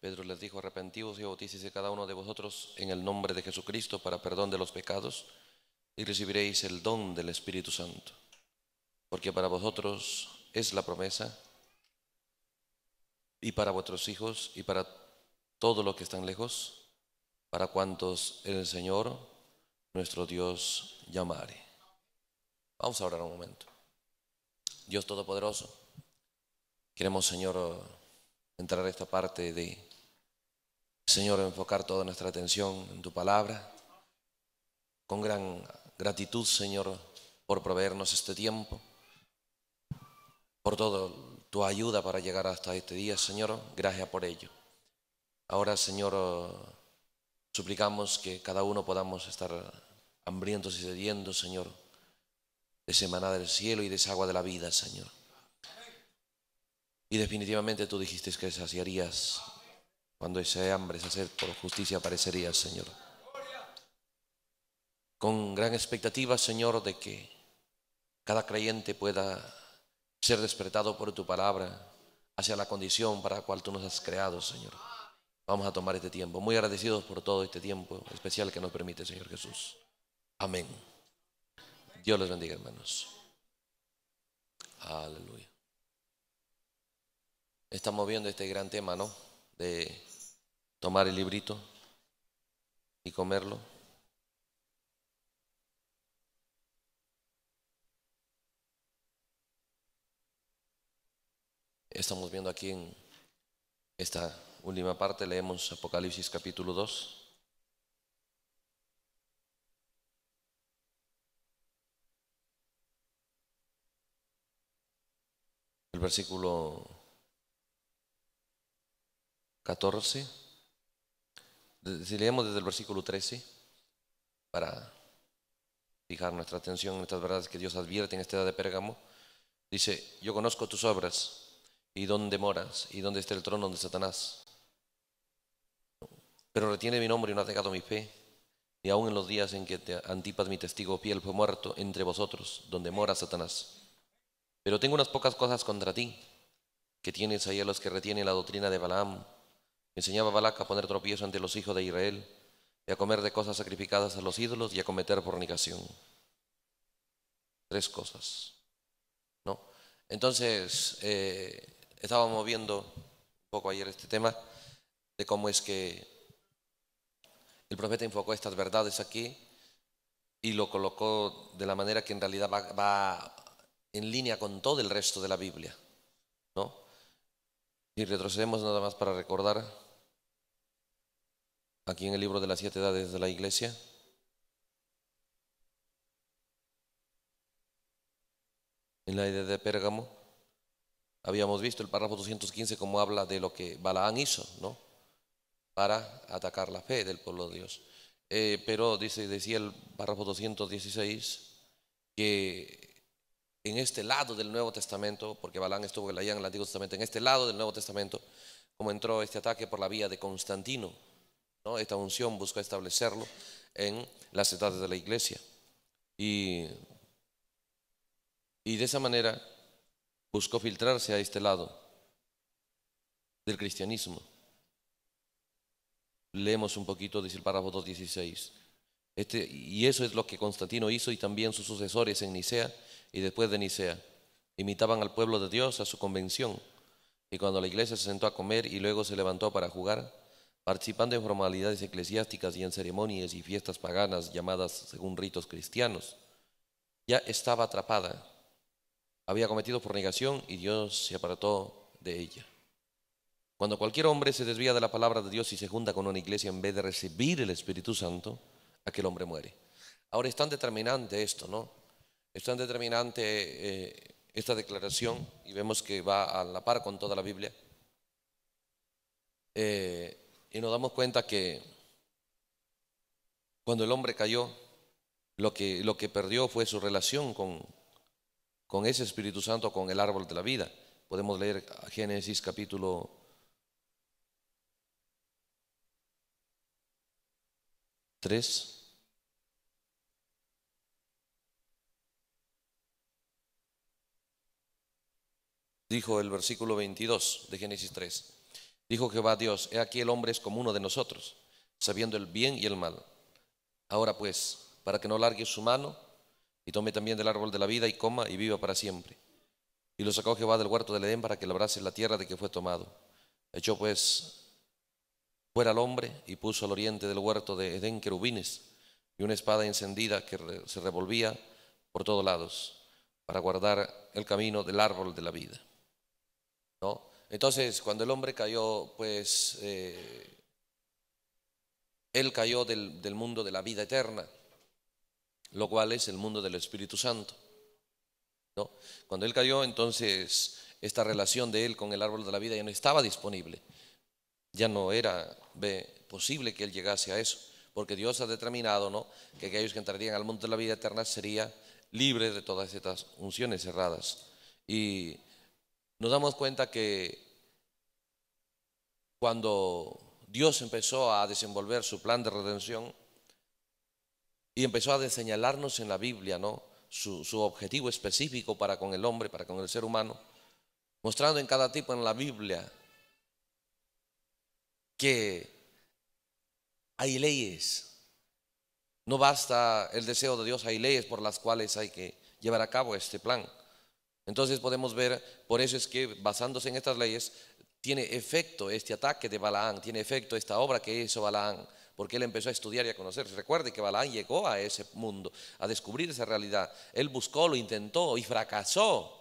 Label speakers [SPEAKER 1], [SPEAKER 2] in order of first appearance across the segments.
[SPEAKER 1] Pedro les dijo, Arrepentíos y bautícese cada uno de vosotros en el nombre de Jesucristo para perdón de los pecados y recibiréis el don del Espíritu Santo. Porque para vosotros es la promesa y para vuestros hijos y para todos los que están lejos, para cuantos el Señor nuestro Dios llamare. Vamos a orar un momento. Dios Todopoderoso, queremos Señor entrar a esta parte de Señor, enfocar toda nuestra atención en tu palabra. Con gran gratitud, Señor, por proveernos este tiempo, por toda tu ayuda para llegar hasta este día, Señor. Gracias por ello. Ahora, Señor, suplicamos que cada uno podamos estar hambrientos y sedientos, Señor, de semana del cielo y de esa agua de la vida, Señor. Y definitivamente tú dijiste que saciarías cuando ese hambre, se hace por justicia aparecería, Señor. Con gran expectativa, Señor, de que cada creyente pueda ser despertado por tu palabra hacia la condición para la cual tú nos has creado, Señor. Vamos a tomar este tiempo. Muy agradecidos por todo este tiempo especial que nos permite, Señor Jesús. Amén. Dios les bendiga, hermanos. Aleluya. Estamos viendo este gran tema, ¿no? De tomar el librito y comerlo. Estamos viendo aquí en esta última parte, leemos Apocalipsis capítulo 2. El versículo 14. Si leemos desde el versículo 13, para fijar nuestra atención en estas verdades que Dios advierte en esta edad de Pérgamo, dice, yo conozco tus obras y dónde moras y dónde está el trono de Satanás. Pero retiene mi nombre y no ha atacado mi fe, y aún en los días en que te Antipas, mi testigo fiel, fue muerto entre vosotros, donde mora Satanás. Pero tengo unas pocas cosas contra ti, que tienes ahí a los que retienen la doctrina de Balaam Enseñaba a a poner tropiezo ante los hijos de Israel y a comer de cosas sacrificadas a los ídolos y a cometer fornicación. Tres cosas. ¿no? Entonces, eh, estábamos viendo un poco ayer este tema de cómo es que el profeta enfocó estas verdades aquí y lo colocó de la manera que en realidad va, va en línea con todo el resto de la Biblia. ¿no? Y retrocedemos nada más para recordar aquí en el libro de las siete edades de la iglesia. En la idea de Pérgamo, habíamos visto el párrafo 215 como habla de lo que Balaán hizo, ¿no? Para atacar la fe del pueblo de Dios. Eh, pero dice, decía el párrafo 216 que en este lado del Nuevo Testamento, porque Balán estuvo en el Antiguo Testamento, en este lado del Nuevo Testamento, como entró este ataque por la vía de Constantino, esta unción buscó establecerlo en las edades de la iglesia. Y, y de esa manera buscó filtrarse a este lado del cristianismo. Leemos un poquito, dice el párrafo 2.16. Este, y eso es lo que Constantino hizo y también sus sucesores en Nicea y después de Nicea. Imitaban al pueblo de Dios a su convención. Y cuando la iglesia se sentó a comer y luego se levantó para jugar, participando en formalidades eclesiásticas y en ceremonias y fiestas paganas llamadas según ritos cristianos. Ya estaba atrapada, había cometido fornicación y Dios se apartó de ella. Cuando cualquier hombre se desvía de la palabra de Dios y se junta con una iglesia en vez de recibir el Espíritu Santo, aquel hombre muere. Ahora es tan determinante esto, ¿no? Es tan determinante eh, esta declaración y vemos que va a la par con toda la Biblia. Eh, y nos damos cuenta que cuando el hombre cayó, lo que, lo que perdió fue su relación con, con ese Espíritu Santo, con el árbol de la vida. Podemos leer Génesis capítulo tres. Dijo el versículo 22 de Génesis 3. Dijo Jehová Dios, he aquí el hombre es como uno de nosotros, sabiendo el bien y el mal. Ahora pues, para que no largue su mano y tome también del árbol de la vida y coma y viva para siempre. Y lo sacó Jehová del huerto del Edén para que labrase la tierra de que fue tomado. Echó pues fuera al hombre y puso al oriente del huerto de Edén querubines y una espada encendida que se revolvía por todos lados para guardar el camino del árbol de la vida. ¿No? Entonces, cuando el hombre cayó, pues eh, él cayó del, mundo de la vida eterna, lo cual es el mundo del Espíritu Santo. Cuando él cayó, entonces esta relación de él con el árbol de la vida ya no estaba disponible. Ya no era posible que él llegase a eso, porque Dios ha determinado que aquellos que entrarían al mundo de la vida eterna sería libres de todas estas unciones cerradas. Y nos damos cuenta que cuando Dios empezó a desenvolver su plan de redención y empezó a señalarnos en la Biblia, ¿no? Su, su, objetivo específico para con el hombre, para con el ser humano, mostrando en cada tipo en la Biblia que hay leyes. No basta el deseo de Dios, hay leyes por las cuales hay que llevar a cabo este plan. Entonces podemos ver, por eso es que basándose en estas leyes, tiene efecto este ataque de Balaán, tiene efecto esta obra que hizo Balaán, porque él empezó a estudiar y a conocer Recuerde que Balaán llegó a ese mundo, a descubrir esa realidad. Él buscó, lo intentó y fracasó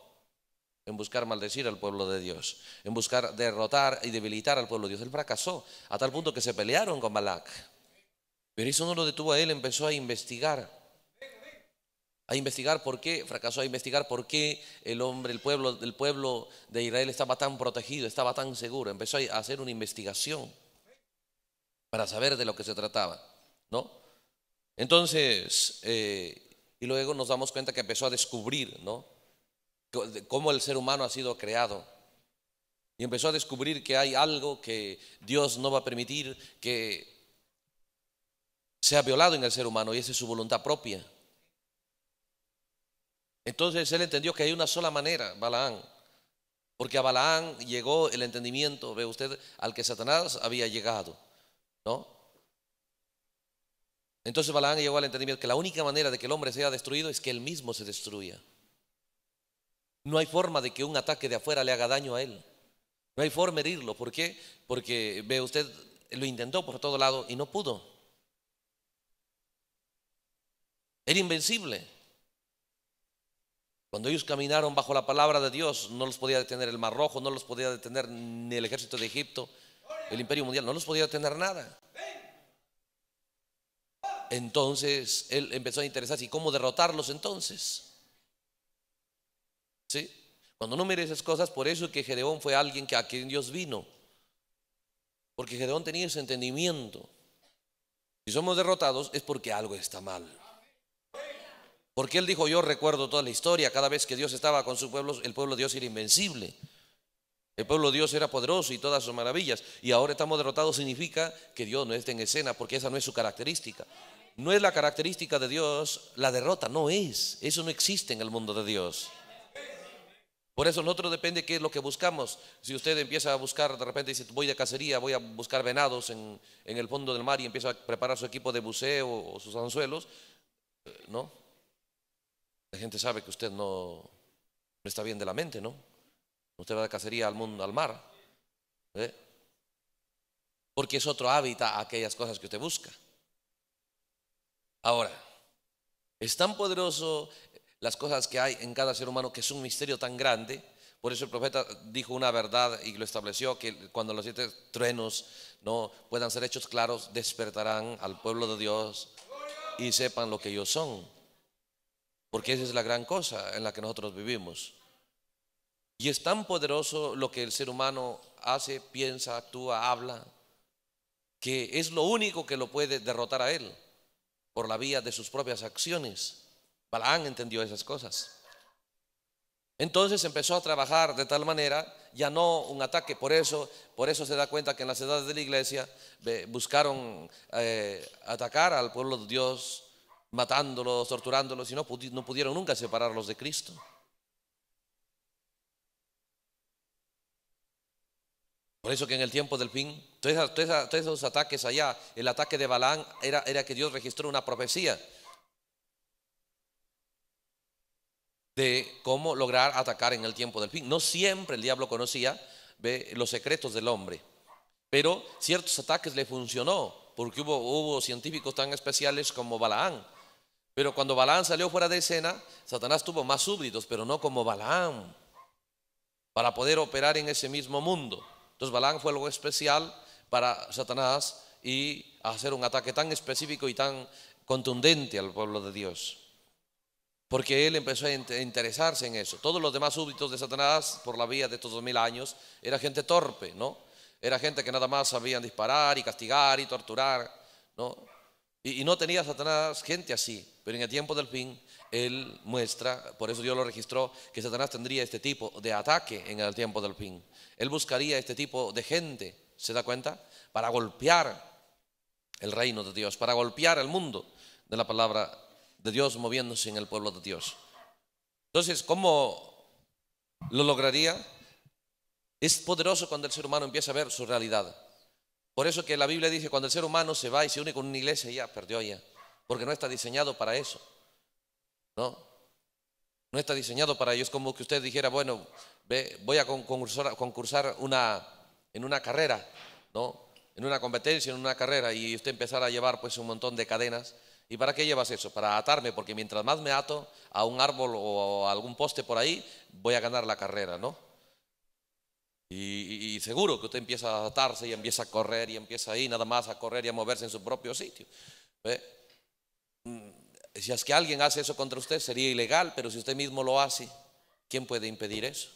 [SPEAKER 1] en buscar maldecir al pueblo de Dios, en buscar derrotar y debilitar al pueblo de Dios. Él fracasó a tal punto que se pelearon con Balac. Pero eso no lo detuvo a él, empezó a investigar a investigar por qué, fracasó a investigar por qué el hombre, el pueblo, pueblo de Israel estaba tan protegido, estaba tan seguro. Empezó a hacer una investigación para saber de lo que se trataba, ¿no? Entonces, eh, y luego nos damos cuenta que empezó a descubrir, ¿no? Cómo el ser humano ha sido creado. Y empezó a descubrir que hay algo que Dios no va a permitir que sea violado en el ser humano, y esa es su voluntad propia. Entonces él entendió que hay una sola manera, Balaán. Porque a Balaán llegó el entendimiento, ve usted, al que Satanás había llegado. ¿No? Entonces Balaán llegó al entendimiento que la única manera de que el hombre sea destruido es que él mismo se destruya. No hay forma de que un ataque de afuera le haga daño a él. No hay forma de herirlo. ¿Por qué? Porque, ve usted, lo intentó por todo lado y no pudo. Era invencible. Cuando ellos caminaron bajo la palabra de Dios, no los podía detener el Mar Rojo, no los podía detener ni el ejército de Egipto, el imperio mundial, no los podía detener nada. Entonces él empezó a interesarse, ¿y cómo derrotarlos entonces? ¿Sí? Cuando no mereces esas cosas, por eso que Gedeón fue alguien que a quien Dios vino. Porque Gedeón tenía ese entendimiento. Si somos derrotados es porque algo está mal. Porque él dijo, yo recuerdo toda la historia, cada vez que Dios estaba con su pueblo, el pueblo de Dios era invencible. El pueblo de Dios era poderoso y todas sus maravillas. Y ahora estamos derrotados significa que Dios no está en escena, porque esa no es su característica. No es la característica de Dios la derrota, no es. Eso no existe en el mundo de Dios. Por eso nosotros depende qué es lo que buscamos. Si usted empieza a buscar, de repente dice, voy de cacería, voy a buscar venados en, en el fondo del mar y empieza a preparar su equipo de buceo o sus anzuelos, eh, ¿no? La gente sabe que usted no, está bien de la mente, ¿no? Usted va de cacería al mundo, al mar. ¿eh? Porque es otro hábitat aquellas cosas que usted busca. Ahora, es tan poderoso las cosas que hay en cada ser humano que es un misterio tan grande. Por eso el profeta dijo una verdad y lo estableció, que cuando los siete truenos no puedan ser hechos claros, despertarán al pueblo de Dios y sepan lo que ellos son. Porque esa es la gran cosa en la que nosotros vivimos. Y es tan poderoso lo que el ser humano hace, piensa, actúa, habla, que es lo único que lo puede derrotar a él por la vía de sus propias acciones. Balaán entendió esas cosas. Entonces empezó a trabajar de tal manera, ya no un ataque, por eso, por eso se da cuenta que en las edades de la iglesia buscaron eh, atacar al pueblo de Dios matándolos, torturándolos, sino no, pudieron nunca separarlos de Cristo. Por eso que en el tiempo del fin, todos, esos ataques allá, el ataque de Balán era, era que Dios registró una profecía de cómo lograr atacar en el tiempo del fin. No siempre el diablo conocía los secretos del hombre, pero ciertos ataques le funcionó, porque hubo, hubo científicos tan especiales como Balaán, pero cuando Balán salió fuera de escena, Satanás tuvo más súbditos, pero no como Balán, para poder operar en ese mismo mundo. Entonces Balán fue algo especial para Satanás y hacer un ataque tan específico y tan contundente al pueblo de Dios. Porque él empezó a interesarse en eso. Todos los demás súbditos de Satanás, por la vía de estos dos mil años, era gente torpe, ¿no? Era gente que nada más sabían disparar y castigar y torturar, ¿no? Y, no tenía Satanás gente así, pero en el tiempo del fin él muestra, por eso Dios lo registró, que Satanás tendría este tipo de ataque en el tiempo del fin. Él buscaría este tipo de gente, ¿se da cuenta? Para golpear el reino de Dios, para golpear el mundo de la palabra de Dios moviéndose en el pueblo de Dios. Entonces, ¿cómo lo lograría? Es poderoso cuando el ser humano empieza a ver su realidad. Por eso que la Biblia dice, cuando el ser humano se va y se une con una iglesia, ya perdió ya, porque no está diseñado para eso. ¿No? No está diseñado para ello. Es como que usted dijera, bueno, voy a concursar, una, en una carrera, ¿no? En una competencia, en una carrera, y usted empezar a llevar pues un montón de cadenas. ¿Y para qué llevas eso? Para atarme, porque mientras más me ato a un árbol o a algún poste por ahí, voy a ganar la carrera, ¿no? Y, seguro que usted empieza a atarse y empieza a correr y empieza ahí nada más a correr y a moverse en su propio sitio. Mm, si es que alguien hace eso contra usted sería ilegal, pero si usted mismo lo hace, ¿quién puede impedir eso?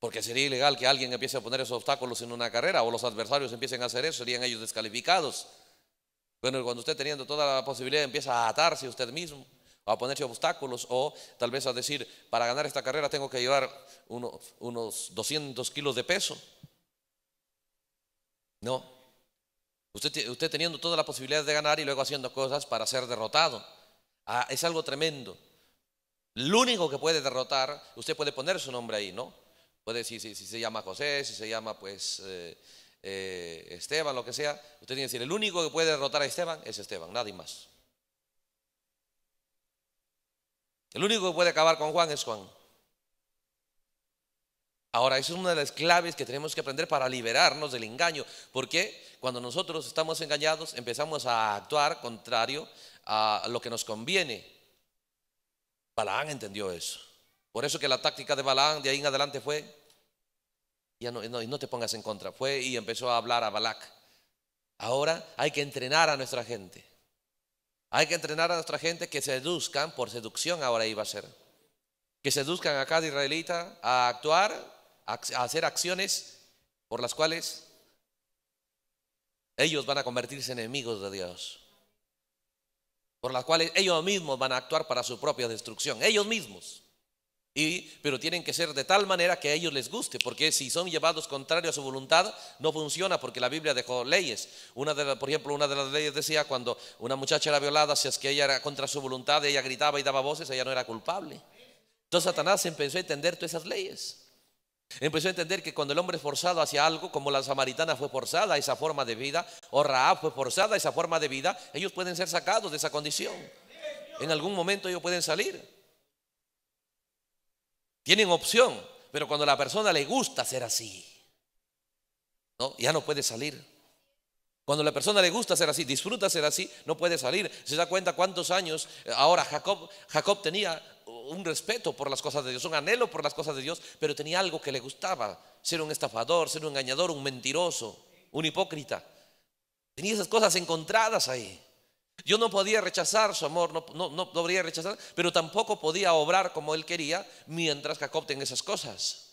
[SPEAKER 1] Porque sería ilegal que alguien empiece a poner esos obstáculos en una carrera o los adversarios empiecen a hacer eso, serían ellos descalificados. Bueno, cuando usted teniendo toda la posibilidad empieza a atarse usted mismo, a ponerse obstáculos o tal vez a decir, para ganar esta carrera tengo que llevar unos 200 kilos de peso. No. Usted, usted teniendo toda la posibilidad de ganar y luego haciendo cosas para ser derrotado. Ah, es algo tremendo. El único que puede derrotar, usted puede poner su nombre ahí, ¿no? Puede decir si, se llama José, si se llama pues eh, eh, Esteban, lo que sea. Usted tiene que decir, el único que puede derrotar a Esteban es Esteban, nadie más. El único que puede acabar con Juan es Juan. Ahora, esa es una de las claves que tenemos que aprender para liberarnos del engaño, porque cuando nosotros estamos engañados empezamos a actuar contrario a lo que nos conviene. Balaán entendió eso. Por eso que la táctica de Balaán de ahí en adelante fue, ya no, no te pongas en contra, fue y empezó a hablar a Balac. Ahora hay que entrenar a nuestra gente. Hay que entrenar a nuestra gente que seduzcan, por seducción ahora iba a ser, que seduzcan a cada israelita a actuar, a hacer acciones por las cuales ellos van a convertirse en enemigos de Dios, por las cuales ellos mismos van a actuar para su propia destrucción, ellos mismos pero tienen que ser de tal manera que a ellos les guste, porque si son llevados contrario a su voluntad, no funciona, porque la Biblia dejó leyes. Una de por ejemplo, una de las leyes decía cuando una muchacha era violada, si es que ella era contra su voluntad, ella gritaba y daba voces, ella no era culpable. Entonces Satanás empezó a entender todas esas leyes. Empezó a entender que cuando el hombre es forzado hacia algo, como la samaritana fue forzada a esa forma de vida, o Raab fue forzada a esa forma de vida, ellos pueden ser sacados de esa condición. En algún momento ellos pueden salir. Tienen opción, pero cuando a la persona le gusta ser así, ¿no? ya no puede salir. Cuando a la persona le gusta ser así, disfruta ser así, no puede salir. Se da cuenta cuántos años. Eh, ahora Jacob, Jacob tenía un respeto por las cosas de Dios, un anhelo por las cosas de Dios, pero tenía algo que le gustaba, ser un estafador, ser un engañador, un mentiroso, un hipócrita. Tenía esas cosas encontradas ahí. Yo no podía rechazar su amor, no, no, podría rechazar, pero tampoco podía obrar como él quería mientras Jacob tenga esas cosas.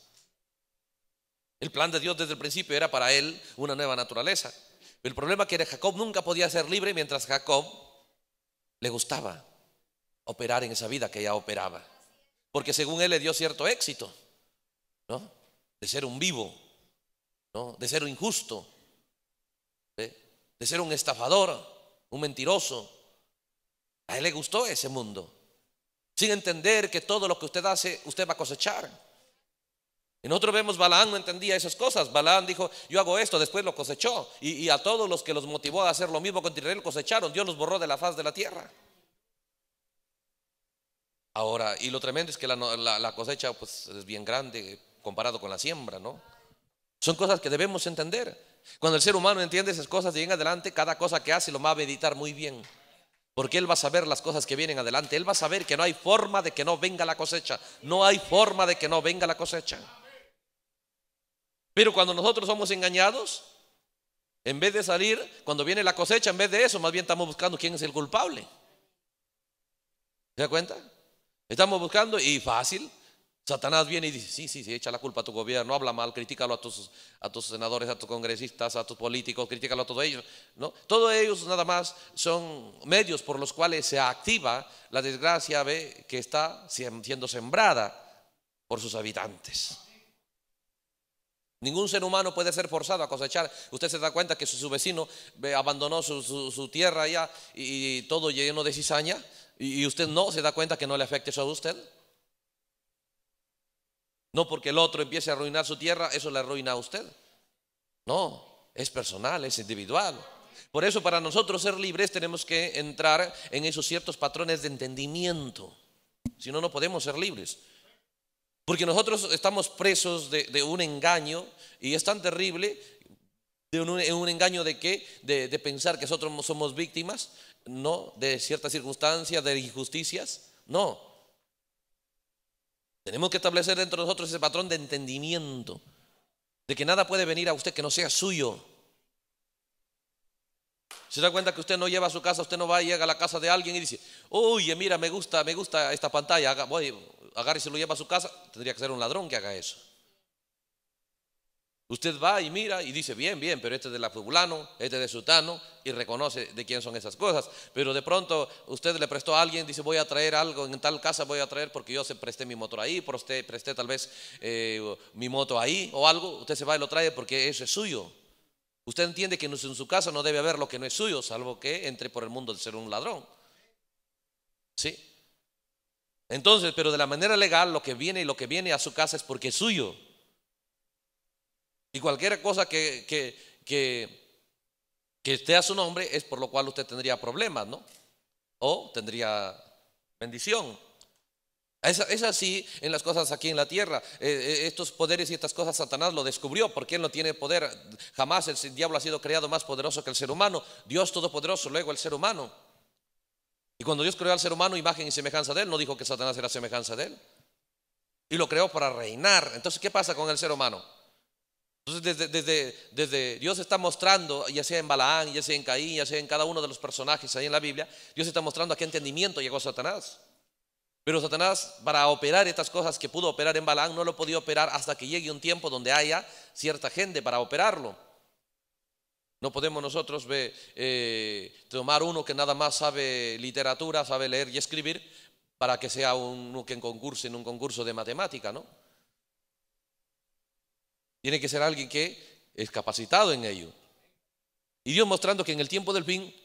[SPEAKER 1] El plan de Dios desde el principio era para él una nueva naturaleza. El problema que era Jacob nunca podía ser libre mientras Jacob le gustaba operar en esa vida que ella operaba. Porque según él le dio cierto éxito, De ser un vivo, De ser un injusto, ¿eh? de ser un estafador, un mentiroso. A él le gustó ese mundo. Sin entender que todo lo que usted hace, usted va a cosechar. En otro vemos, Balaán no entendía esas cosas. Balaán dijo, yo hago esto, después lo cosechó. Y, a todos los que los motivó a hacer lo mismo con Israel cosecharon. Dios los borró de la faz de la tierra. Ahora, y lo tremendo es que la, la cosecha pues, es bien grande comparado con la siembra, ¿no? Son cosas que debemos entender. Cuando el ser humano entiende esas cosas y viene adelante, cada cosa que hace lo va a meditar muy bien. Porque él va a saber las cosas que vienen adelante. Él va a saber que no hay forma de que no venga la cosecha. No hay forma de que no venga la cosecha. Pero cuando nosotros somos engañados, en vez de salir, cuando viene la cosecha, en vez de eso, más bien estamos buscando quién es el culpable. ¿Se da cuenta? Estamos buscando y fácil. Satanás viene y dice, sí, sí, sí, echa la culpa a tu gobierno, habla mal, critícalo a tus, a senadores, a tus congresistas, a tus políticos, Críticalo a todos ellos. ¿no? Todos ellos nada más son medios por los cuales se activa la desgracia ¿ve? que está siendo sembrada por sus habitantes. Ningún ser humano puede ser forzado a cosechar. Usted se da cuenta que su, vecino abandonó su, tierra ya y, todo lleno de cizaña y usted no se da cuenta que no le afecta eso a usted. No porque el otro empiece a arruinar su tierra, eso le arruina a usted. No, es personal, es individual. Por eso para nosotros ser libres tenemos que entrar en esos ciertos patrones de entendimiento. Si no, no podemos ser libres. Porque nosotros estamos presos de, un engaño y es tan terrible, de un, engaño de qué? De, de pensar que nosotros somos víctimas, no, de ciertas circunstancias, de injusticias, no. Tenemos que establecer dentro de nosotros ese patrón de entendimiento, de que nada puede venir a usted que no sea suyo. Se da cuenta que usted no lleva a su casa, usted no va y llega a la casa de alguien y dice, oye, mira, me gusta, me gusta esta pantalla, voy, agarre y se lo lleva a su casa. Tendría que ser un ladrón que haga eso. Usted va y mira y dice, bien, bien, pero este es de la fulano, este es de sutano, y reconoce de quién son esas cosas. Pero de pronto usted le prestó a alguien, dice, voy a traer algo, en tal casa voy a traer porque yo se presté mi moto ahí, presté, presté tal vez eh, mi moto ahí o algo. Usted se va y lo trae porque eso es suyo. Usted entiende que en su casa no debe haber lo que no es suyo, salvo que entre por el mundo de ser un ladrón. ¿Sí? Entonces, pero de la manera legal, lo que viene y lo que viene a su casa es porque es suyo. Y cualquier cosa que, que, esté a su nombre es por lo cual usted tendría problemas, ¿no? O tendría bendición. Es, así en las cosas aquí en la tierra. Eh, eh, estos poderes y estas cosas Satanás lo descubrió porque él no tiene poder. Jamás el diablo ha sido creado más poderoso que el ser humano. Dios todopoderoso, luego el ser humano. Y cuando Dios creó al ser humano, imagen y semejanza de él, no dijo que Satanás era semejanza de él. Y lo creó para reinar. Entonces, ¿qué pasa con el ser humano? Entonces desde, desde, Dios está mostrando, ya sea en Balaán, ya sea en Caín, ya sea en cada uno de los personajes ahí en la Biblia, Dios está mostrando a qué entendimiento llegó Satanás. Pero Satanás para operar estas cosas que pudo operar en Balaán no lo podía operar hasta que llegue un tiempo donde haya cierta gente para operarlo. No podemos nosotros eh, tomar uno que nada más sabe literatura, sabe leer y escribir para que sea uno que concurse en un concurso de matemática, ¿no? Tiene que ser alguien que es capacitado en ello. Y Dios mostrando que en el tiempo del fin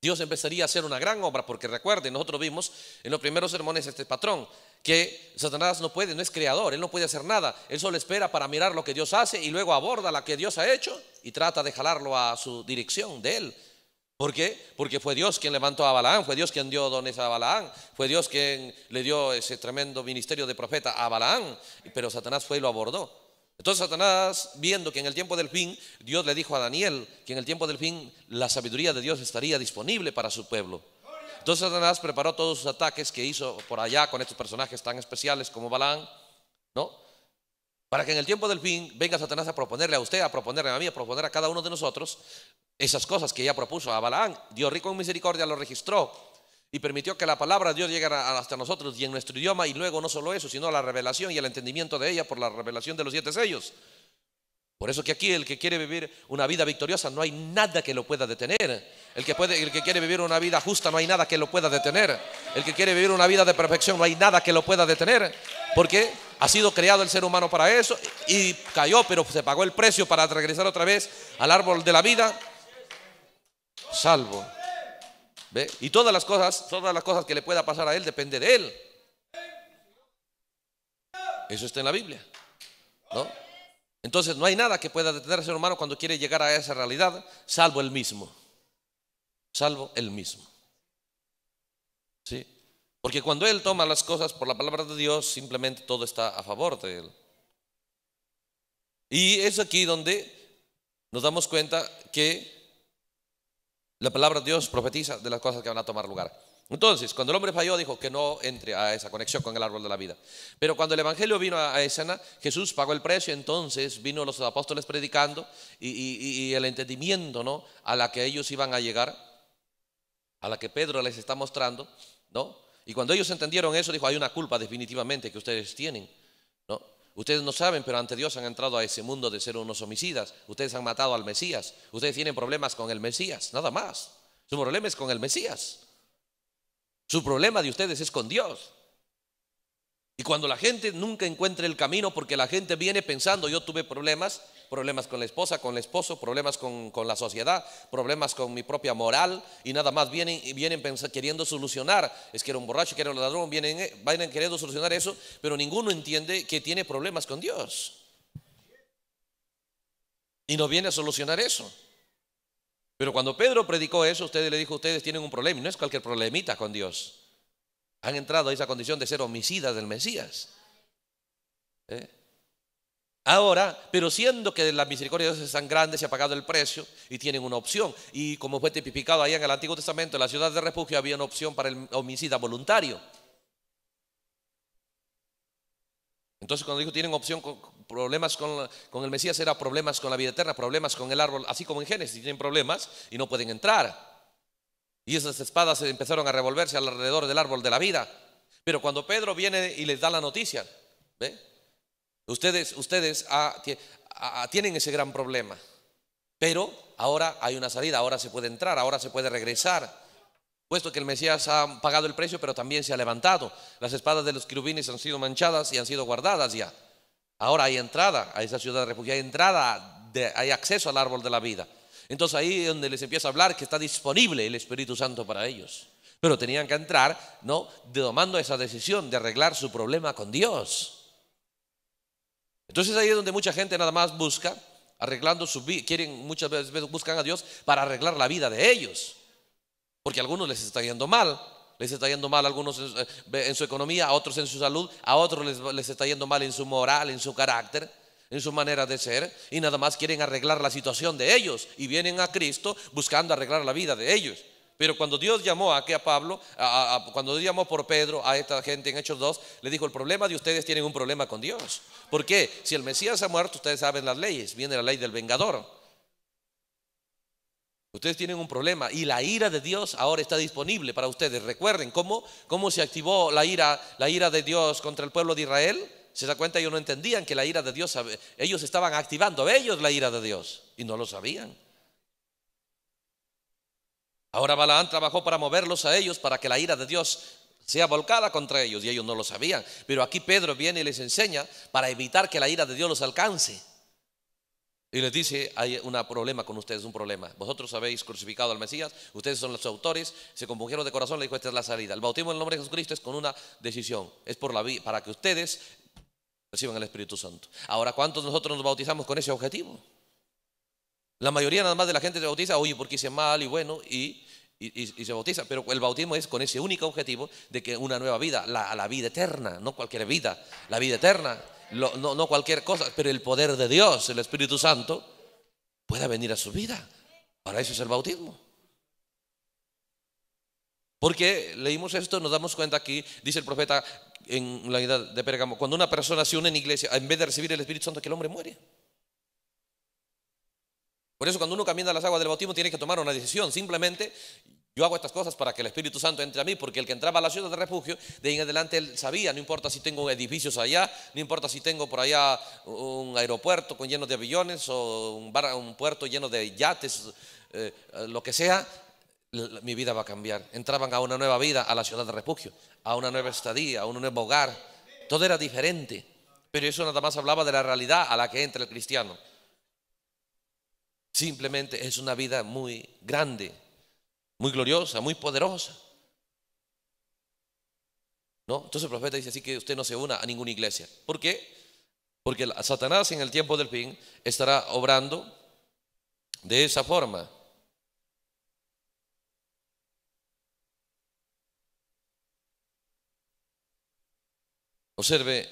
[SPEAKER 1] Dios empezaría a hacer una gran obra, porque recuerden, nosotros vimos en los primeros sermones este patrón, que Satanás no puede, no es creador, él no puede hacer nada, él solo espera para mirar lo que Dios hace y luego aborda la que Dios ha hecho y trata de jalarlo a su dirección de él. ¿Por qué? Porque fue Dios quien levantó a Balaán, fue Dios quien dio dones a Balaán, fue Dios quien le dio ese tremendo ministerio de profeta a Balaán, pero Satanás fue y lo abordó. Entonces Satanás, viendo que en el tiempo del fin, Dios le dijo a Daniel que en el tiempo del fin la sabiduría de Dios estaría disponible para su pueblo. Entonces Satanás preparó todos sus ataques que hizo por allá con estos personajes tan especiales como Balaán. ¿no? Para que en el tiempo del fin venga Satanás a proponerle a usted, a proponerle a mí, a proponer a cada uno de nosotros esas cosas que ya propuso a Balaán. Dios rico en misericordia lo registró y permitió que la palabra de Dios llegara hasta nosotros y en nuestro idioma y luego no solo eso, sino la revelación y el entendimiento de ella por la revelación de los siete sellos. Por eso que aquí el que quiere vivir una vida victoriosa no hay nada que lo pueda detener. El que, puede, el que quiere vivir una vida justa no hay nada que lo pueda detener. El que quiere vivir una vida de perfección no hay nada que lo pueda detener. Porque... qué? Ha sido creado el ser humano para eso y cayó, pero se pagó el precio para regresar otra vez al árbol de la vida. Salvo. ¿Ve? Y todas las cosas, todas las cosas que le pueda pasar a él depende de él. Eso está en la Biblia. ¿No? Entonces no hay nada que pueda detener al ser humano cuando quiere llegar a esa realidad, salvo él mismo. Salvo él mismo. ¿Sí? Porque cuando Él toma las cosas por la palabra de Dios, simplemente todo está a favor de Él. Y es aquí donde nos damos cuenta que la palabra de Dios profetiza de las cosas que van a tomar lugar. Entonces, cuando el hombre falló, dijo que no entre a esa conexión con el árbol de la vida. Pero cuando el Evangelio vino a escena, Jesús pagó el precio, entonces vino los apóstoles predicando y, el entendimiento ¿no? a la que ellos iban a llegar, a la que Pedro les está mostrando, ¿no? Y cuando ellos entendieron eso, dijo, hay una culpa definitivamente que ustedes tienen. ¿no? Ustedes no saben, pero ante Dios han entrado a ese mundo de ser unos homicidas. Ustedes han matado al Mesías. Ustedes tienen problemas con el Mesías, nada más. Su problema es con el Mesías. Su problema de ustedes es con Dios. Y cuando la gente nunca encuentra el camino porque la gente viene pensando, yo tuve problemas problemas con la esposa, con el esposo, problemas con, la sociedad, problemas con mi propia moral y nada más vienen, vienen queriendo solucionar, es que era un borracho, que era un ladrón, vienen, eh, vienen queriendo solucionar eso, pero ninguno entiende que tiene problemas con Dios. Y no viene a solucionar eso. Pero cuando Pedro predicó eso, ustedes le dijo, ustedes tienen un problema, y no es cualquier problemita con Dios. Han entrado a esa condición de ser homicidas del Mesías. ¿Eh? Ahora, pero siendo que las misericordias de Dios es tan grandes, se ha pagado el precio y tienen una opción. Y como fue tipificado ahí en el Antiguo Testamento, en la ciudad de refugio había una opción para el homicida voluntario. Entonces cuando dijo tienen opción con problemas con, con, el Mesías era problemas con la vida eterna, problemas con el árbol, así como en Génesis tienen problemas y no pueden entrar. Y esas espadas empezaron a revolverse alrededor del árbol de la vida. Pero cuando Pedro viene y les da la noticia, ¿ve? Ustedes, ustedes ah, ah, ah, tienen ese gran problema. Pero ahora hay una salida, ahora se puede entrar, ahora se puede regresar. Puesto que el Mesías ha pagado el precio, pero también se ha levantado. Las espadas de los querubines han sido manchadas y han sido guardadas ya. Ahora hay entrada a esa ciudad de refugio, hay entrada, de, hay acceso al árbol de la vida. Entonces ahí es donde les empieza a hablar que está disponible el Espíritu Santo para ellos. Pero tenían que entrar, ¿no? tomando esa decisión de arreglar su problema con Dios. Entonces ahí es donde mucha gente nada más busca, arreglando su vida, quieren muchas veces buscan a Dios para arreglar la vida de ellos. Porque a algunos les está yendo mal, les está yendo mal a algunos eh, en su economía, a otros en su salud, a otros les, les está yendo mal en su moral, en su carácter, en su manera de ser, y nada más quieren arreglar la situación de ellos y vienen a Cristo buscando arreglar la vida de ellos. Pero cuando Dios llamó a Pablo, a, cuando Dios llamó por Pedro a esta gente en Hechos 2, le dijo, el problema de ustedes tienen un problema con Dios. ¿Por qué? Si el Mesías ha muerto, ustedes saben las leyes, viene la ley del vengador. Ustedes tienen un problema y la ira de Dios ahora está disponible para ustedes. Recuerden cómo, cómo se activó la ira, la ira de Dios contra el pueblo de Israel. Se da cuenta, ellos no entendían que la ira de Dios, ellos estaban activando a ellos la ira de Dios y no lo sabían. Ahora Balaán trabajó para moverlos a ellos para que la ira de Dios sea volcada contra ellos y ellos no lo sabían. Pero aquí Pedro viene y les enseña para evitar que la ira de Dios los alcance. Y les dice, hay un problema con ustedes, un problema. Vosotros habéis crucificado al Mesías, ustedes son los autores, se compungieron de corazón, le dijo, esta es la salida. El bautismo en el nombre de Jesucristo es con una decisión, es por la vida para que ustedes reciban el Espíritu Santo. Ahora, ¿cuántos nosotros nos bautizamos con ese objetivo? La mayoría nada más de la gente se bautiza, oye, porque hice mal y bueno, y, se bautiza. Pero el bautismo es con ese único objetivo de que una nueva vida, la, vida eterna, no cualquier vida, la vida eterna, no, cualquier cosa, pero el poder de Dios, el Espíritu Santo, pueda venir a su vida. Para eso es el bautismo. Porque leímos esto, nos damos cuenta aquí, dice el profeta en la edad de Pérgamo, cuando una persona se une en iglesia, en vez de recibir el Espíritu Santo, que el hombre muere. Por eso cuando uno camina las aguas del bautismo tiene que tomar una decisión. Simplemente yo hago estas cosas para que el Espíritu Santo entre a mí, porque el que entraba a la ciudad de refugio, de ahí en adelante él sabía, no importa si tengo edificios allá, no importa si tengo por allá un aeropuerto con lleno de aviones o un, puerto lleno de yates, eh, lo que sea, mi vida va a cambiar. Entraban a una nueva vida, a la ciudad de refugio, a una nueva estadía, a un nuevo hogar. Todo era diferente, pero eso nada más hablaba de la realidad a la que entra el cristiano. Simplemente es una vida muy grande, muy gloriosa, muy poderosa. ¿No? Entonces el profeta dice así que usted no se una a ninguna iglesia. ¿Por qué? Porque Satanás en el tiempo del fin estará obrando de esa forma. Observe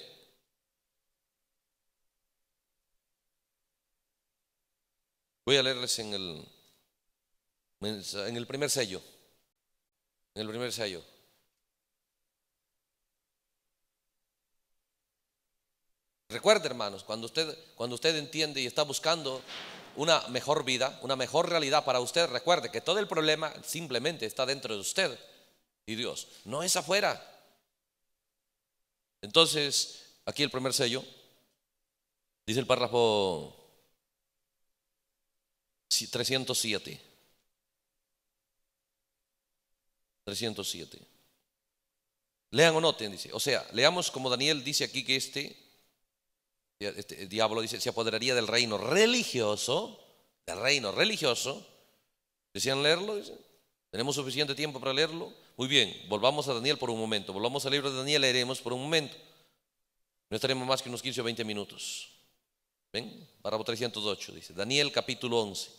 [SPEAKER 1] Voy a leerles en el, en el primer sello. En el primer sello. Recuerde, hermanos, cuando usted, cuando usted entiende y está buscando una mejor vida, una mejor realidad para usted, recuerde que todo el problema simplemente está dentro de usted y Dios, no es afuera. Entonces, aquí el primer sello, dice el párrafo 307. 307. Lean o noten, dice. O sea, leamos como Daniel dice aquí que este, este, el diablo dice, se apoderaría del reino religioso, del reino religioso. ¿Desean leerlo? ¿Tenemos suficiente tiempo para leerlo? Muy bien, volvamos a Daniel por un momento. Volvamos al libro de Daniel, leeremos por un momento. No estaremos más que unos 15 o 20 minutos. ¿Ven? Párrafo 308 dice, Daniel capítulo 11,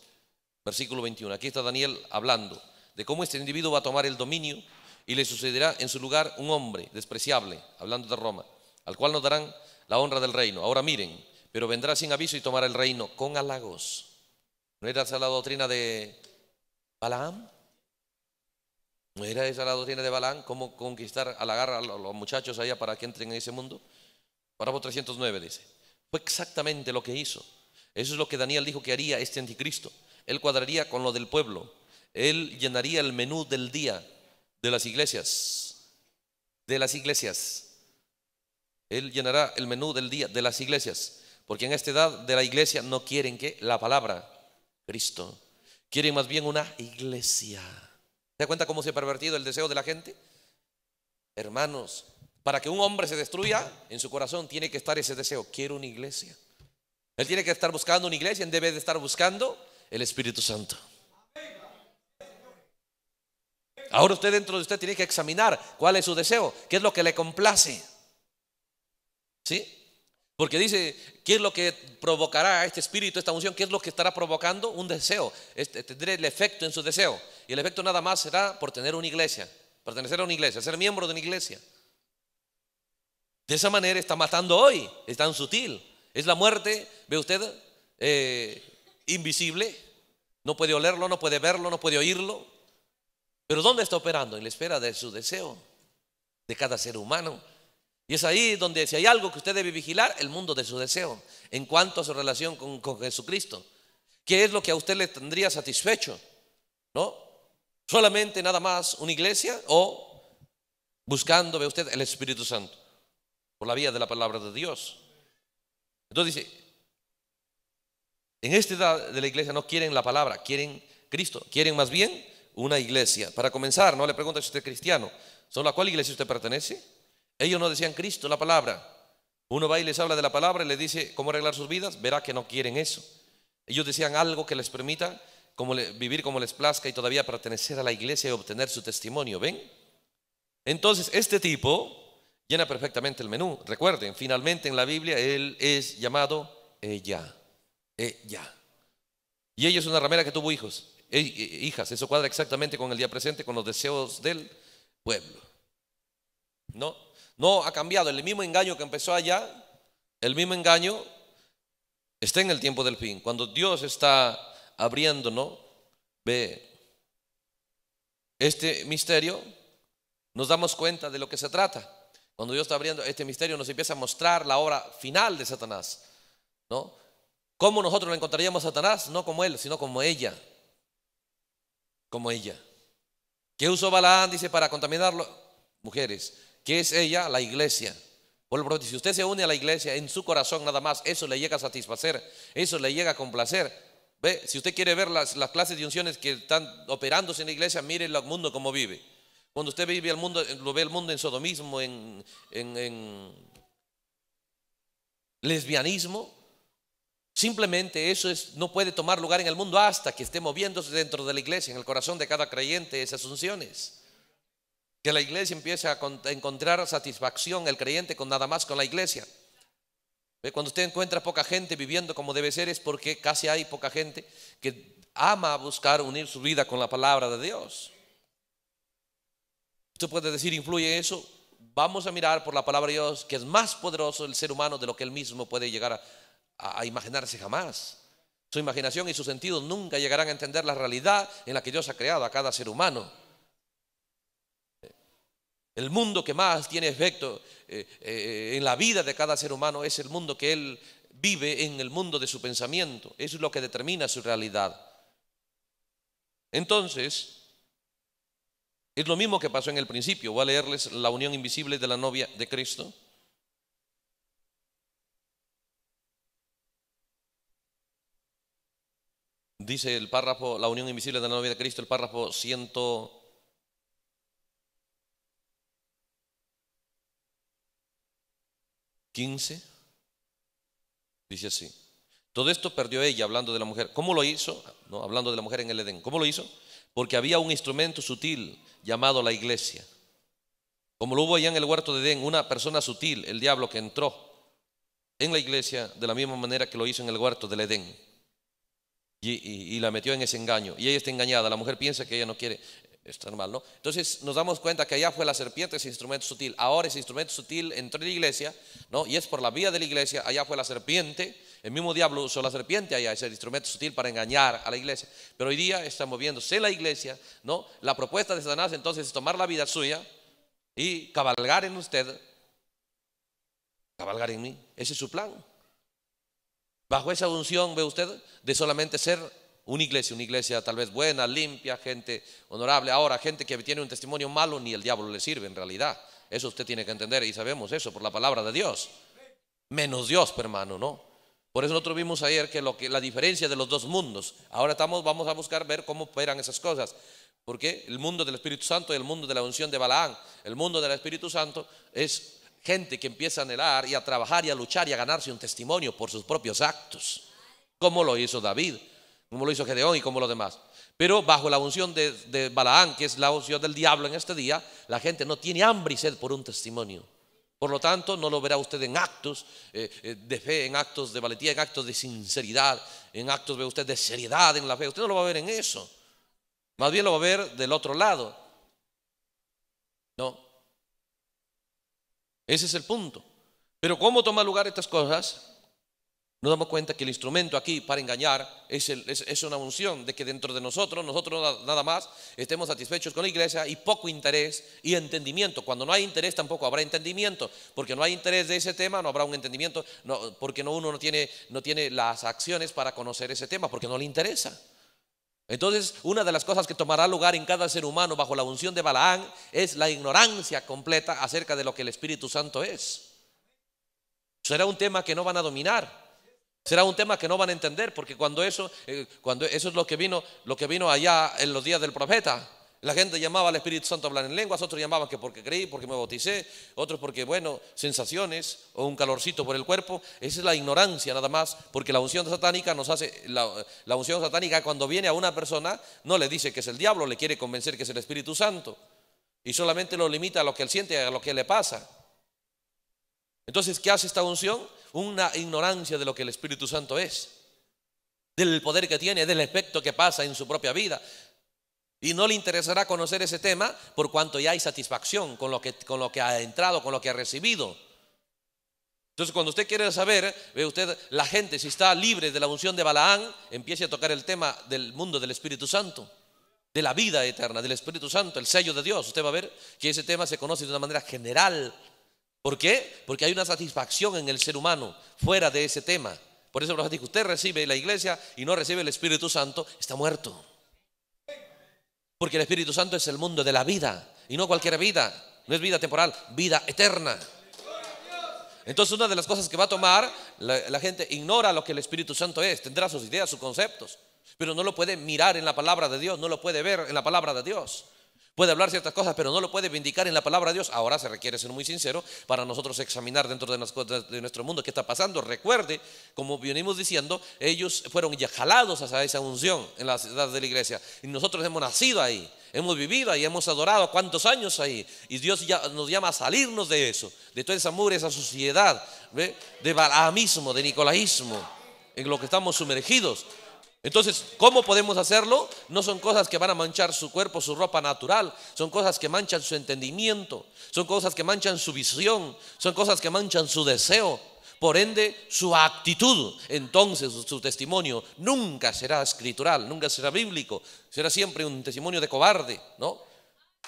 [SPEAKER 1] versículo 21. Aquí está Daniel hablando de cómo este individuo va a tomar el dominio y le sucederá en su lugar un hombre despreciable, hablando de Roma, al cual nos darán la honra del reino. Ahora miren, pero vendrá sin aviso y tomará el reino con halagos. ¿No era esa la doctrina de Balaam? ¿No era esa la doctrina de Balaam? ¿Cómo conquistar, halagar a los muchachos allá para que entren en ese mundo? Párrafo 309 dice. Fue exactamente lo que hizo. Eso es lo que Daniel dijo que haría este anticristo. Él cuadraría con lo del pueblo. Él llenaría el menú del día de las iglesias. De las iglesias. Él llenará el menú del día de las iglesias. Porque en esta edad de la iglesia no quieren que la palabra Cristo. Quieren más bien una iglesia. Se da cuenta cómo se ha pervertido el deseo de la gente? Hermanos, para que un hombre se destruya, en su corazón tiene que estar ese deseo, quiero una iglesia. Él tiene que estar buscando una iglesia, él debe de estar buscando el Espíritu Santo. Ahora usted dentro de usted tiene que examinar cuál es su deseo, qué es lo que le complace. ¿Sí? Porque dice, ¿qué es lo que provocará este espíritu, esta unción? ¿Qué es lo que estará provocando? Un deseo. Este, tendré el efecto en su deseo. Y el efecto nada más será por tener una iglesia, pertenecer a una iglesia, ser miembro de una iglesia. De esa manera está matando hoy, es tan sutil. Es la muerte, ve usted, eh, invisible. No puede olerlo, no puede verlo, no puede oírlo. Pero ¿dónde está operando? En la espera de su deseo, de cada ser humano. Y es ahí donde si hay algo que usted debe vigilar, el mundo de su deseo, en cuanto a su relación con, con Jesucristo. ¿Qué es lo que a usted le tendría satisfecho? ¿No? ¿Solamente nada más una iglesia o buscando, ve usted, el Espíritu Santo? por la vía de la palabra de Dios. Entonces dice, en esta edad de la iglesia no quieren la palabra, quieren Cristo, quieren más bien una iglesia. Para comenzar, no le pregunta si usted es cristiano, son la cual iglesia usted pertenece? Ellos no decían Cristo, la palabra. Uno va y les habla de la palabra y les dice cómo arreglar sus vidas, verá que no quieren eso. Ellos decían algo que les permita como vivir como les plazca y todavía pertenecer a la iglesia y obtener su testimonio, ¿ven? Entonces, este tipo Llena perfectamente el menú. Recuerden, finalmente en la Biblia él es llamado ella. Ella. Y ella es una ramera que tuvo hijos, e-, e-, hijas. Eso cuadra exactamente con el día presente, con los deseos del pueblo. No, no ha cambiado. El mismo engaño que empezó allá, el mismo engaño está en el tiempo del fin. Cuando Dios está abriéndonos, ve este misterio, nos damos cuenta de lo que se trata. Cuando Dios está abriendo este misterio, nos empieza a mostrar la obra final de Satanás. ¿no? ¿Cómo nosotros lo encontraríamos a Satanás? No como él, sino como ella. Como ella. ¿Qué usó Balaán, dice, para contaminarlo? Mujeres. ¿Qué es ella? La iglesia. Por si usted se une a la iglesia en su corazón nada más, eso le llega a satisfacer, eso le llega a complacer. ¿Ve? Si usted quiere ver las, clases de unciones que están operándose en la iglesia, mire el mundo como vive. Cuando usted vive el mundo, lo ve el mundo en sodomismo, en, lesbianismo, simplemente eso es, no puede tomar lugar en el mundo hasta que esté moviéndose dentro de la iglesia, en el corazón de cada creyente, esas unciones, Que la iglesia empiece a encontrar satisfacción, el creyente, con nada más con la iglesia. Cuando usted encuentra poca gente viviendo como debe ser es porque casi hay poca gente que ama buscar unir su vida con la palabra de Dios. Tú puede decir, ¿influye eso? Vamos a mirar por la palabra de Dios que es más poderoso el ser humano de lo que él mismo puede llegar a, imaginarse jamás. Su imaginación y su sentido nunca llegarán a entender la realidad en la que Dios ha creado a cada ser humano. El mundo que más tiene efecto eh, eh, en la vida de cada ser humano es el mundo que él vive en el mundo de su pensamiento. Eso es lo que determina su realidad. Entonces, es lo mismo que pasó en el principio. Voy a leerles la unión invisible de la novia de Cristo. Dice el párrafo, la unión invisible de la novia de Cristo, el párrafo 115. dice así: Todo esto perdió ella hablando de la mujer. ¿Cómo lo hizo? No, hablando de la mujer en el Edén. ¿Cómo lo hizo? porque había un instrumento sutil llamado la iglesia. Como lo hubo allá en el huerto de Edén, una persona sutil, el diablo que entró en la iglesia de la misma manera que lo hizo en el huerto del Edén. Y, y la metió en ese engaño. Y ella está engañada. La mujer piensa que ella no quiere. Está normal, ¿no? Entonces nos damos cuenta que allá fue la serpiente ese instrumento sutil. Ahora ese instrumento sutil entró en la iglesia, ¿no? Y es por la vía de la iglesia. Allá fue la serpiente. El mismo diablo usó la serpiente allá, ese instrumento sutil para engañar a la iglesia. Pero hoy día está moviéndose la iglesia, ¿no? La propuesta de Satanás entonces es tomar la vida suya y cabalgar en usted, cabalgar en mí. Ese es su plan. Bajo esa unción, ve usted, de solamente ser una iglesia, una iglesia tal vez buena, limpia, gente honorable. Ahora, gente que tiene un testimonio malo, ni el diablo le sirve en realidad. Eso usted tiene que entender y sabemos eso por la palabra de Dios. Menos Dios, pues, hermano, ¿no? Por eso nosotros vimos ayer que, lo que la diferencia de los dos mundos. Ahora estamos, vamos a buscar ver cómo operan esas cosas. Porque el mundo del Espíritu Santo y el mundo de la unción de Balaán, el mundo del Espíritu Santo es gente que empieza a anhelar y a trabajar y a luchar y a ganarse un testimonio por sus propios actos, como lo hizo David como lo hizo Gedeón y como los demás. Pero bajo la unción de, Balaán, que es la unción del diablo en este día, la gente no tiene hambre y sed por un testimonio. Por lo tanto, no lo verá usted en actos eh, eh, de fe, en actos de valentía, en actos de sinceridad, en actos ve usted de seriedad en la fe. Usted no lo va a ver en eso. Más bien lo va a ver del otro lado. No. Ese es el punto. Pero ¿cómo toman lugar estas cosas? Nos damos cuenta que el instrumento aquí para engañar es, una unción de que dentro de nosotros, nosotros nada más estemos satisfechos con la iglesia y poco interés y entendimiento. Cuando no hay interés tampoco habrá entendimiento, porque no hay interés de ese tema, no habrá un entendimiento, porque no, uno no tiene, no tiene las acciones para conocer ese tema, porque no le interesa. Entonces, una de las cosas que tomará lugar en cada ser humano bajo la unción de Balaán es la ignorancia completa acerca de lo que el Espíritu Santo es. Será un tema que no van a dominar Será un tema que no van a entender porque cuando eso, eh, cuando eso es lo que vino, lo que vino allá en los días del profeta. La gente llamaba al Espíritu Santo a hablar en lenguas, otros llamaban que porque creí, porque me bauticé, otros porque, bueno, sensaciones o un calorcito por el cuerpo. Esa es la ignorancia nada más, porque la unción satánica nos hace, la, la unción satánica cuando viene a una persona no le dice que es el diablo, le quiere convencer que es el Espíritu Santo y solamente lo limita a lo que él siente, a lo que le pasa. Entonces, ¿qué hace esta unción? Una ignorancia de lo que el Espíritu Santo es, del poder que tiene, del efecto que pasa en su propia vida. Y no le interesará conocer ese tema por cuanto ya hay satisfacción con lo que, con lo que ha entrado, con lo que ha recibido. Entonces, cuando usted quiere saber, ve usted, la gente si está libre de la unción de Balaán, empiece a tocar el tema del mundo del Espíritu Santo, de la vida eterna, del Espíritu Santo, el sello de Dios. Usted va a ver que ese tema se conoce de una manera general ¿Por qué? Porque hay una satisfacción en el ser humano fuera de ese tema. Por eso el profeta usted recibe la iglesia y no recibe el Espíritu Santo, está muerto. Porque el Espíritu Santo es el mundo de la vida y no cualquier vida. No es vida temporal, vida eterna. Entonces una de las cosas que va a tomar, la gente ignora lo que el Espíritu Santo es, tendrá sus ideas, sus conceptos, pero no lo puede mirar en la palabra de Dios, no lo puede ver en la palabra de Dios. Puede hablar ciertas cosas, pero no lo puede vindicar en la palabra de Dios. Ahora se requiere ser muy sincero para nosotros examinar dentro de, nuestro mundo qué está pasando. Recuerde, como venimos diciendo, ellos fueron ya jalados hacia esa unción en la ciudad de la iglesia. Y nosotros hemos nacido ahí, hemos vivido ahí, hemos adorado cuántos años ahí. Y Dios ya nos llama a salirnos de eso, de toda esa mugre, esa sociedad, de balaamismo, de nicolaísmo, en lo que estamos sumergidos. Entonces, ¿cómo podemos hacerlo? No son cosas que van a manchar su cuerpo, su ropa natural, son cosas que manchan su entendimiento, son cosas que manchan su visión, son cosas que manchan su deseo, por ende su actitud. Entonces su testimonio nunca será escritural, nunca será bíblico, será siempre un testimonio de cobarde, ¿no?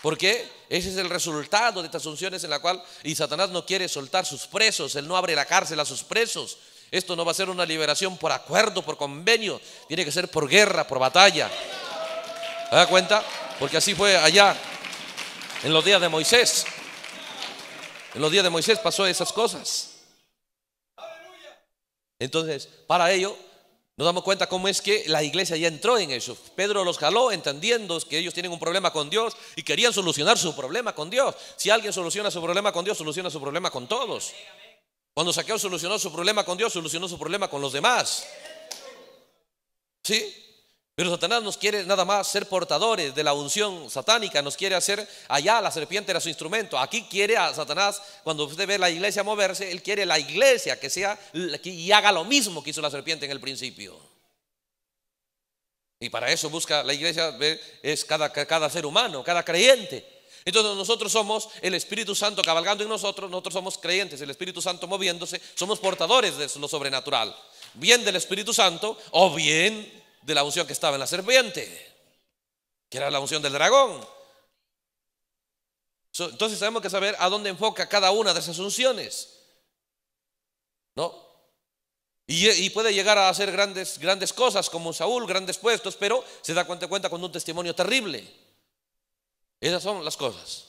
[SPEAKER 1] Porque ese es el resultado de estas unciones en la cual y Satanás no quiere soltar sus presos, él no abre la cárcel a sus presos, esto no va a ser una liberación por acuerdo, por convenio. Tiene que ser por guerra, por batalla. ¿Se da cuenta? Porque así fue allá en los días de Moisés. En los días de Moisés pasó esas cosas. Entonces, para ello, nos damos cuenta cómo es que la iglesia ya entró en eso. Pedro los jaló entendiendo que ellos tienen un problema con Dios y querían solucionar su problema con Dios. Si alguien soluciona su problema con Dios, soluciona su problema con todos. Cuando Saqueo solucionó su problema con Dios, solucionó su problema con los demás. ¿Sí? Pero Satanás nos quiere nada más ser portadores de la unción satánica, nos quiere hacer allá, la serpiente era su instrumento. Aquí quiere a Satanás, cuando usted ve la iglesia moverse, él quiere la iglesia que sea y haga lo mismo que hizo la serpiente en el principio. Y para eso busca la iglesia, es cada, cada ser humano, cada creyente. Entonces nosotros somos el Espíritu Santo cabalgando en nosotros, nosotros somos creyentes, el Espíritu Santo moviéndose, somos portadores de lo sobrenatural, bien del Espíritu Santo o bien de la unción que estaba en la serpiente, que era la unción del dragón. Entonces tenemos que saber a dónde enfoca cada una de esas unciones. ¿No? Y, puede llegar a hacer grandes, grandes cosas como Saúl, grandes puestos, pero se da cuenta, cuenta con un testimonio terrible. Esas son las cosas.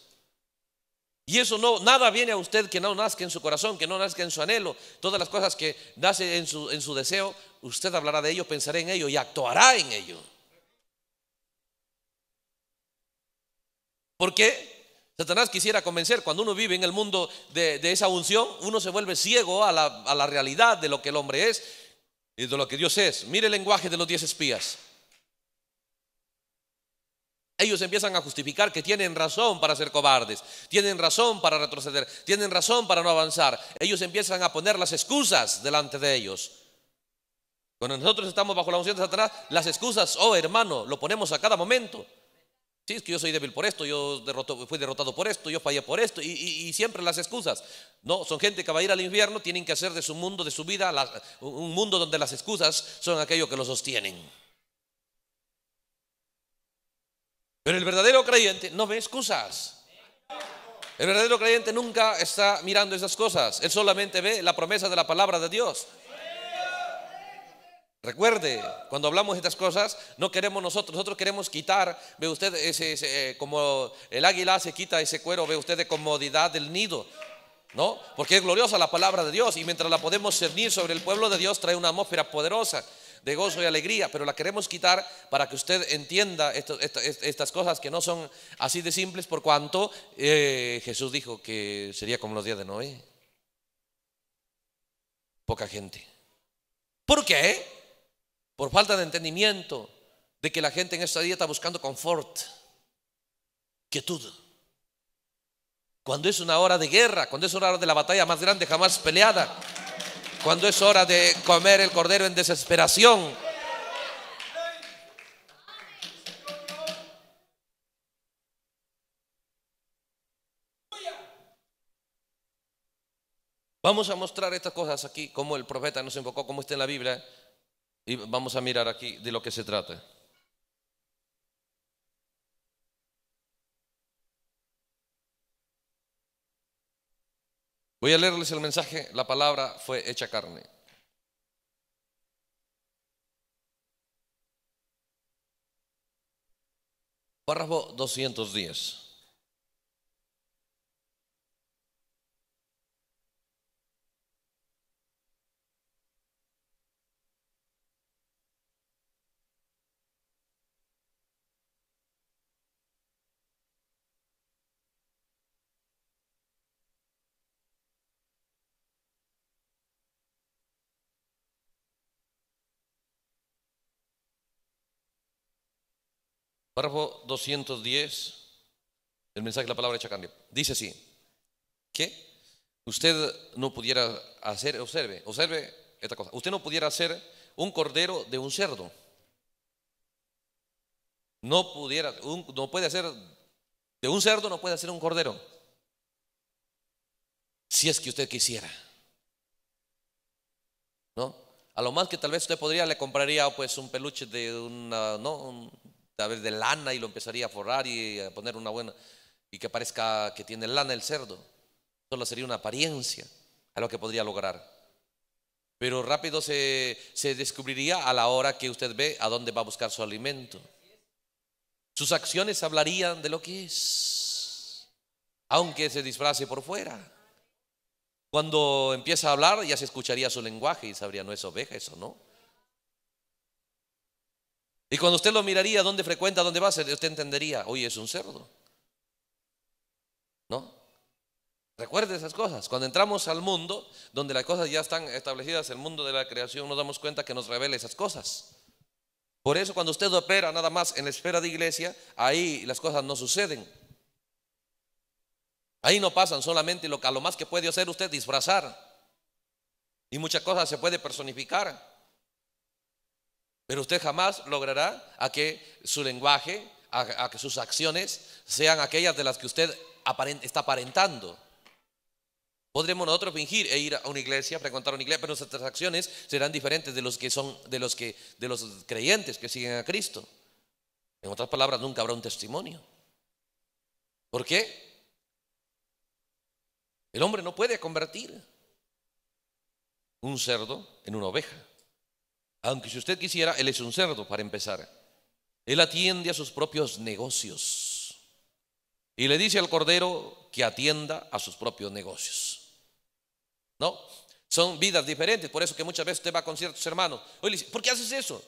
[SPEAKER 1] Y eso no, nada viene a usted que no nazca en su corazón, que no nazca en su anhelo. Todas las cosas que nace en su, deseo, usted hablará de ello, pensará en ello y actuará en ello. Porque Satanás quisiera convencer, cuando uno vive en el mundo de, esa unción, uno se vuelve ciego a la, a la realidad de lo que el hombre es y de lo que Dios es. Mire el lenguaje de los diez espías. Ellos empiezan a justificar que tienen razón para ser cobardes, tienen razón para retroceder, tienen razón para no avanzar. Ellos empiezan a poner las excusas delante de ellos. Cuando nosotros estamos bajo la unción de Satanás, las excusas, oh hermano, lo ponemos a cada momento. Sí, es que yo soy débil por esto, yo fui derrotado por esto, yo fallé por esto, y, siempre las excusas. No, son gente que va a ir al infierno, tienen que hacer de su mundo, de su vida, un mundo donde las excusas son aquello que los sostienen. Pero el verdadero creyente no ve excusas. El verdadero creyente nunca está mirando esas cosas. Él solamente ve la promesa de la palabra de Dios. Recuerde, cuando hablamos de estas cosas, no queremos nosotros, nosotros queremos quitar, ve usted, ese, eh, como el águila se quita ese cuero, ve usted, de comodidad del nido, ¿no? Porque es gloriosa la palabra de Dios y mientras la podemos cernir sobre el pueblo de Dios, trae una atmósfera poderosa de gozo y alegría, pero la queremos quitar para que usted entienda estas cosas que no son así de simples, por cuanto eh, Jesús dijo que sería como los días de Noé. Poca gente. ¿Por qué? Por falta de entendimiento de que la gente en esta día está buscando confort, quietud. Cuando es una hora de guerra, cuando es una hora de la batalla más grande jamás peleada, cuando es hora de comer el cordero en desesperación. Vamos a mostrar estas cosas aquí, como el profeta nos invocó, como está en la Biblia, y vamos a mirar aquí de lo que se trata. Voy a leerles el mensaje, la palabra fue hecha carne. Párrafo 210. Párrafo 210 el mensaje de la palabra de Dice así, que usted no pudiera hacer, observe, observe esta cosa, usted no pudiera hacer un cordero de un cerdo. No pudiera, no puede hacer, de un cerdo no puede hacer un cordero. Si es que usted quisiera. ¿No? A lo más que tal vez usted podría, le compraría pues un peluche de una, ¿no? vez de lana y lo empezaría a forrar y a poner una buena, y que parezca que tiene lana el cerdo. Solo sería una apariencia a lo que podría lograr. Pero rápido se, se descubriría a la hora que usted ve a dónde va a buscar su alimento. Sus acciones hablarían de lo que es, aunque se disfrace por fuera. Cuando empieza a hablar ya se escucharía su lenguaje y sabría, no es oveja, eso no. Y cuando usted lo miraría, ¿dónde frecuenta? ¿Dónde va? Usted entendería, hoy es un cerdo. ¿No? Recuerde esas cosas. Cuando entramos al mundo, donde las cosas ya están establecidas, el mundo de la creación, nos damos cuenta que nos revela esas cosas. Por eso cuando usted opera nada más en la esfera de iglesia, ahí las cosas no suceden. Ahí no pasan solamente lo, a lo más que puede hacer usted disfrazar. Y muchas cosas se puede personificar. Pero usted jamás logrará a que su lenguaje, a, que sus acciones sean aquellas de las que usted está aparentando. Podremos nosotros fingir e ir a una iglesia, frecuentar una iglesia, pero nuestras acciones serán diferentes de los que son, de los que, de los creyentes que siguen a Cristo. En otras palabras, nunca habrá un testimonio. ¿Por qué? El hombre no puede convertir un cerdo en una oveja. Aunque si usted quisiera, él es un cerdo para empezar. Él atiende a sus propios negocios. Y le dice al cordero que atienda a sus propios negocios. ¿No? Son vidas diferentes. Por eso que muchas veces usted va con ciertos hermanos. Hoy le dice, ¿por qué haces eso?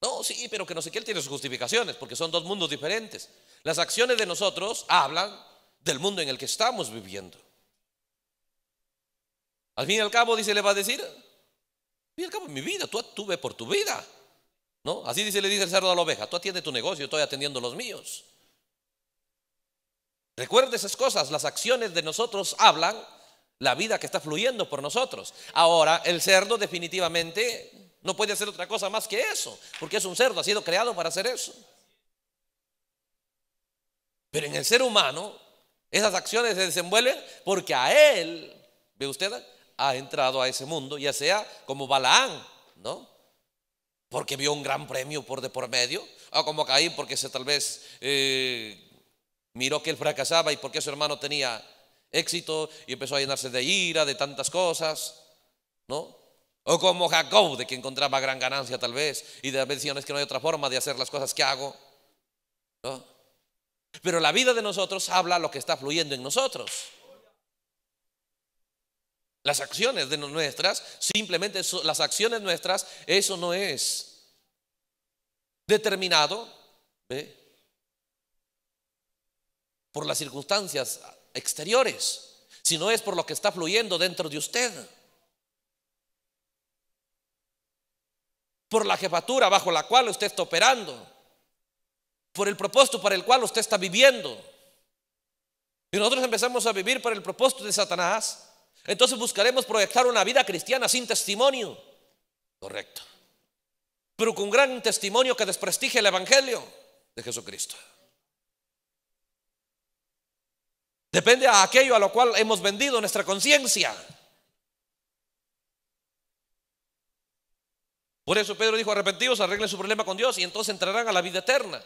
[SPEAKER 1] No, sí, pero que no sé qué, él tiene sus justificaciones, porque son dos mundos diferentes. Las acciones de nosotros hablan del mundo en el que estamos viviendo. Al fin y al cabo, dice, le va a decir, y al cabo mi vida, tú, por tu vida. ¿No? Así dice, le dice el cerdo a la oveja, tú atiende tu negocio, yo estoy atendiendo los míos. Recuerda esas cosas, las acciones de nosotros hablan la vida que está fluyendo por nosotros. Ahora, el cerdo definitivamente no puede hacer otra cosa más que eso, porque es un cerdo, ha sido creado para hacer eso. Pero en el ser humano, esas acciones se desenvuelven porque a él, ve usted, ha entrado a ese mundo, ya sea como Balaán, ¿no? Porque vio un gran premio por de por medio, o como Caín porque se tal vez eh, miró que él fracasaba y porque su hermano tenía éxito y empezó a llenarse de ira, de tantas cosas, ¿no? O como Jacob, de que encontraba gran ganancia tal vez, y de vez decían, que no hay otra forma de hacer las cosas que hago, ¿no? Pero la vida de nosotros habla lo que está fluyendo en nosotros. Las acciones de nuestras, simplemente las acciones nuestras, eso no es determinado por las circunstancias exteriores, sino es por lo que está fluyendo dentro de usted. Por la jefatura bajo la cual usted está operando, por el propósito para el cual usted está viviendo. Y nosotros empezamos a vivir para el propósito de Satanás entonces buscaremos proyectar una vida cristiana sin testimonio. Correcto. Pero con gran testimonio que desprestigie el Evangelio de Jesucristo. Depende a aquello a lo cual hemos vendido nuestra conciencia. Por eso Pedro dijo, arrepentidos, arreglen su problema con Dios y entonces entrarán a la vida eterna.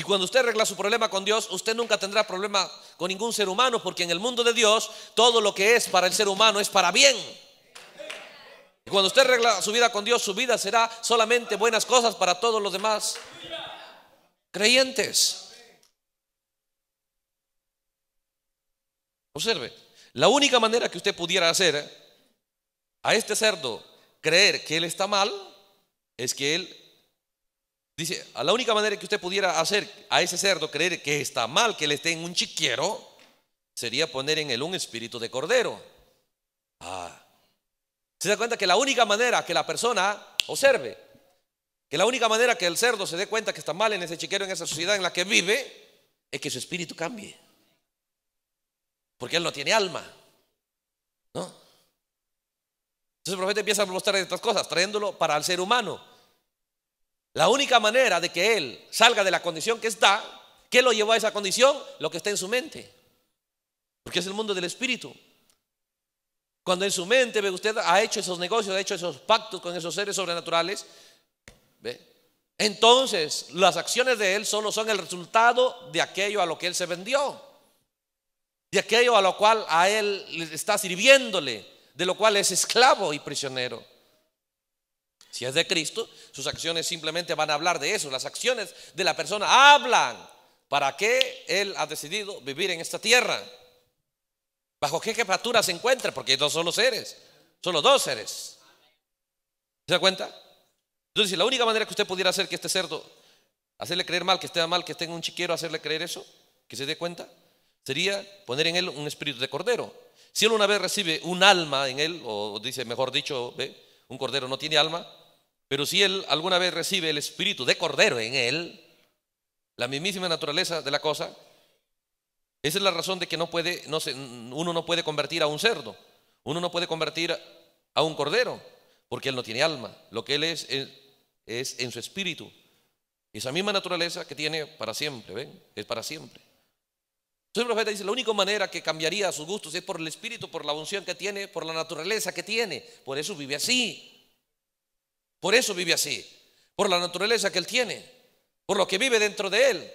[SPEAKER 1] Y cuando usted arregla su problema con Dios, usted nunca tendrá problema con ningún ser humano, porque en el mundo de Dios todo lo que es para el ser humano es para bien. Y cuando usted arregla su vida con Dios, su vida será solamente buenas cosas para todos los demás creyentes. Observe, la única manera que usted pudiera hacer a este cerdo creer que él está mal es que él Dice, a la única manera que usted pudiera hacer a ese cerdo creer que está mal que le esté en un chiquero sería poner en él un espíritu de cordero. Ah. Se da cuenta que la única manera que la persona observe, que la única manera que el cerdo se dé cuenta que está mal en ese chiquero, en esa sociedad en la que vive, es que su espíritu cambie. Porque él no tiene alma. ¿No? Entonces el profeta empieza a mostrar estas cosas, trayéndolo para el ser humano. La única manera de que él salga de la condición que está, ¿qué lo llevó a esa condición? Lo que está en su mente. Porque es el mundo del espíritu. Cuando en su mente ve, usted ha hecho esos negocios, ha hecho esos pactos con esos seres sobrenaturales, ¿ve? entonces las acciones de él solo son el resultado de aquello a lo que él se vendió, de aquello a lo cual a él está sirviéndole, de lo cual es esclavo y prisionero. Si es de Cristo, sus acciones simplemente van a hablar de eso. Las acciones de la persona hablan para qué Él ha decidido vivir en esta tierra. ¿Bajo qué jefatura se encuentra? Porque no son los seres, Solo dos seres. ¿Se da cuenta? Entonces, la única manera que usted pudiera hacer que este cerdo, hacerle creer mal, que esté mal, que esté en un chiquero, hacerle creer eso, que se dé cuenta, sería poner en él un espíritu de cordero. Si él una vez recibe un alma en él, o dice, mejor dicho, un cordero no tiene alma, pero si él alguna vez recibe el espíritu de cordero en él, la mismísima naturaleza de la cosa, esa es la razón de que no puede, no se, uno no puede convertir a un cerdo, uno no puede convertir a un cordero, porque él no tiene alma. Lo que él es, es, en su espíritu. Esa misma naturaleza que tiene para siempre, ¿ven? Es para siempre. Entonces el profeta dice, la única manera que cambiaría sus gustos es por el espíritu, por la unción que tiene, por la naturaleza que tiene. Por eso vive así. Por eso vive así, por la naturaleza que él tiene, por lo que vive dentro de él.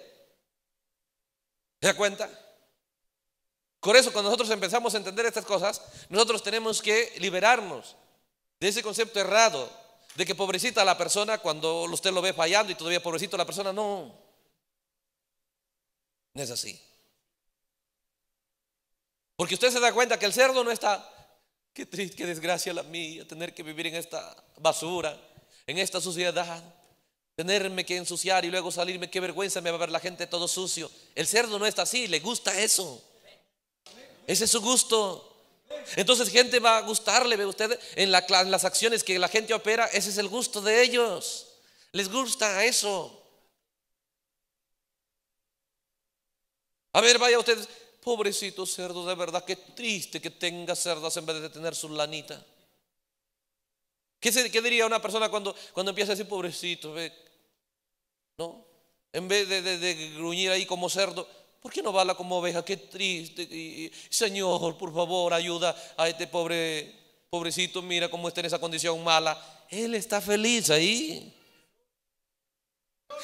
[SPEAKER 1] ¿Se da cuenta? Por eso cuando nosotros empezamos a entender estas cosas, nosotros tenemos que liberarnos de ese concepto errado de que pobrecita la persona cuando usted lo ve fallando y todavía pobrecito la persona, no. No es así. Porque usted se da cuenta que el cerdo no está, qué triste, qué desgracia la mía, tener que vivir en esta basura en esta sociedad. Tenerme que ensuciar y luego salirme, qué vergüenza me va a ver la gente todo sucio. El cerdo no está así, le gusta eso. Ese es su gusto. Entonces gente va a gustarle, ve usted, en, las acciones que la gente opera, ese es el gusto de ellos. Les gusta eso. A ver, vaya usted, pobrecito cerdo, de verdad, qué triste que tenga cerdas en vez de tener su lanita. ¿Qué, diría una persona cuando, cuando empieza a decir, pobrecito, ve? ¿No? En vez de, gruñir ahí como cerdo, ¿por qué no bala como oveja? Qué triste. señor, por favor, ayuda a este pobre, pobrecito, mira cómo está en esa condición mala. Él está feliz ahí.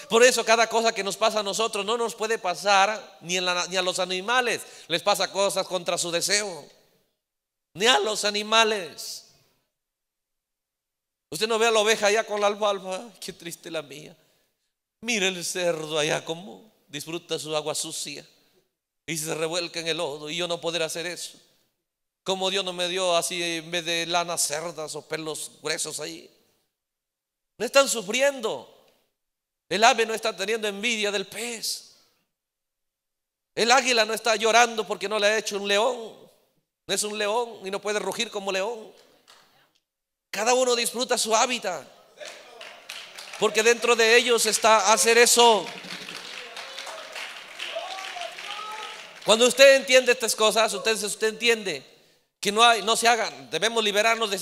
[SPEAKER 1] Por eso cada cosa que nos pasa a nosotros no nos puede pasar ni, ni a los animales. Les pasa cosas contra su deseo. Ni a los animales. Usted no ve a la oveja allá con la alba, Qué triste la mía. Mire el cerdo allá como disfruta su agua sucia y se revuelca en el lodo y yo no poder hacer eso. Como Dios no me dio así en vez de lana cerdas o pelos gruesos ahí. No están sufriendo. El ave no está teniendo envidia del pez. El águila no está llorando porque no le ha hecho un león. No es un león y no puede rugir como león. Cada uno disfruta su hábitat. Porque dentro de ellos está hacer eso. Cuando usted entiende estas cosas, usted, usted entiende que no, hay, no se hagan, debemos liberarnos de,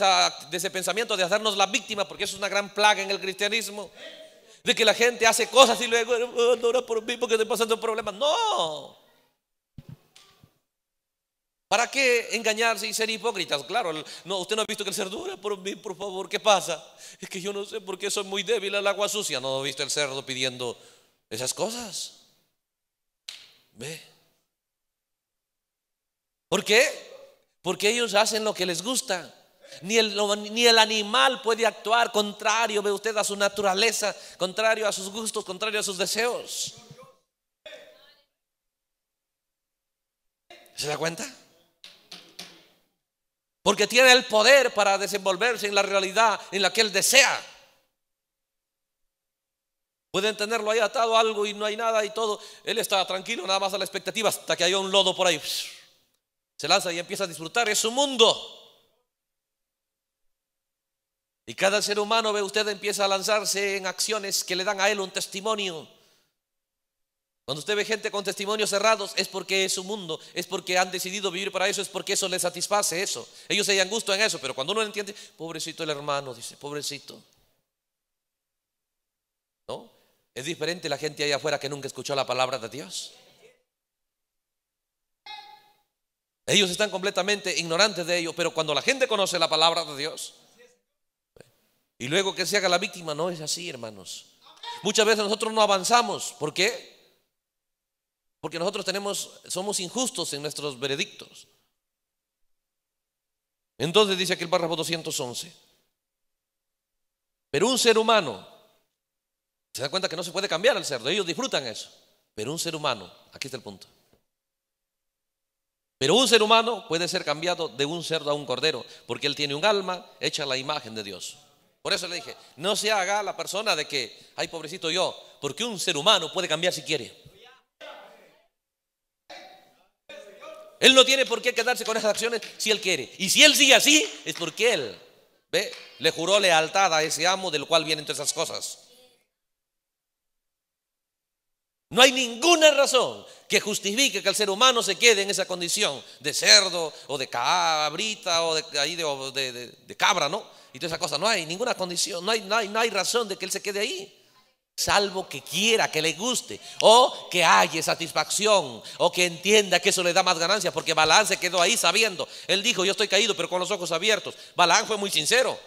[SPEAKER 1] ese pensamiento de hacernos la víctima, porque eso es una gran plaga en el cristianismo. De que la gente hace cosas y luego, oh, no por mí porque estoy pasando problemas. No, ¿Para qué engañarse y ser hipócritas? Claro, no, usted no ha visto que el cerdo dura por mí, por favor, ¿qué pasa? Es que yo no sé por qué soy muy débil al agua sucia. No ha visto el cerdo pidiendo esas cosas. ¿Ve? ¿Por qué? Porque ellos hacen lo que les gusta. Ni el, ni el, animal puede actuar contrario, ve usted, a su naturaleza, contrario a sus gustos, contrario a sus deseos. ¿Se da cuenta? Porque tiene el poder para desenvolverse en la realidad en la que Él desea. Pueden tenerlo ahí atado algo y no hay nada y todo. Él está tranquilo, nada más a la expectativa, hasta que haya un lodo por ahí. Se lanza y empieza a disfrutar. Es su mundo. Y cada ser humano, ve usted, empieza a lanzarse en acciones que le dan a él un testimonio. Cuando usted ve gente con testimonios cerrados es porque es su mundo, es porque han decidido vivir para eso, es porque eso les satisface eso. Ellos se gusto en eso, pero cuando uno lo entiende, pobrecito el hermano, dice, pobrecito. ¿No? Es diferente la gente allá afuera que nunca escuchó la palabra de Dios. Ellos están completamente ignorantes de ello, pero cuando la gente conoce la palabra de Dios, y luego que se haga la víctima, no es así, hermanos. Muchas veces nosotros no avanzamos. ¿Por qué? Porque nosotros tenemos, somos injustos en nuestros veredictos. Entonces dice aquí el párrafo 211. Pero un ser humano, se da cuenta que no se puede cambiar al cerdo, ellos disfrutan eso. Pero un ser humano, aquí está el punto. Pero un ser humano puede ser cambiado de un cerdo a un cordero, porque él tiene un alma hecha a la imagen de Dios. Por eso le dije, no se haga la persona de que, ay pobrecito yo, porque un ser humano puede cambiar si quiere. Él no tiene por qué quedarse con esas acciones si él quiere. Y si él sigue así, es porque él ¿ve? le juró lealtad a ese amo del cual vienen todas esas cosas. No hay ninguna razón que justifique que el ser humano se quede en esa condición de cerdo o de cabrita o de, ahí de, cabra, ¿no? Y todas esas cosas No hay ninguna condición, no hay, no hay razón de que él se quede ahí salvo que quiera, que le guste, o que haya satisfacción, o que entienda que eso le da más ganancias, porque Balán se quedó ahí sabiendo. Él dijo, yo estoy caído, pero con los ojos abiertos. Balán fue muy sincero.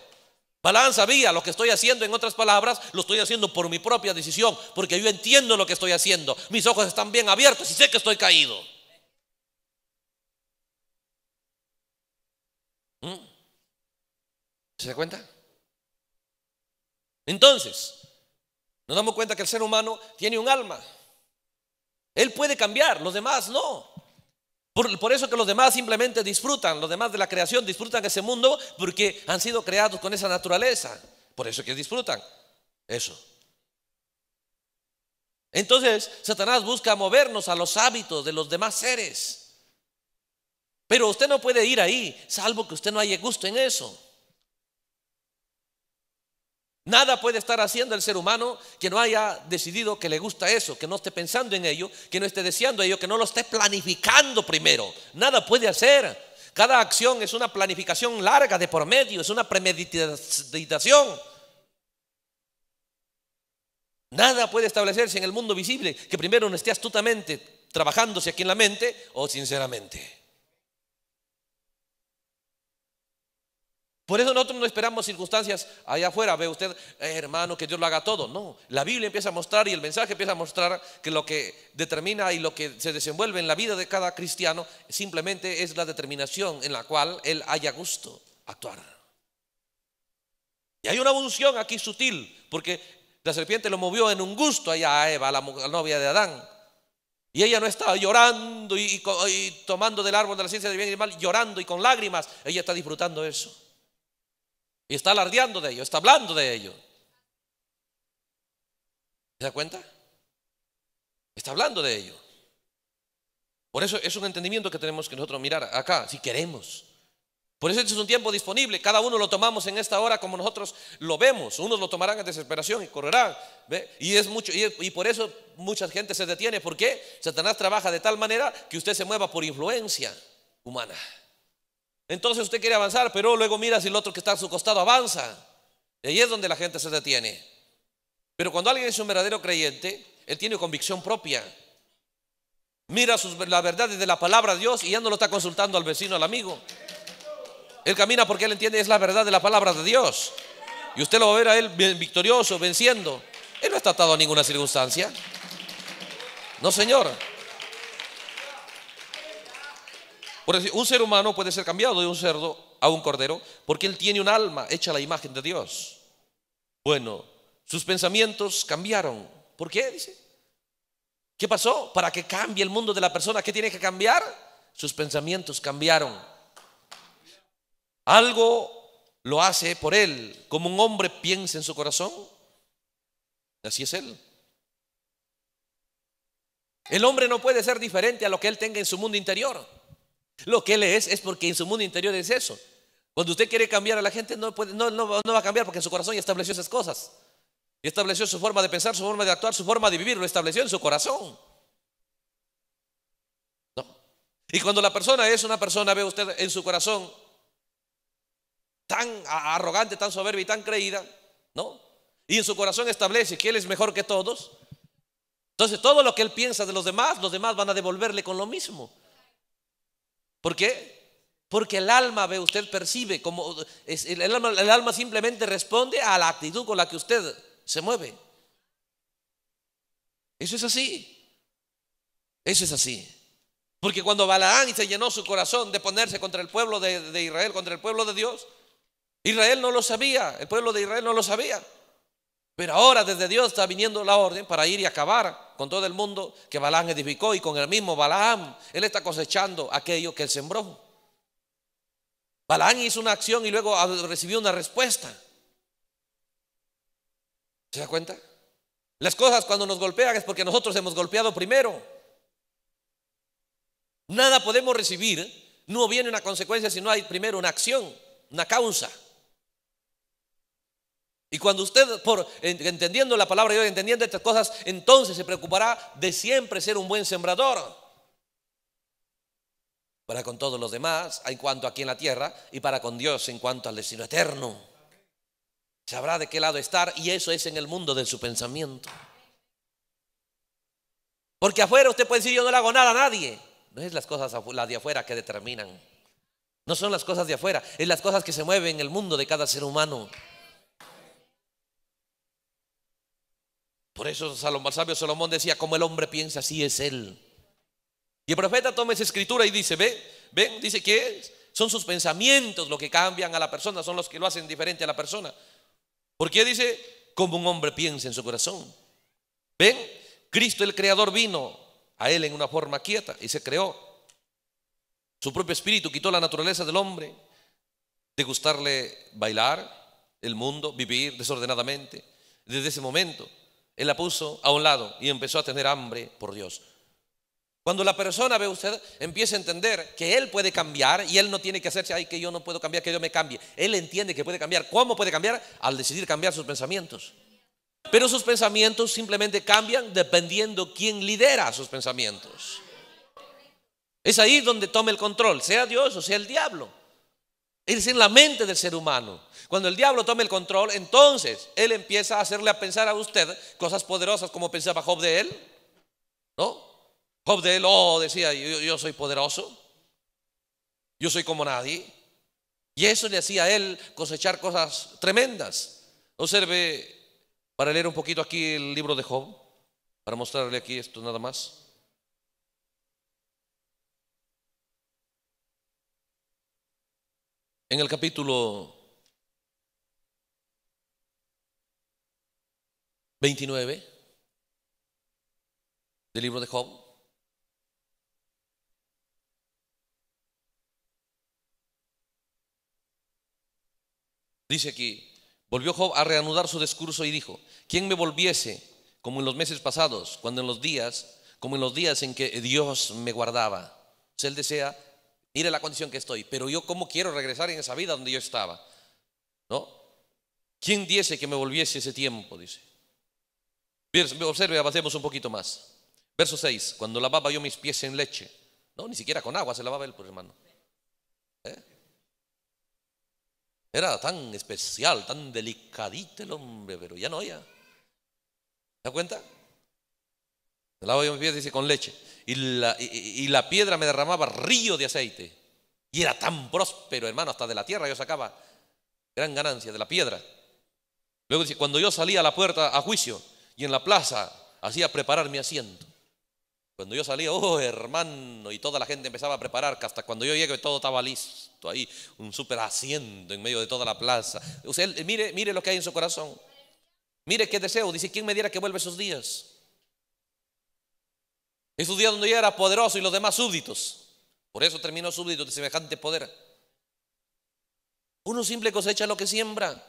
[SPEAKER 1] Balán sabía lo que estoy haciendo, en otras palabras, lo estoy haciendo por mi propia decisión, porque yo entiendo lo que estoy haciendo. Mis ojos están bien abiertos y sé que estoy caído. ¿Mm? ¿Se da cuenta? Entonces, nos damos cuenta que el ser humano tiene un alma. Él puede cambiar, los demás no. Por, eso que los demás simplemente disfrutan, los demás de la creación disfrutan ese mundo porque han sido creados con esa naturaleza. Por eso que disfrutan eso. Entonces, Satanás busca movernos a los hábitos de los demás seres. Pero usted no puede ir ahí, salvo que usted no haya gusto en eso. Nada puede estar haciendo el ser humano que no haya decidido que le gusta eso, que no esté pensando en ello, que no esté deseando ello, que no lo esté planificando primero. Nada puede hacer. Cada acción es una planificación larga de por medio, es una premeditación. Nada puede establecerse en el mundo visible que primero no esté astutamente trabajándose aquí en la mente o sinceramente. Por eso nosotros no esperamos circunstancias allá afuera. Ve usted, eh, hermano, que Dios lo haga todo. No, la Biblia empieza a mostrar y el mensaje empieza a mostrar que lo que determina y lo que se desenvuelve en la vida de cada cristiano simplemente es la determinación en la cual él haya gusto actuar. Y hay una evolución aquí sutil, porque la serpiente lo movió en un gusto allá a Eva, la novia de Adán. Y ella no está llorando y, y tomando del árbol de la ciencia del bien y del mal, llorando y con lágrimas. Ella está disfrutando eso. Y está alardeando de ello, está hablando de ello. ¿Se da cuenta? Está hablando de ello. Por eso es un entendimiento que tenemos que nosotros mirar acá, si queremos. Por eso este es un tiempo disponible. Cada uno lo tomamos en esta hora como nosotros lo vemos. Unos lo tomarán en desesperación y correrán. Y, es mucho, y, y, por eso mucha gente se detiene. ¿Por qué? Satanás trabaja de tal manera que usted se mueva por influencia humana. Entonces usted quiere avanzar, pero luego mira si el otro que está a su costado avanza. Y ahí es donde la gente se detiene. Pero cuando alguien es un verdadero creyente, él tiene convicción propia. Mira la verdad de la palabra de Dios y ya no lo está consultando al vecino, al amigo. Él camina porque él entiende es la verdad de la palabra de Dios. Y usted lo va a ver a él victorioso, venciendo. Él no ha atado a ninguna circunstancia. No, señor. un ser humano puede ser cambiado de un cerdo a un cordero porque él tiene un alma hecha a la imagen de Dios. Bueno, sus pensamientos cambiaron. ¿Por qué? Dice. ¿Qué pasó? Para que cambie el mundo de la persona, ¿qué tiene que cambiar? Sus pensamientos cambiaron. Algo lo hace por él, como un hombre piensa en su corazón. Así es él. El hombre no puede ser diferente a lo que él tenga en su mundo interior lo que él es es porque en su mundo interior es eso. Cuando usted quiere cambiar a la gente, no, no, va a cambiar porque en su corazón ya estableció esas cosas. Y estableció su forma de pensar, su forma de actuar, su forma de vivir, lo estableció en su corazón. Y cuando la persona es una persona, ve usted en su corazón, tan arrogante, tan soberbia y tan creída, ¿no? Y en su corazón establece que él es mejor que todos. Entonces todo lo que él piensa de los demás, los demás van a devolverle con lo mismo. ¿Por qué? Porque el alma, ve, usted percibe, como el, alma, simplemente responde a la actitud con la que usted se mueve. Eso es así. Eso es así. Porque cuando Balaán se llenó su corazón de ponerse contra el pueblo de Israel, contra el pueblo de Dios, Israel no lo sabía, el pueblo de Israel no lo sabía. Pero ahora desde Dios está viniendo la orden para ir y acabar con todo el mundo que Balaam edificó y con el mismo Balaam, él está cosechando aquello que él sembró. Balaam hizo una acción y luego recibió una respuesta. ¿Se da cuenta? Las cosas cuando nos golpean es porque nosotros hemos golpeado primero. Nada podemos recibir, no viene una consecuencia si no hay primero una acción, una causa. Y cuando usted, por entendiendo la palabra de Dios, entendiendo estas cosas, entonces se preocupará de siempre ser un buen sembrador. Para con todos los demás, en cuanto aquí en la tierra, y para con Dios en cuanto al destino eterno. Sabrá de qué lado estar, y eso es en el mundo de su pensamiento. Porque afuera usted puede decir: Yo no le hago nada a nadie. No es las cosas las de afuera que determinan. No son las cosas de afuera, es las cosas que se mueven en el mundo de cada ser humano. Por eso Salomón, sabio Salomón decía, como el hombre piensa, así es él. Y el profeta toma esa escritura y dice, Ven, ven, dice que son sus pensamientos lo que cambian a la persona, son los que lo hacen diferente a la persona. Porque dice, como un hombre piensa en su corazón. Ven, Cristo el Creador vino a él en una forma quieta y se creó. Su propio espíritu quitó la naturaleza del hombre de gustarle bailar, el mundo, vivir desordenadamente. Desde ese momento él la puso a un lado y empezó a tener hambre por Dios. Cuando la persona ve usted, empieza a entender que él puede cambiar y él no tiene que hacerse, ay, que yo no puedo cambiar, que Dios me cambie. Él entiende que puede cambiar. ¿Cómo puede cambiar? Al decidir cambiar sus pensamientos. Pero sus pensamientos simplemente cambian dependiendo quién lidera sus pensamientos. Es ahí donde toma el control, sea Dios o sea el diablo. Es en la mente del ser humano. Cuando el diablo tome el control, entonces él empieza a hacerle a pensar a usted cosas poderosas como pensaba Job de él. ¿No? Job de él, oh, decía, yo, yo soy poderoso. Yo soy como nadie. Y eso le hacía a él cosechar cosas tremendas. Observe, para leer un poquito aquí el libro de Job, para mostrarle aquí esto nada más. en el capítulo 29 del libro de Job. Dice aquí, volvió Job a reanudar su discurso y dijo, ¿quién me volviese como en los meses pasados, cuando en los días, como en los días en que Dios me guardaba? O pues él desea Mire la condición que estoy, pero yo cómo quiero regresar en esa vida donde yo estaba. ¿No? ¿Quién diese que me volviese ese tiempo? Dice. Observe, avancemos un poquito más. Verso 6. Cuando lavaba yo mis pies en leche. No, ni siquiera con agua se lavaba él, pues hermano. ¿Eh? Era tan especial, tan delicadito el hombre, pero ya no, ya. ¿Se da cuenta? Me dice, con leche. Y la, piedra me derramaba río de aceite. Y era tan próspero, hermano, hasta de la tierra yo sacaba gran ganancia de la piedra. Luego dice, cuando yo salía a la puerta a juicio y en la plaza hacía preparar mi asiento. Cuando yo salía, oh hermano, y toda la gente empezaba a preparar, que hasta cuando yo llegué todo estaba listo ahí, un super asiento en medio de toda la plaza. Usted mire, mire lo que hay en su corazón. Mire qué deseo, dice, ¿quién me diera que vuelva esos días? Esos día donde ella era poderoso y los demás súbditos. Por eso terminó súbdito de semejante poder. Uno simple cosecha lo que siembra. ¿Se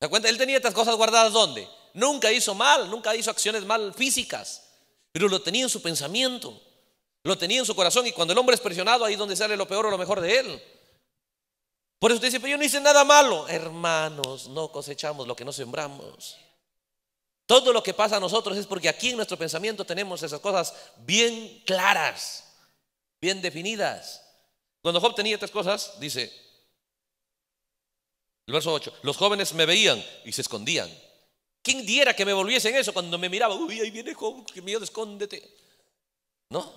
[SPEAKER 1] da cuenta? Él tenía estas cosas guardadas donde Nunca hizo mal, nunca hizo acciones mal físicas, pero lo tenía en su pensamiento, lo tenía en su corazón y cuando el hombre es presionado ahí es donde sale lo peor o lo mejor de él. Por eso usted dice, pero yo no hice nada malo. Hermanos, no cosechamos lo que no sembramos. Todo lo que pasa a nosotros es porque aquí en nuestro pensamiento tenemos esas cosas bien claras, bien definidas. Cuando Job tenía estas cosas, dice el verso 8, los jóvenes me veían y se escondían. ¿Quién diera que me volviesen eso cuando me miraba? Uy, ahí viene Job, que miedo, escóndete. ¿No?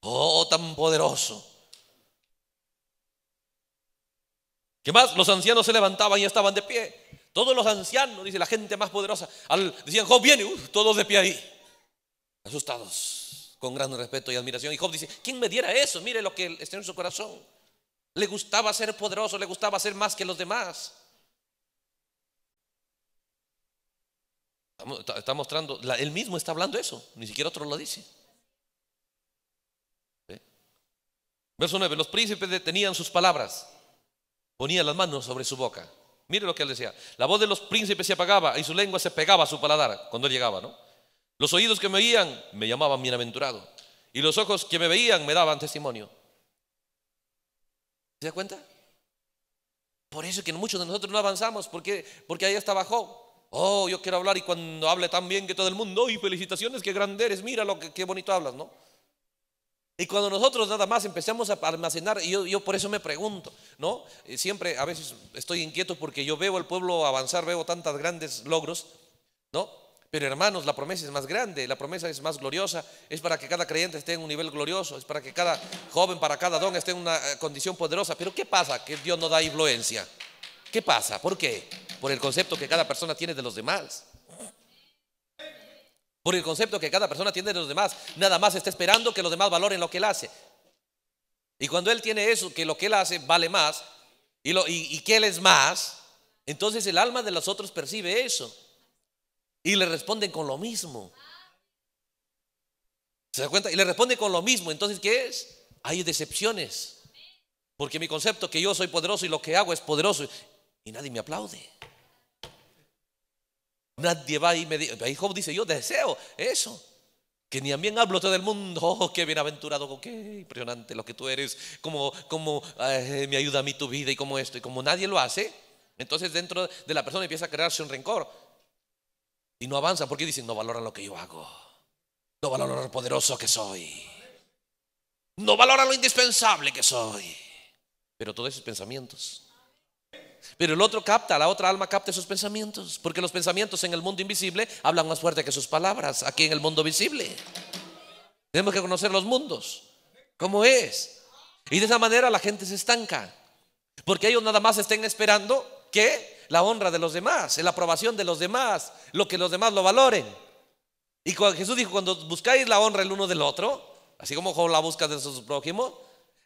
[SPEAKER 1] Oh, tan poderoso. ¿Qué más? Los ancianos se levantaban y estaban de pie. Todos los ancianos, dice la gente más poderosa, al, decían, Job viene, todos de pie ahí, asustados, con gran respeto y admiración. Y Job dice, ¿quién me diera eso? Mire lo que está en su corazón. Le gustaba ser poderoso, le gustaba ser más que los demás. Está mostrando, él mismo está hablando eso, ni siquiera otro lo dice. Verso 9, los príncipes detenían sus palabras, ponían las manos sobre su boca. Mire lo que él decía. La voz de los príncipes se apagaba y su lengua se pegaba a su paladar cuando él llegaba, ¿no? Los oídos que me oían me llamaban bienaventurado. Y los ojos que me veían me daban testimonio. ¿Se da cuenta? Por eso es que muchos de nosotros no avanzamos, porque, porque ahí está bajó. Oh, yo quiero hablar y cuando hable tan bien que todo el mundo, y felicitaciones, qué grande eres, mira lo que qué bonito hablas, ¿no? Y cuando nosotros nada más empezamos a almacenar, y yo, por eso me pregunto, ¿no? Siempre a veces estoy inquieto porque yo veo al pueblo avanzar, veo tantas grandes logros, ¿no? Pero hermanos, la promesa es más grande, la promesa es más gloriosa, es para que cada creyente esté en un nivel glorioso, es para que cada joven, para cada don esté en una eh, condición poderosa. Pero ¿qué pasa? Que Dios no da influencia. ¿Qué pasa? ¿Por qué? Por el concepto que cada persona tiene de los demás. Por el concepto que cada persona tiene de los demás. Nada más está esperando que los demás valoren lo que él hace. Y cuando él tiene eso, que lo que él hace vale más y, lo, que él es más, entonces el alma de los otros percibe eso. Y le responden con lo mismo. ¿Se da cuenta? Y le responden con lo mismo. Entonces, ¿qué es? Hay decepciones. Porque mi concepto que yo soy poderoso y lo que hago es poderoso. Y nadie me aplaude. Nadie va y me dice, dice, yo deseo eso. Que ni a mí hablo todo el mundo. Oh, qué bienaventurado, qué impresionante lo que tú eres. Como, como eh, me ayuda a mí tu vida y como esto. Y como nadie lo hace, entonces dentro de la persona empieza a crearse un rencor. Y no avanza porque dicen, no valora lo que yo hago. No valora lo poderoso que soy. No valora lo indispensable que soy. Pero todos esos pensamientos pero el otro capta, la otra alma capta sus pensamientos, porque los pensamientos en el mundo invisible hablan más fuerte que sus palabras aquí en el mundo visible. Tenemos que conocer los mundos, cómo es. Y de esa manera la gente se estanca, porque ellos nada más estén esperando que la honra de los demás, la aprobación de los demás, lo que los demás lo valoren. Y cuando Jesús dijo, cuando buscáis la honra el uno del otro, así como la busca de su prójimo,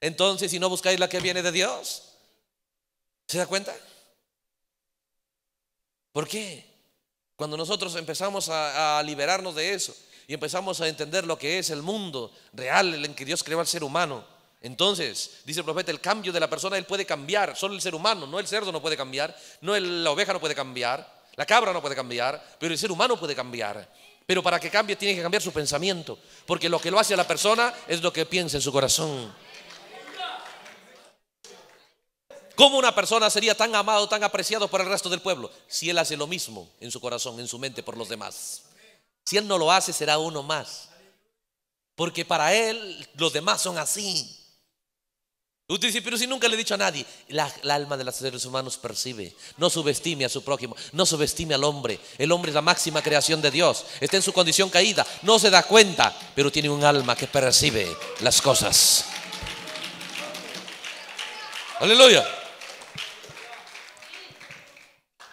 [SPEAKER 1] entonces si no buscáis la que viene de Dios, ¿Se da cuenta? ¿Por qué? Cuando nosotros empezamos a, liberarnos de eso y empezamos a entender lo que es el mundo real en que Dios creó al ser humano, entonces, dice el profeta, el cambio de la persona, él puede cambiar, solo el ser humano, no el cerdo no puede cambiar, no la oveja no puede cambiar, la cabra no puede cambiar, pero el ser humano puede cambiar. Pero para que cambie tiene que cambiar su pensamiento, porque lo que lo hace a la persona es lo que piensa en su corazón. ¿Cómo una persona sería tan amado, tan apreciado por el resto del pueblo? Si él hace lo mismo en su corazón, en su mente, por los demás. Si él no lo hace, será uno más. Porque para él los demás son así. Usted dice, pero si nunca le he dicho a nadie, la, alma de los seres humanos percibe. No subestime a su prójimo, no subestime al hombre. El hombre es la máxima creación de Dios. Está en su condición caída, no se da cuenta, pero tiene un alma que percibe las cosas. Aleluya.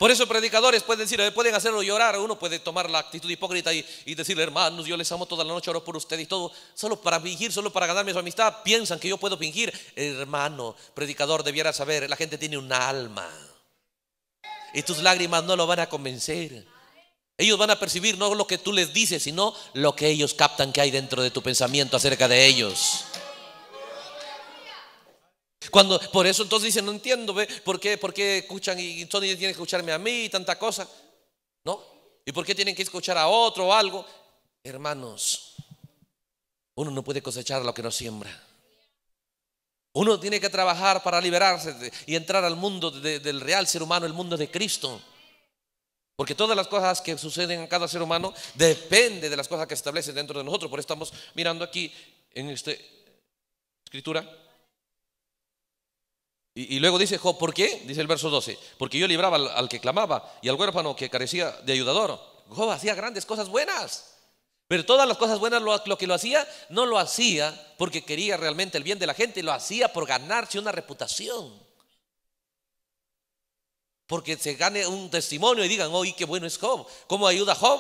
[SPEAKER 1] Por eso predicadores pueden decir, eh, pueden hacerlo llorar, uno puede tomar la actitud hipócrita y, y decirle, hermanos, yo les amo toda la noche, oro por ustedes y todo, solo para fingir, solo para ganarme su amistad, piensan que yo puedo fingir. Hermano, predicador, debiera saber, la gente tiene un alma. Y tus lágrimas no lo van a convencer. Ellos van a percibir no lo que tú les dices, sino lo que ellos captan que hay dentro de tu pensamiento acerca de ellos. Cuando, por eso entonces dicen, no entiendo, ¿ve? ¿Por qué, por qué escuchan y entonces tienen que escucharme a mí y tanta cosa? ¿No? ¿Y por qué tienen que escuchar a otro o algo? Hermanos, uno no puede cosechar lo que no siembra. Uno tiene que trabajar para liberarse y entrar al mundo del real ser humano, el mundo de Cristo. Porque todas las cosas que suceden en cada ser humano depende de las cosas que se establecen dentro de nosotros. Por eso estamos mirando aquí en esta escritura y, luego dice Job, ¿por qué? Dice el verso 12, porque yo libraba al, que clamaba y al huérfano que carecía de ayudador. Job hacía grandes cosas buenas. Pero todas las cosas buenas, lo, que lo hacía, no lo hacía porque quería realmente el bien de la gente, lo hacía por ganarse una reputación. Porque se gane un testimonio y digan, oh, qué bueno es Job, cómo ayuda Job.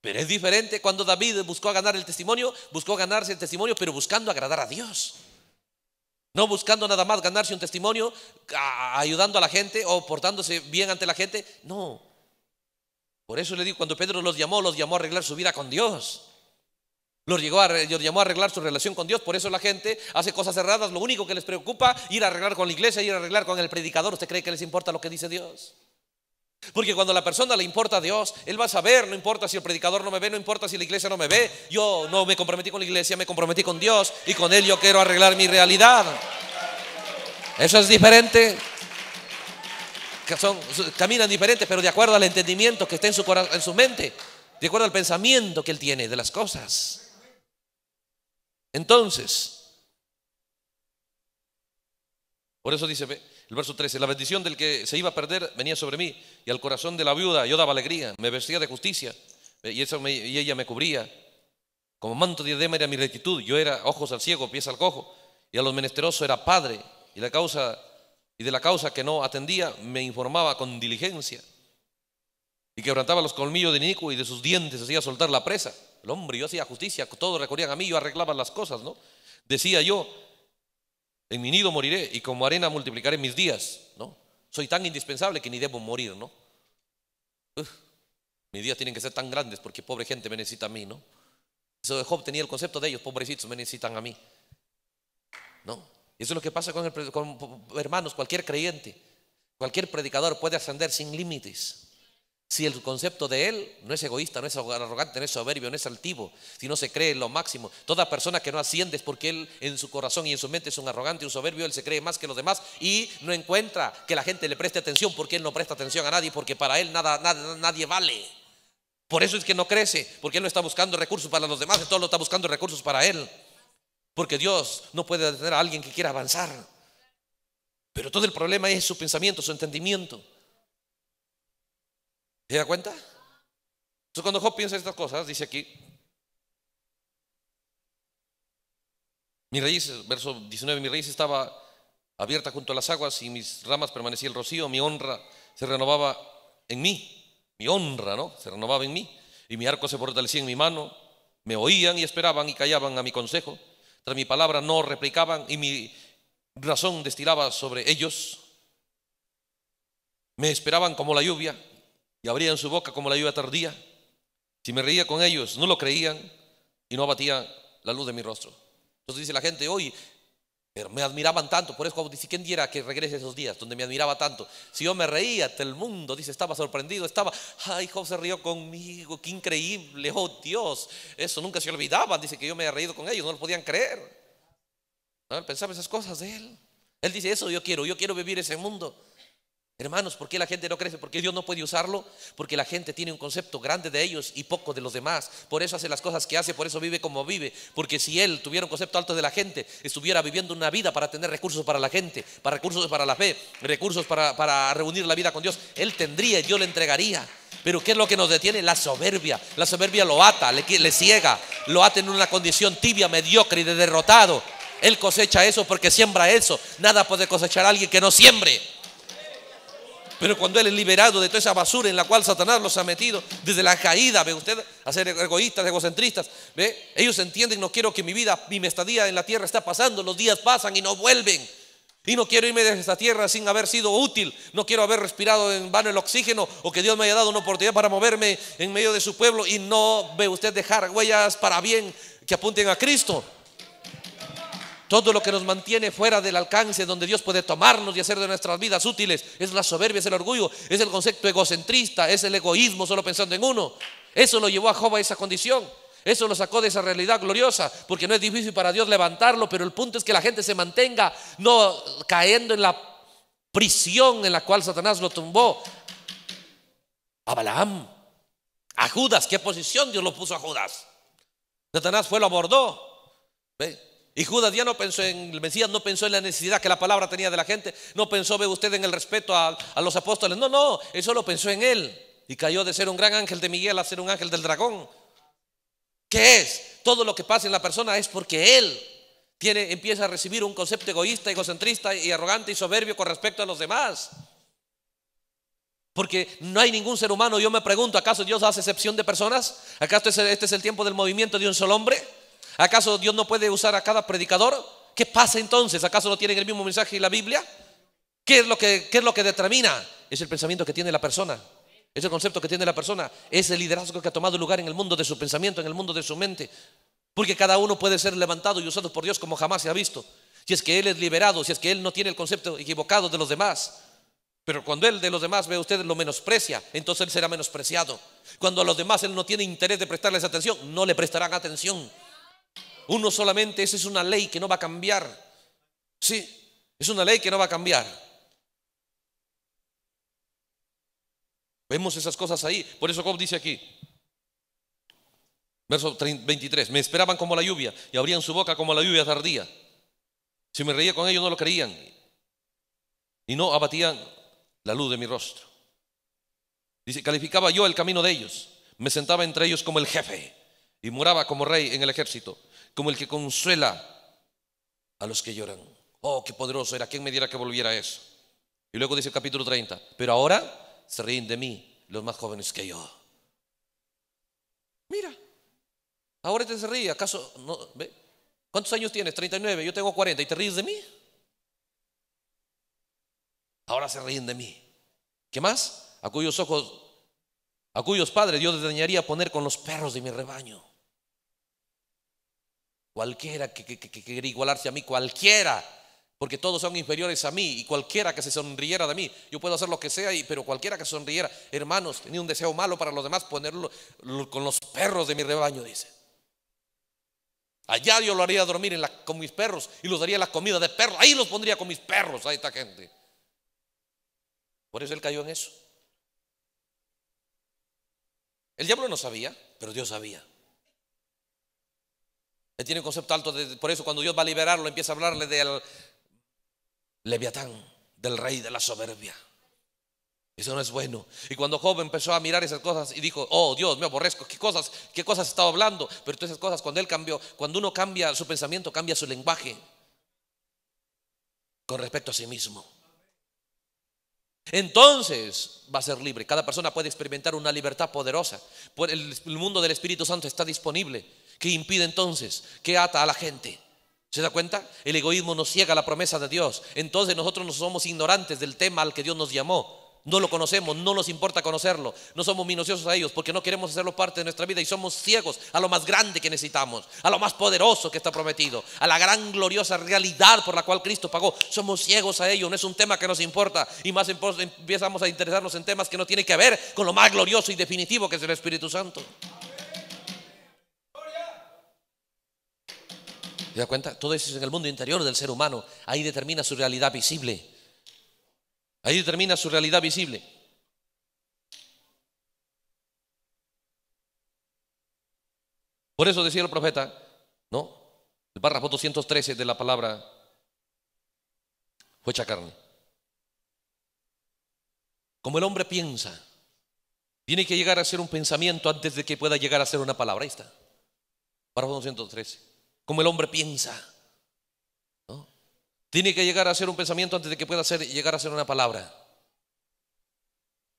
[SPEAKER 1] Pero es diferente cuando David buscó ganar el testimonio, buscó ganarse el testimonio, pero buscando agradar a Dios. No buscando nada más ganarse un testimonio, ayudando a la gente o portándose bien ante la gente. No. Por eso le digo, cuando Pedro los llamó, los llamó a arreglar su vida con Dios. Los, llegó a, llamó a arreglar su relación con Dios. Por eso la gente hace cosas cerradas. Lo único que les preocupa, ir a arreglar con la iglesia, ir a arreglar con el predicador. ¿Usted cree que les importa lo que dice Dios? Porque cuando a la persona le importa a Dios, Él va a saber, no importa si el predicador no me ve, no importa si la iglesia no me ve, yo no me comprometí con la iglesia, me comprometí con Dios y con Él yo quiero arreglar mi realidad. Eso es diferente. caminan diferentes, pero de acuerdo al entendimiento que está en su, en su mente, de acuerdo al pensamiento que Él tiene de las cosas. Entonces, por eso dice, el verso 13, la bendición del que se iba a perder venía sobre mí y al corazón de la viuda yo daba alegría, me vestía de justicia eh, y, ella me cubría. Como manto de diadema era mi rectitud, yo era ojos al ciego, pies al cojo y a los menesterosos era padre y, de la causa que no atendía me informaba con diligencia y quebrantaba los colmillos de Nico y de sus dientes hacía soltar la presa. El hombre, yo hacía justicia, todos recorrían a mí, yo arreglaban las cosas, ¿no? Decía yo, en mi nido moriré y como arena multiplicaré mis días, ¿no? Soy tan indispensable que ni debo morir, ¿no? mis días tienen que ser tan grandes porque pobre gente me necesita a mí, ¿no? Eso Job tenía el concepto de ellos, pobrecitos me necesitan a mí, ¿no? Eso es lo que pasa con, el, con hermanos, cualquier creyente, cualquier predicador puede ascender sin límites. Si el concepto de Él no es egoísta, no es arrogante, no es soberbio, no es altivo, si no se cree en lo máximo. Toda persona que no asciende es porque Él en su corazón y en su mente es un arrogante, un soberbio, Él se cree más que los demás y no encuentra que la gente le preste atención porque Él no presta atención a nadie, porque para Él nada, nadie vale. Por eso es que no crece, porque Él no está buscando recursos para los demás, todo lo está buscando recursos para Él. Porque Dios no puede detener a alguien que quiera avanzar. Pero todo el problema es su pensamiento, su entendimiento. ¿Te da cuenta? Entonces cuando Job piensa estas cosas, dice aquí, Mi raíz, verso 19, mi raíz estaba abierta junto a las aguas y mis ramas permanecía el rocío, mi honra se renovaba en mí, mi honra, ¿no? Se renovaba en mí y mi arco se fortalecía en mi mano, me oían y esperaban y callaban a mi consejo, tras mi palabra no replicaban y mi razón destilaba sobre ellos, me esperaban como la lluvia y abrían su boca como la lluvia tardía. Si me reía con ellos, no lo creían y no abatía la luz de mi rostro. Entonces dice la gente hoy, me admiraban tanto, por eso dice, ¿quién diera que regrese esos días donde me admiraba tanto? Si yo me reía, el mundo, dice, estaba sorprendido, estaba, ay, Job se rió conmigo, qué increíble, oh Dios, eso nunca se olvidaba dice que yo me había reído con ellos, no lo podían creer. ¿No? Pensaba esas cosas de él. Él dice, eso yo quiero, yo quiero vivir ese mundo. Hermanos, ¿por qué la gente no crece? Porque Dios no puede usarlo? Porque la gente tiene un concepto grande de ellos y poco de los demás. Por eso hace las cosas que hace, por eso vive como vive. Porque si él tuviera un concepto alto de la gente, estuviera viviendo una vida para tener recursos para la gente, para recursos para la fe, recursos para, reunir la vida con Dios. Él tendría y Dios le entregaría. Pero ¿qué es lo que nos detiene? La soberbia. La soberbia lo ata, le, ciega, lo ata en una condición tibia, mediocre y de derrotado. Él cosecha eso porque siembra eso. Nada puede cosechar a alguien que no siembre. Pero cuando Él es liberado de toda esa basura en la cual Satanás los ha metido desde la caída, ve usted, a ser egoístas, egocentristas, ve, ellos entienden, no quiero que mi vida, mi estadía en la tierra está pasando, los días pasan y no vuelven. Y no quiero irme de esta tierra sin haber sido útil. No quiero haber respirado en vano el oxígeno o que Dios me haya dado una oportunidad para moverme en medio de su pueblo y no, ve usted, dejar huellas para bien que apunten a Cristo. Todo lo que nos mantiene fuera del alcance donde Dios puede tomarnos y hacer de nuestras vidas útiles es la soberbia, es el orgullo, es el concepto egocentrista, es el egoísmo solo pensando en uno. Eso lo llevó a Job a esa condición. Eso lo sacó de esa realidad gloriosa, porque no es difícil para Dios levantarlo, pero el punto es que la gente se mantenga no cayendo en la prisión en la cual Satanás lo tumbó. A Balaam, a Judas, ¿qué posición Dios lo puso a Judas? Satanás fue, lo abordó. Y Judas ya no pensó en el Mesías, no pensó en la necesidad que la palabra tenía de la gente, no pensó, ve usted, en el respeto a, los apóstoles. No, no, eso solo pensó en él. Y cayó de ser un gran ángel de Miguel a ser un ángel del dragón. ¿Qué es? Todo lo que pasa en la persona es porque él tiene, empieza a recibir un concepto egoísta, egocentrista y arrogante y soberbio con respecto a los demás. Porque no hay ningún ser humano, yo me pregunto, ¿acaso Dios hace excepción de personas? ¿Acaso este es el tiempo del movimiento de un solo hombre? ¿Acaso Dios no puede usar a cada predicador? ¿Qué pasa entonces? ¿Acaso no tienen el mismo mensaje y la Biblia? ¿Qué es lo que, es lo que determina? Es el pensamiento que tiene la persona. Es el concepto que tiene la persona. Es el liderazgo que ha tomado lugar en el mundo de su pensamiento, en el mundo de su mente. Porque cada uno puede ser levantado y usado por Dios como jamás se ha visto. Si es que Él es liberado, si es que Él no tiene el concepto equivocado de los demás. Pero cuando Él de los demás ve a usted lo menosprecia, entonces Él será menospreciado. Cuando a los demás Él no tiene interés de prestarles atención, no le prestarán atención. Uno solamente, esa es una ley que no va a cambiar. Sí, es una ley que no va a cambiar. Vemos esas cosas ahí. Por eso Job dice aquí, verso 23, me esperaban como la lluvia y abrían su boca como la lluvia tardía. Si me reía con ellos no lo creían y no abatían la luz de mi rostro. Dice, calificaba yo el camino de ellos, me sentaba entre ellos como el jefe y moraba como rey en el ejército como el que consuela a los que lloran. Oh, qué poderoso era, ¿quién me diera que volviera a eso? Y luego dice el capítulo 30, pero ahora se ríen de mí los más jóvenes que yo. Mira, ahora te se ríe, ¿acaso no? ¿Cuántos años tienes? 39, yo tengo 40, ¿y te ríes de mí? Ahora se ríen de mí. ¿Qué más? A cuyos ojos, a cuyos padres Dios desdeñaría poner con los perros de mi rebaño. Cualquiera que, que, igualarse a mí, cualquiera, porque todos son inferiores a mí y cualquiera que se sonriera de mí, yo puedo hacer lo que sea, y, pero cualquiera que sonriera, hermanos, tenía un deseo malo para los demás, ponerlo con los perros de mi rebaño, dice. Allá yo lo haría dormir con mis perros y los daría la comida de perros, ahí los pondría con mis perros, a esta gente. Por eso él cayó en eso. El diablo no sabía, pero Dios sabía. Él tiene un concepto alto, de, por eso cuando Dios va a liberarlo empieza a hablarle del leviatán, del rey de la soberbia. Eso no es bueno. Y cuando Job empezó a mirar esas cosas y dijo, oh Dios, me aborrezco, qué cosas, qué cosas estaba hablando. Pero todas esas cosas, cuando él cambió, cuando uno cambia su pensamiento, cambia su lenguaje con respecto a sí mismo. Entonces va a ser libre. Cada persona puede experimentar una libertad poderosa. El mundo del Espíritu Santo está disponible. ¿Qué impide entonces? ¿Qué ata a la gente? ¿Se da cuenta? El egoísmo nos ciega la promesa de Dios. Entonces nosotros no somos ignorantes del tema al que Dios nos llamó. No lo conocemos, no nos importa conocerlo. No somos minuciosos a ellos porque no queremos hacerlo parte de nuestra vida y somos ciegos a lo más grande que necesitamos, a lo más poderoso que está prometido, a la gran gloriosa realidad por la cual Cristo pagó. Somos ciegos a ello, no es un tema que nos importa y más empezamos a interesarnos en temas que no tienen que ver con lo más glorioso y definitivo que es el Espíritu Santo. ¿Te cuenta? Todo eso es en el mundo interior del ser humano. Ahí determina su realidad visible. Ahí determina su realidad visible. Por eso decía el profeta, ¿no? El párrafo 213 de la palabra fue hecha carne. Como el hombre piensa, tiene que llegar a ser un pensamiento antes de que pueda llegar a ser una palabra. Ahí está. Párrafo 213 como el hombre piensa. Tiene que llegar a ser un pensamiento antes de que pueda llegar a ser una palabra.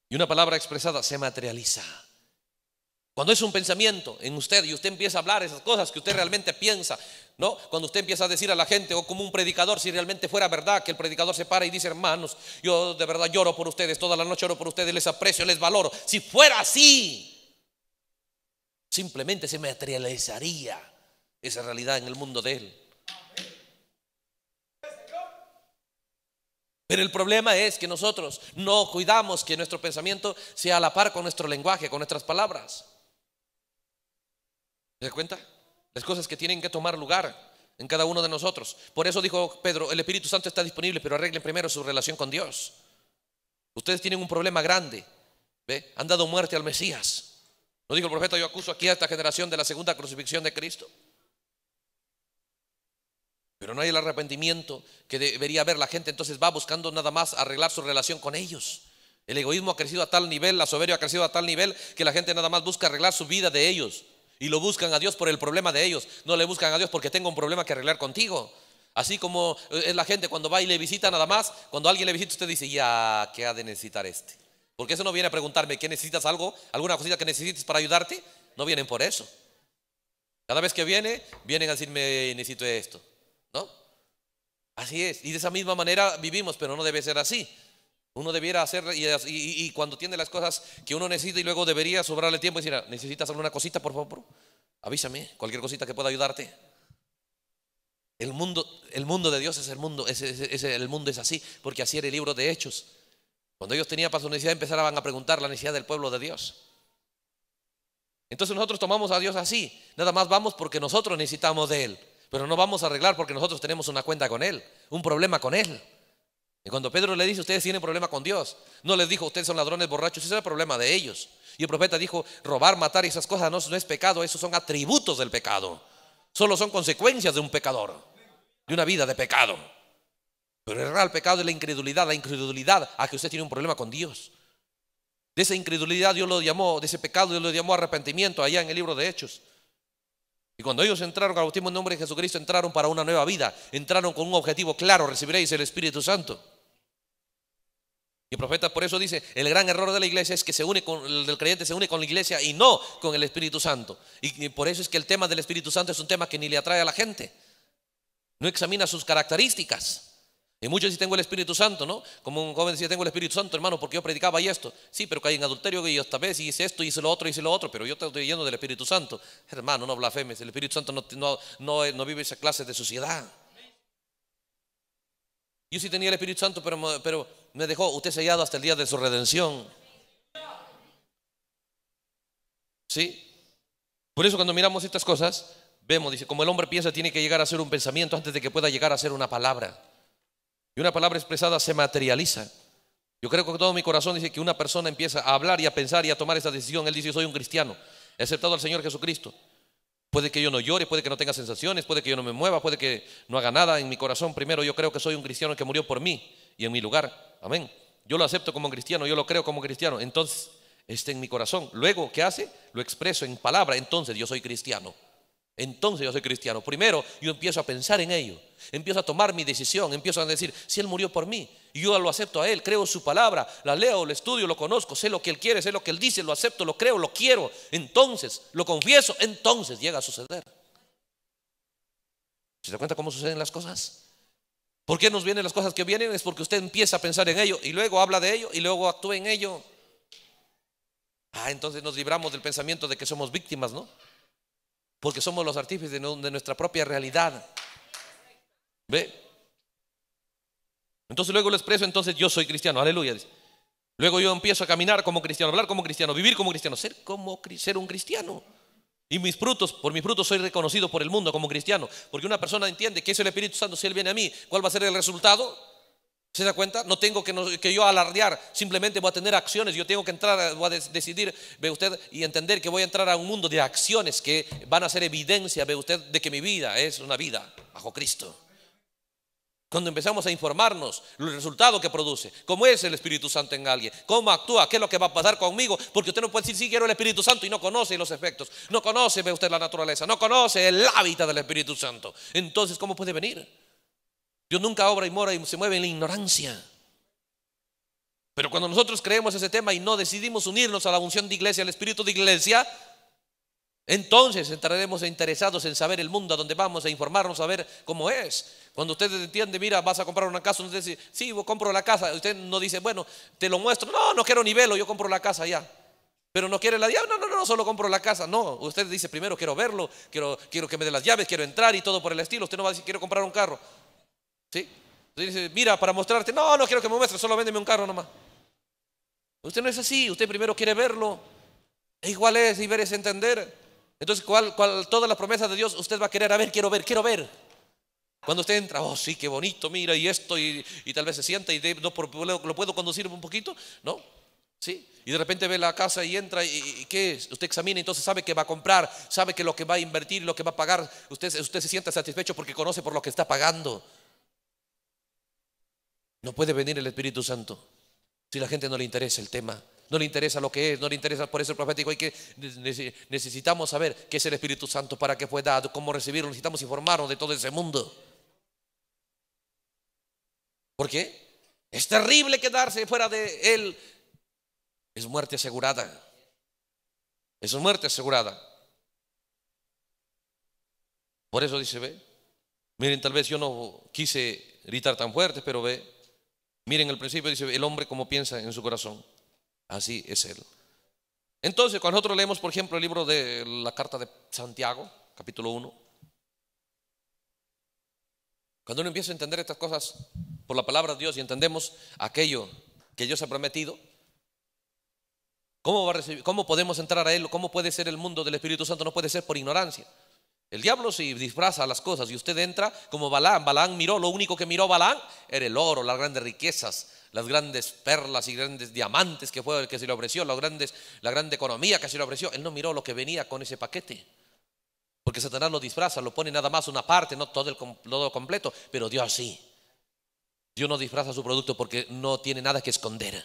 [SPEAKER 1] Y una palabra expresada se materializa. Cuando es un pensamiento en usted y usted empieza a hablar esas cosas que usted realmente piensa, ¿no? Cuando usted empieza a decir a la gente, o como un predicador, si realmente fuera verdad que el predicador se para y dice, hermanos, yo de verdad lloro por ustedes, toda la noche lloro por ustedes, les aprecio, les valoro. Si fuera así, simplemente se materializaría esa realidad en el mundo de Él. Pero el problema es que nosotros no cuidamos que nuestro pensamiento sea a la par con nuestro lenguaje, con nuestras palabras. ¿Se da cuenta? Las cosas que tienen que tomar lugar en cada uno de nosotros. Por eso dijo Pedro, el Espíritu Santo está disponible, pero arreglen primero su relación con Dios. Ustedes tienen un problema grande. Han dado muerte al Mesías. No dijo el profeta, yo acuso aquí a esta generación de la segunda crucifixión de Cristo. Pero no hay el arrepentimiento que debería haber la gente, entonces va buscando nada más arreglar su relación con ellos. El egoísmo ha crecido a tal nivel, la soberbia ha crecido a tal nivel que la gente nada más busca arreglar su vida de ellos y lo buscan a Dios por el problema de ellos, no le buscan a Dios porque tengo un problema que arreglar contigo. Así como eh, es la gente cuando va y le visita nada más, cuando alguien le visita usted dice, ya, ¿qué ha de necesitar este? Porque eso no viene a preguntarme, ¿qué necesitas algo? ¿Alguna cosita que necesites para ayudarte? No vienen por eso. Cada vez que viene, vienen a decirme, necesito esto Así es. Y de esa misma manera vivimos, pero no debe ser así. Uno debiera hacer, y, cuando tiene las cosas que uno necesita y luego debería sobrarle tiempo y decir, ah, necesitas alguna cosita, por favor, avísame, cualquier cosita que pueda ayudarte. El mundo, el mundo de Dios es el mundo, es, el mundo es así, porque así era el libro de Hechos. Cuando ellos tenían para su necesidad empezaban a preguntar la necesidad del pueblo de Dios. Entonces nosotros tomamos a Dios así, nada más vamos porque nosotros necesitamos de Él pero no vamos a arreglar porque nosotros tenemos una cuenta con Él, un problema con Él. Y cuando Pedro le dice, ustedes tienen problema con Dios, no les dijo, ustedes son ladrones borrachos, ese es el problema de ellos. Y el profeta dijo, robar, matar y esas cosas no, no es pecado, esos son atributos del pecado. Solo son consecuencias de un pecador, de una vida de pecado. Pero el real pecado es la incredulidad, la incredulidad a que usted tiene un problema con Dios. De esa incredulidad Dios lo llamó, de ese pecado Dios lo llamó arrepentimiento allá en el libro de Hechos. Y cuando ellos entraron al bautismo en nombre de Jesucristo, entraron para una nueva vida, entraron con un objetivo claro, recibiréis el Espíritu Santo. Y el profeta por eso dice, el gran error de la iglesia es que se une con, el creyente se une con la iglesia y no con el Espíritu Santo. y por eso es que el tema del Espíritu Santo es un tema que ni le atrae a la gente. No examina sus características. Y muchos sí tengo el Espíritu Santo, ¿no? Como un joven decía, tengo el Espíritu Santo, hermano, porque yo predicaba y esto. Sí, pero hay en adulterio, y yo esta vez hice esto, hice lo otro, hice lo otro, pero yo estoy lleno del Espíritu Santo. Hermano, no blasfemes, el Espíritu Santo no, no, no, vive esa clase de suciedad. Yo sí tenía el Espíritu Santo, pero, pero me dejó usted sellado hasta el día de su redención. ¿Sí? Por eso cuando miramos estas cosas, vemos, dice, como el hombre piensa, tiene que llegar a ser un pensamiento antes de que pueda llegar a ser una palabra. Y una palabra expresada se materializa. Yo creo que todo mi corazón dice que una persona empieza a hablar y a pensar y a tomar esa decisión. Él dice, yo soy un cristiano, he aceptado al Señor Jesucristo. Puede que yo no llore, puede que no tenga sensaciones, puede que yo no me mueva, puede que no haga nada en mi corazón. Primero yo creo que soy un cristiano que murió por mí y en mi lugar. Amén. Yo lo acepto como cristiano, yo lo creo como cristiano. Entonces, está en mi corazón. Luego, ¿qué hace? Lo expreso en palabra. Entonces, yo soy cristiano. Entonces yo soy cristiano. Primero yo empiezo a pensar en ello, empiezo a tomar mi decisión, empiezo a decir, si Él murió por mí, yo lo acepto a Él, creo su palabra, la leo, lo estudio, lo conozco, sé lo que Él quiere, sé lo que Él dice, lo acepto, lo creo, lo quiero. Entonces, lo confieso, entonces llega a suceder. ¿Se da cuenta cómo suceden las cosas? ¿Por qué nos vienen las cosas que vienen? Es porque usted empieza a pensar en ello y luego habla de ello y luego actúa en ello. Ah, entonces nos libramos del pensamiento de que somos víctimas, ¿no? Porque somos los artífices de nuestra propia realidad. ¿Ve? Entonces luego lo expreso, entonces yo soy cristiano, aleluya. Luego yo empiezo a caminar como cristiano, hablar como cristiano, vivir como cristiano, ser como ser un cristiano. Y mis frutos, por mis frutos soy reconocido por el mundo como cristiano. Porque una persona entiende que es el Espíritu Santo, si Él viene a mí, ¿cuál va a ser el resultado? ¿Se da cuenta? No tengo que, que, yo alardear, simplemente voy a tener acciones, yo tengo que entrar, voy a decidir, ve usted, y entender que voy a entrar a un mundo de acciones que van a ser evidencia, ve usted, de que mi vida es una vida bajo Cristo. Cuando empezamos a informarnos los resultados que produce, cómo es el Espíritu Santo en alguien, cómo actúa, qué es lo que va a pasar conmigo, porque usted no puede decir, si quiero el Espíritu Santo y no conoce los efectos, no conoce ve usted la naturaleza, no conoce el hábitat del Espíritu Santo. Entonces, ¿cómo puede venir? Dios nunca obra y mora y se mueve en la ignorancia. Pero cuando nosotros creemos ese tema y no decidimos unirnos a la unción de iglesia, al espíritu de iglesia, entonces entraremos interesados en saber el mundo a donde vamos, a informarnos, a ver cómo es. Cuando usted entiende mira, vas a comprar una casa, usted dice, sí, yo compro la casa. Usted no dice, bueno, te lo muestro. No, no quiero ni velo, yo compro la casa ya. Pero no quiere la llave, no, no, no, solo compro la casa. No, usted dice primero quiero verlo, quiero, quiero que me dé las llaves, quiero entrar y todo por el estilo. Usted no va a decir quiero comprar un carro. ¿Sí? Usted dice, mira, para mostrarte, no, no quiero que me muestre solo véndeme un carro nomás. Usted no es así, usted primero quiere verlo. igual es, y ver es entender. Entonces, ¿cuál, cuál, todas las promesas de Dios usted va a querer, a ver, quiero ver, quiero ver. Cuando usted entra, oh sí, qué bonito, mira, y esto, y, tal vez se sienta y lo puedo conducir un poquito, ¿no? ¿Sí? Y de repente ve la casa y entra, y, qué es? Usted examina, entonces sabe que va a comprar, sabe que lo que va a invertir, lo que va a pagar, usted, usted se siente satisfecho porque conoce por lo que está pagando. No puede venir el Espíritu Santo si la gente no le interesa el tema, no le interesa lo que es, no le interesa por eso el profético. Hay que, necesitamos saber qué es el Espíritu Santo, para qué fue dado, cómo recibirlo. Necesitamos informarnos de todo ese mundo. ¿Por qué? Es terrible quedarse fuera de Él. Es muerte asegurada. Es muerte asegurada. Por eso dice, ve. Miren, tal vez yo no quise gritar tan fuerte, pero ve, Miren, el principio dice, el hombre como piensa en su corazón, así es él. Entonces, cuando nosotros leemos, por ejemplo, el libro de la carta de Santiago, capítulo 1, cuando uno empieza a entender estas cosas por la palabra de Dios y entendemos aquello que Dios ha prometido, ¿cómo, va a recibir, cómo podemos entrar a Él? ¿Cómo puede ser el mundo del Espíritu Santo? No puede ser por ignorancia. El diablo se disfraza las cosas y usted entra como Balán. Balán miró, lo único que miró Balán era el oro, las grandes riquezas, las grandes perlas y grandes diamantes que fue el que se le ofreció, grandes, la grande economía que se le ofreció. Él no miró lo que venía con ese paquete. Porque Satanás lo disfraza, lo pone nada más una parte, no todo el todo completo, pero Dios sí. Dios no disfraza su producto porque no tiene nada que esconder.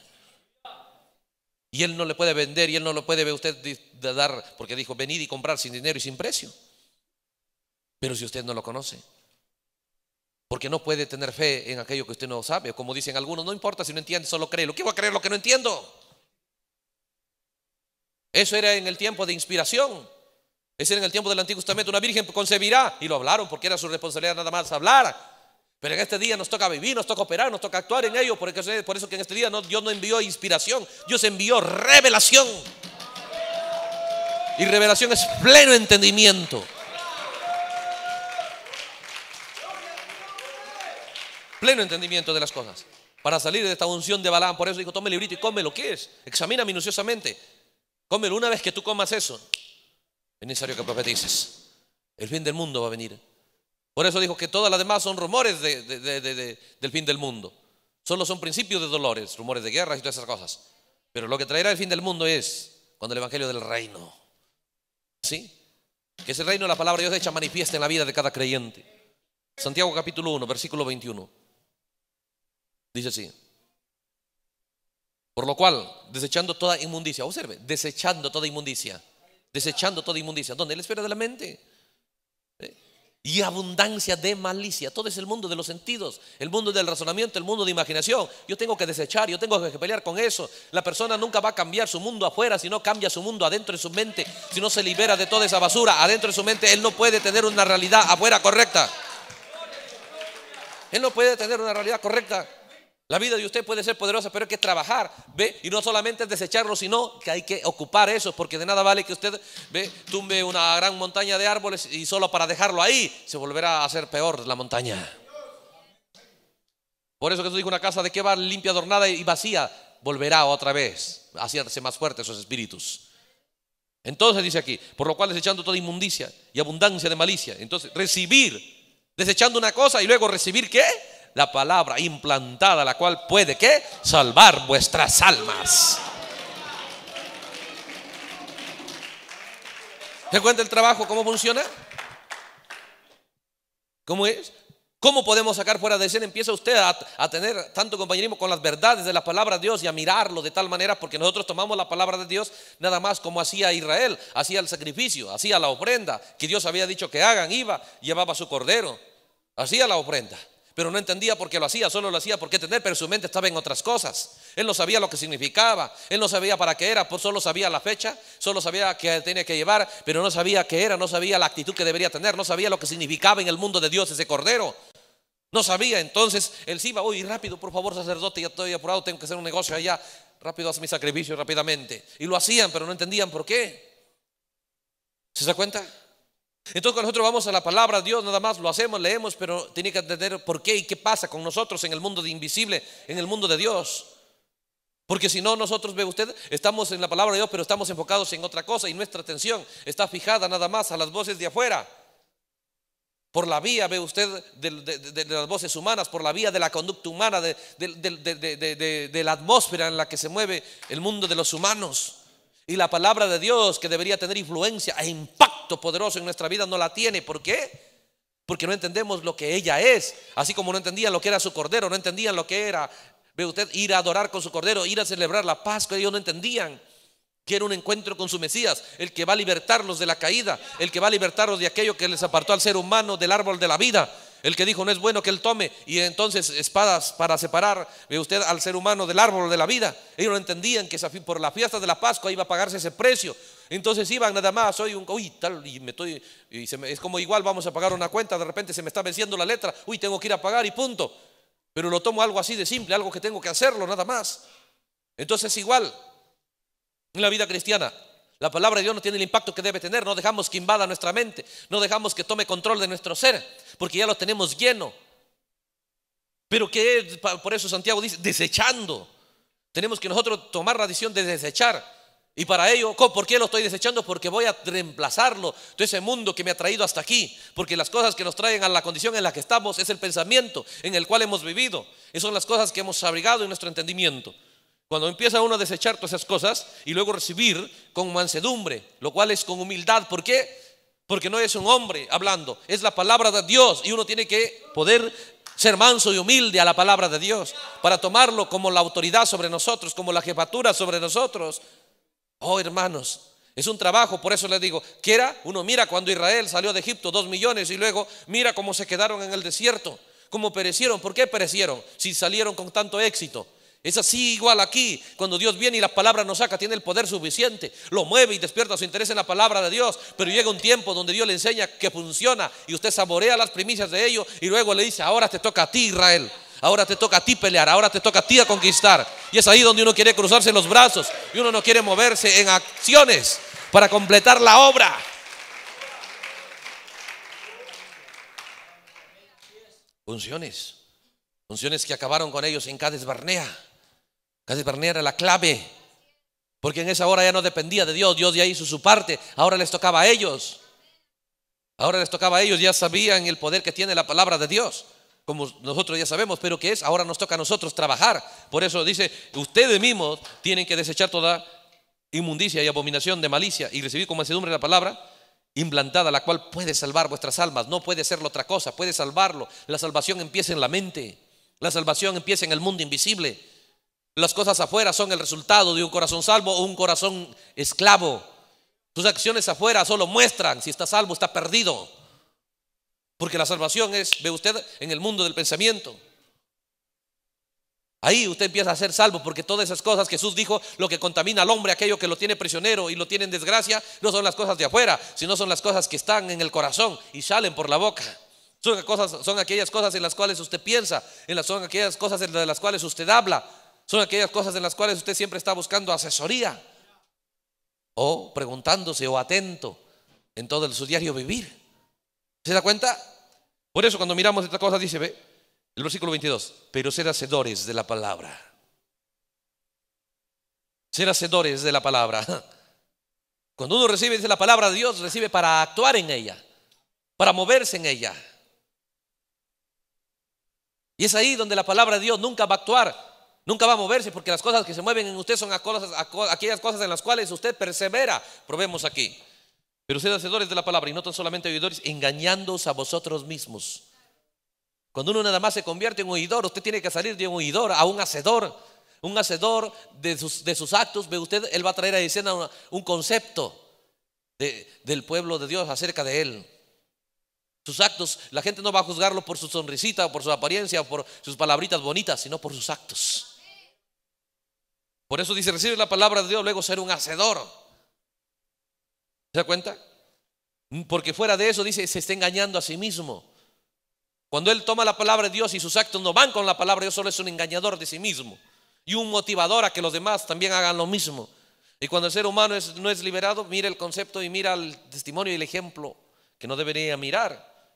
[SPEAKER 1] Y él no le puede vender y él no lo puede usted dar porque dijo, venid y comprar sin dinero y sin precio. Pero si usted no lo conoce, porque no puede tener fe en aquello que usted no sabe, como dicen algunos, no importa si no entiende, solo cree. ¿Lo que voy a creer lo que no entiendo? Eso era en el tiempo de inspiración. Ese era en el tiempo del Antiguo Testamento. Una virgen concebirá y lo hablaron porque era su responsabilidad nada más hablar. Pero en este día nos toca vivir, nos toca operar, nos toca actuar en ello. Porque por eso que en este día Dios no envió inspiración, Dios envió revelación. Y revelación es pleno entendimiento. pleno entendimiento de las cosas, para salir de esta unción de Balán Por eso dijo, tome el librito y cómelo. ¿Qué es? Examina minuciosamente. Cómelo una vez que tú comas eso. Es necesario que profetices. El fin del mundo va a venir. Por eso dijo que todas las demás son rumores del fin del mundo. Solo son principios de dolores, rumores de guerras y todas esas cosas. Pero lo que traerá el fin del mundo es cuando el Evangelio del Reino, ¿sí? Que ese reino de la palabra de Dios hecha manifiesta en la vida de cada creyente. Santiago capítulo 1, versículo 21. Dice así. Por lo cual, desechando toda inmundicia, observe, desechando toda inmundicia, desechando toda inmundicia, ¿dónde? En la esfera de la mente. ¿Eh? Y abundancia de malicia. Todo es el mundo de los sentidos, el mundo del razonamiento, el mundo de imaginación. Yo tengo que desechar, yo tengo que pelear con eso. La persona nunca va a cambiar su mundo afuera si no cambia su mundo adentro de su mente, si no se libera de toda esa basura adentro de su mente. Él no puede tener una realidad afuera correcta. Él no puede tener una realidad correcta. La vida de usted puede ser poderosa, pero hay que trabajar, ¿ve? Y no solamente desecharlo, sino que hay que ocupar eso, porque de nada vale que usted, ¿ve? Tumbe una gran montaña de árboles y solo para dejarlo ahí se volverá a hacer peor la montaña. Por eso Jesús dijo, una casa de que va limpia, adornada y vacía, volverá otra vez a más fuerte esos espíritus. Entonces dice aquí, por lo cual desechando toda inmundicia y abundancia de malicia. Entonces, recibir, desechando una cosa y luego recibir qué? la palabra implantada, la cual puede que salvar vuestras almas. ¿Se cuenta el trabajo cómo funciona? ¿Cómo es? ¿Cómo podemos sacar fuera de escena? Empieza usted a, tener tanto compañerismo con las verdades de la palabra de Dios y a mirarlo de tal manera, porque nosotros tomamos la palabra de Dios nada más como hacía Israel, hacía el sacrificio, hacía la ofrenda que Dios había dicho que hagan, iba, llevaba su cordero, hacía la ofrenda pero no entendía por qué lo hacía, solo lo hacía qué tener, pero su mente estaba en otras cosas. Él no sabía lo que significaba, él no sabía para qué era, solo sabía la fecha, solo sabía que tenía que llevar, pero no sabía qué era, no sabía la actitud que debería tener, no sabía lo que significaba en el mundo de Dios ese cordero. No sabía, entonces él sí iba, uy, rápido, por favor, sacerdote, ya estoy apurado, tengo que hacer un negocio allá, rápido, haz mi sacrificio rápidamente. Y lo hacían, pero no entendían por qué. ¿Se da cuenta? Entonces cuando nosotros vamos a la palabra de Dios, nada más lo hacemos, leemos, pero tiene que entender por qué y qué pasa con nosotros en el mundo de invisible, en el mundo de Dios. Porque si no, nosotros, ve usted, estamos en la palabra de Dios, pero estamos enfocados en otra cosa y nuestra atención está fijada nada más a las voces de afuera. Por la vía, ve usted, de, de las voces humanas, por la vía de la conducta humana, de la atmósfera en la que se mueve el mundo de los humanos. Y la palabra de Dios que debería tener influencia e impacto poderoso en nuestra vida no la tiene. ¿Por qué? Porque no entendemos lo que ella es. Así como no entendían lo que era su cordero, no entendían lo que era, ve usted, ir a adorar con su cordero, ir a celebrar la Pascua, ellos no entendían. que era un encuentro con su Mesías, el que va a libertarlos de la caída, el que va a libertarlos de aquello que les apartó al ser humano del árbol de la vida, el que dijo no es bueno que él tome y entonces espadas para separar, ve usted, al ser humano del árbol de la vida. Ellos no entendían que por la fiesta de la Pascua iba a pagarse ese precio. Entonces iban nada más, soy un, uy, tal, y me estoy, y se es como igual vamos a pagar una cuenta, de repente se me está venciendo la letra, uy, tengo que ir a pagar y punto. Pero lo tomo algo así de simple, algo que tengo que hacerlo, nada más. Entonces igual, en la vida cristiana, la palabra de Dios no tiene el impacto que debe tener, no dejamos que invada nuestra mente, no dejamos que tome control de nuestro ser, porque ya lo tenemos lleno. Pero que por eso Santiago dice, desechando. Tenemos que nosotros tomar la decisión de desechar. Y para ello, ¿por qué lo estoy desechando? Porque voy a reemplazarlo. De ese mundo que me ha traído hasta aquí. Porque las cosas que nos traen a la condición en la que estamos es el pensamiento en el cual hemos vivido. Esas son las cosas que hemos abrigado en nuestro entendimiento. Cuando empieza uno a desechar todas esas cosas y luego recibir con mansedumbre, lo cual es con humildad. ¿Por qué? Porque no es un hombre hablando, es la palabra de Dios y uno tiene que poder ser manso y humilde a la palabra de Dios para tomarlo como la autoridad sobre nosotros, como la jefatura sobre nosotros. Oh, hermanos, es un trabajo, por eso les digo, era uno mira cuando Israel salió de Egipto, dos millones, y luego mira cómo se quedaron en el desierto, cómo perecieron, ¿por qué perecieron? Si salieron con tanto éxito. Es así igual aquí, cuando Dios viene y la palabra nos saca, tiene el poder suficiente, lo mueve y despierta su interés en la palabra de Dios, pero llega un tiempo donde Dios le enseña que funciona y usted saborea las primicias de ello y luego le dice, ahora te toca a ti Israel, Ahora te toca a ti pelear, ahora te toca a ti a conquistar. Y es ahí donde uno quiere cruzarse los brazos y uno no quiere moverse en acciones para completar la obra. Funciones. Funciones que acabaron con ellos en Cádiz Barnea. Cádiz Barnea era la clave. Porque en esa hora ya no dependía de Dios. Dios ya hizo su parte. Ahora les tocaba a ellos. Ahora les tocaba a ellos. Ya sabían el poder que tiene la palabra de Dios como nosotros ya sabemos, pero que es, ahora nos toca a nosotros trabajar. Por eso dice, ustedes mismos tienen que desechar toda inmundicia y abominación de malicia y recibir con mansedumbre la palabra implantada, la cual puede salvar vuestras almas, no puede serlo otra cosa, puede salvarlo. La salvación empieza en la mente, la salvación empieza en el mundo invisible. Las cosas afuera son el resultado de un corazón salvo o un corazón esclavo. Tus acciones afuera solo muestran si está salvo, o está perdido. Porque la salvación es, ve usted, en el mundo del pensamiento. Ahí usted empieza a ser salvo porque todas esas cosas, que Jesús dijo, lo que contamina al hombre, aquello que lo tiene prisionero y lo tiene en desgracia, no son las cosas de afuera, sino son las cosas que están en el corazón y salen por la boca. Son, cosas, son aquellas cosas en las cuales usted piensa, en las, son aquellas cosas en las cuales usted habla, son aquellas cosas en las cuales usted siempre está buscando asesoría o preguntándose o atento en todo su diario vivir. ¿Se da cuenta? Por eso cuando miramos esta cosa dice, ve, el versículo 22, pero ser hacedores de la palabra. Ser hacedores de la palabra. Cuando uno recibe la palabra de Dios, recibe para actuar en ella, para moverse en ella. Y es ahí donde la palabra de Dios nunca va a actuar, nunca va a moverse, porque las cosas que se mueven en usted son aquellas cosas en las cuales usted persevera. Probemos aquí. Pero ser hacedores de la palabra y no tan solamente oidores, engañándoos a vosotros mismos. Cuando uno nada más se convierte en oidor, usted tiene que salir de un oidor a un hacedor. Un hacedor de sus, actos, ve usted, él va a traer a escena un concepto del pueblo de Dios acerca de él. Sus actos, la gente no va a juzgarlo por su sonrisita, por su apariencia, o por sus palabritas bonitas, sino por sus actos. Por eso dice, recibe la palabra de Dios, luego ser un hacedor. ¿Se da cuenta? Porque fuera de eso, dice, se está engañando a sí mismo. Cuando él toma la palabra de Dios y sus actos no van con la palabra Dios, solo es un engañador de sí mismo y un motivador a que los demás también hagan lo mismo. Y cuando el ser humano no es liberado, mira el concepto y mira el testimonio y el ejemplo que no debería mirar.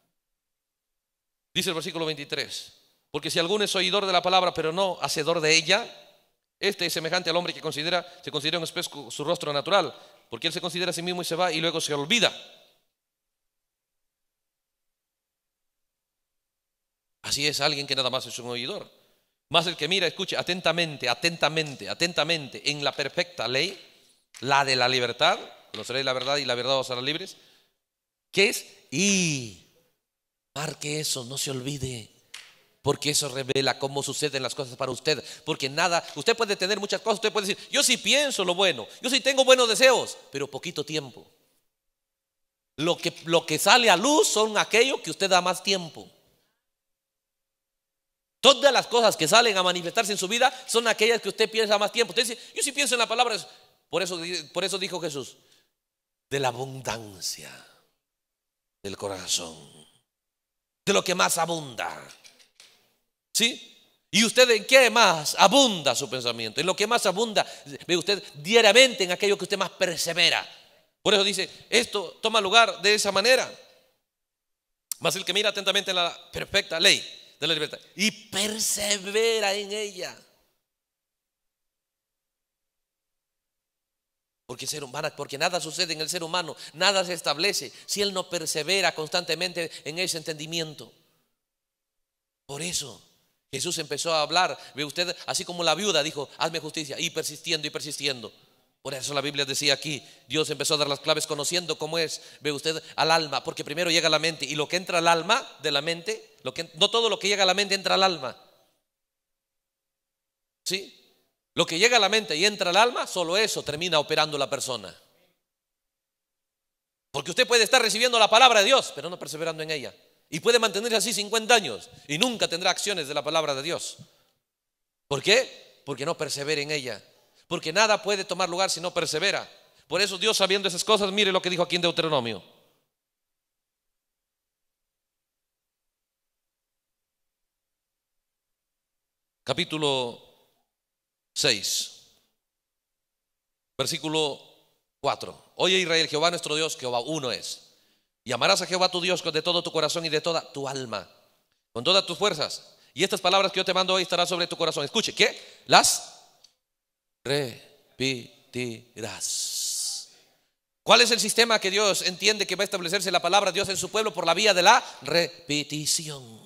[SPEAKER 1] Dice el versículo 23, porque si alguno es oidor de la palabra pero no hacedor de ella, este es semejante al hombre que considera, se considera un espejo su rostro natural, porque él se considera a sí mismo y se va y luego se olvida. Así es alguien que nada más es un oidor. Más el que mira, escuche atentamente, atentamente, atentamente en la perfecta ley, la de la libertad, conoceréis la verdad y la verdad os hará libres, ¿Qué es y marque eso, no se olvide porque eso revela cómo suceden las cosas para usted. Porque nada, usted puede tener muchas cosas, usted puede decir, yo sí pienso lo bueno, yo sí tengo buenos deseos, pero poquito tiempo. Lo que, lo que sale a luz son aquellos que usted da más tiempo. Todas las cosas que salen a manifestarse en su vida son aquellas que usted piensa más tiempo. Usted dice, yo sí pienso en la palabra. Por eso, por eso dijo Jesús, de la abundancia del corazón, de lo que más abunda ¿Y usted en qué más abunda su pensamiento? En lo que más abunda, ve usted diariamente en aquello que usted más persevera. Por eso dice, esto toma lugar de esa manera. Mas el que mira atentamente la perfecta ley de la libertad y persevera en ella. Porque, ser porque nada sucede en el ser humano, nada se establece si él no persevera constantemente en ese entendimiento. Por eso Jesús empezó a hablar, ve usted, así como la viuda dijo, hazme justicia, y persistiendo y persistiendo. Por eso la Biblia decía aquí, Dios empezó a dar las claves conociendo cómo es, ve usted, al alma, porque primero llega la mente, y lo que entra al alma de la mente, lo que, no todo lo que llega a la mente entra al alma. ¿Sí? Lo que llega a la mente y entra al alma, solo eso termina operando la persona. Porque usted puede estar recibiendo la palabra de Dios, pero no perseverando en ella. Y puede mantenerse así 50 años y nunca tendrá acciones de la palabra de Dios. ¿Por qué? Porque no persevera en ella. Porque nada puede tomar lugar si no persevera. Por eso Dios sabiendo esas cosas, mire lo que dijo aquí en Deuteronomio. Capítulo 6, versículo 4. Oye Israel, Jehová nuestro Dios, Jehová uno es. Y amarás a Jehová tu Dios con de todo tu corazón y de toda tu alma, con todas tus fuerzas. Y estas palabras que yo te mando hoy estarán sobre tu corazón. Escuche, ¿qué? Las repetirás. ¿Cuál es el sistema que Dios entiende que va a establecerse la palabra de Dios en su pueblo por la vía de la repetición?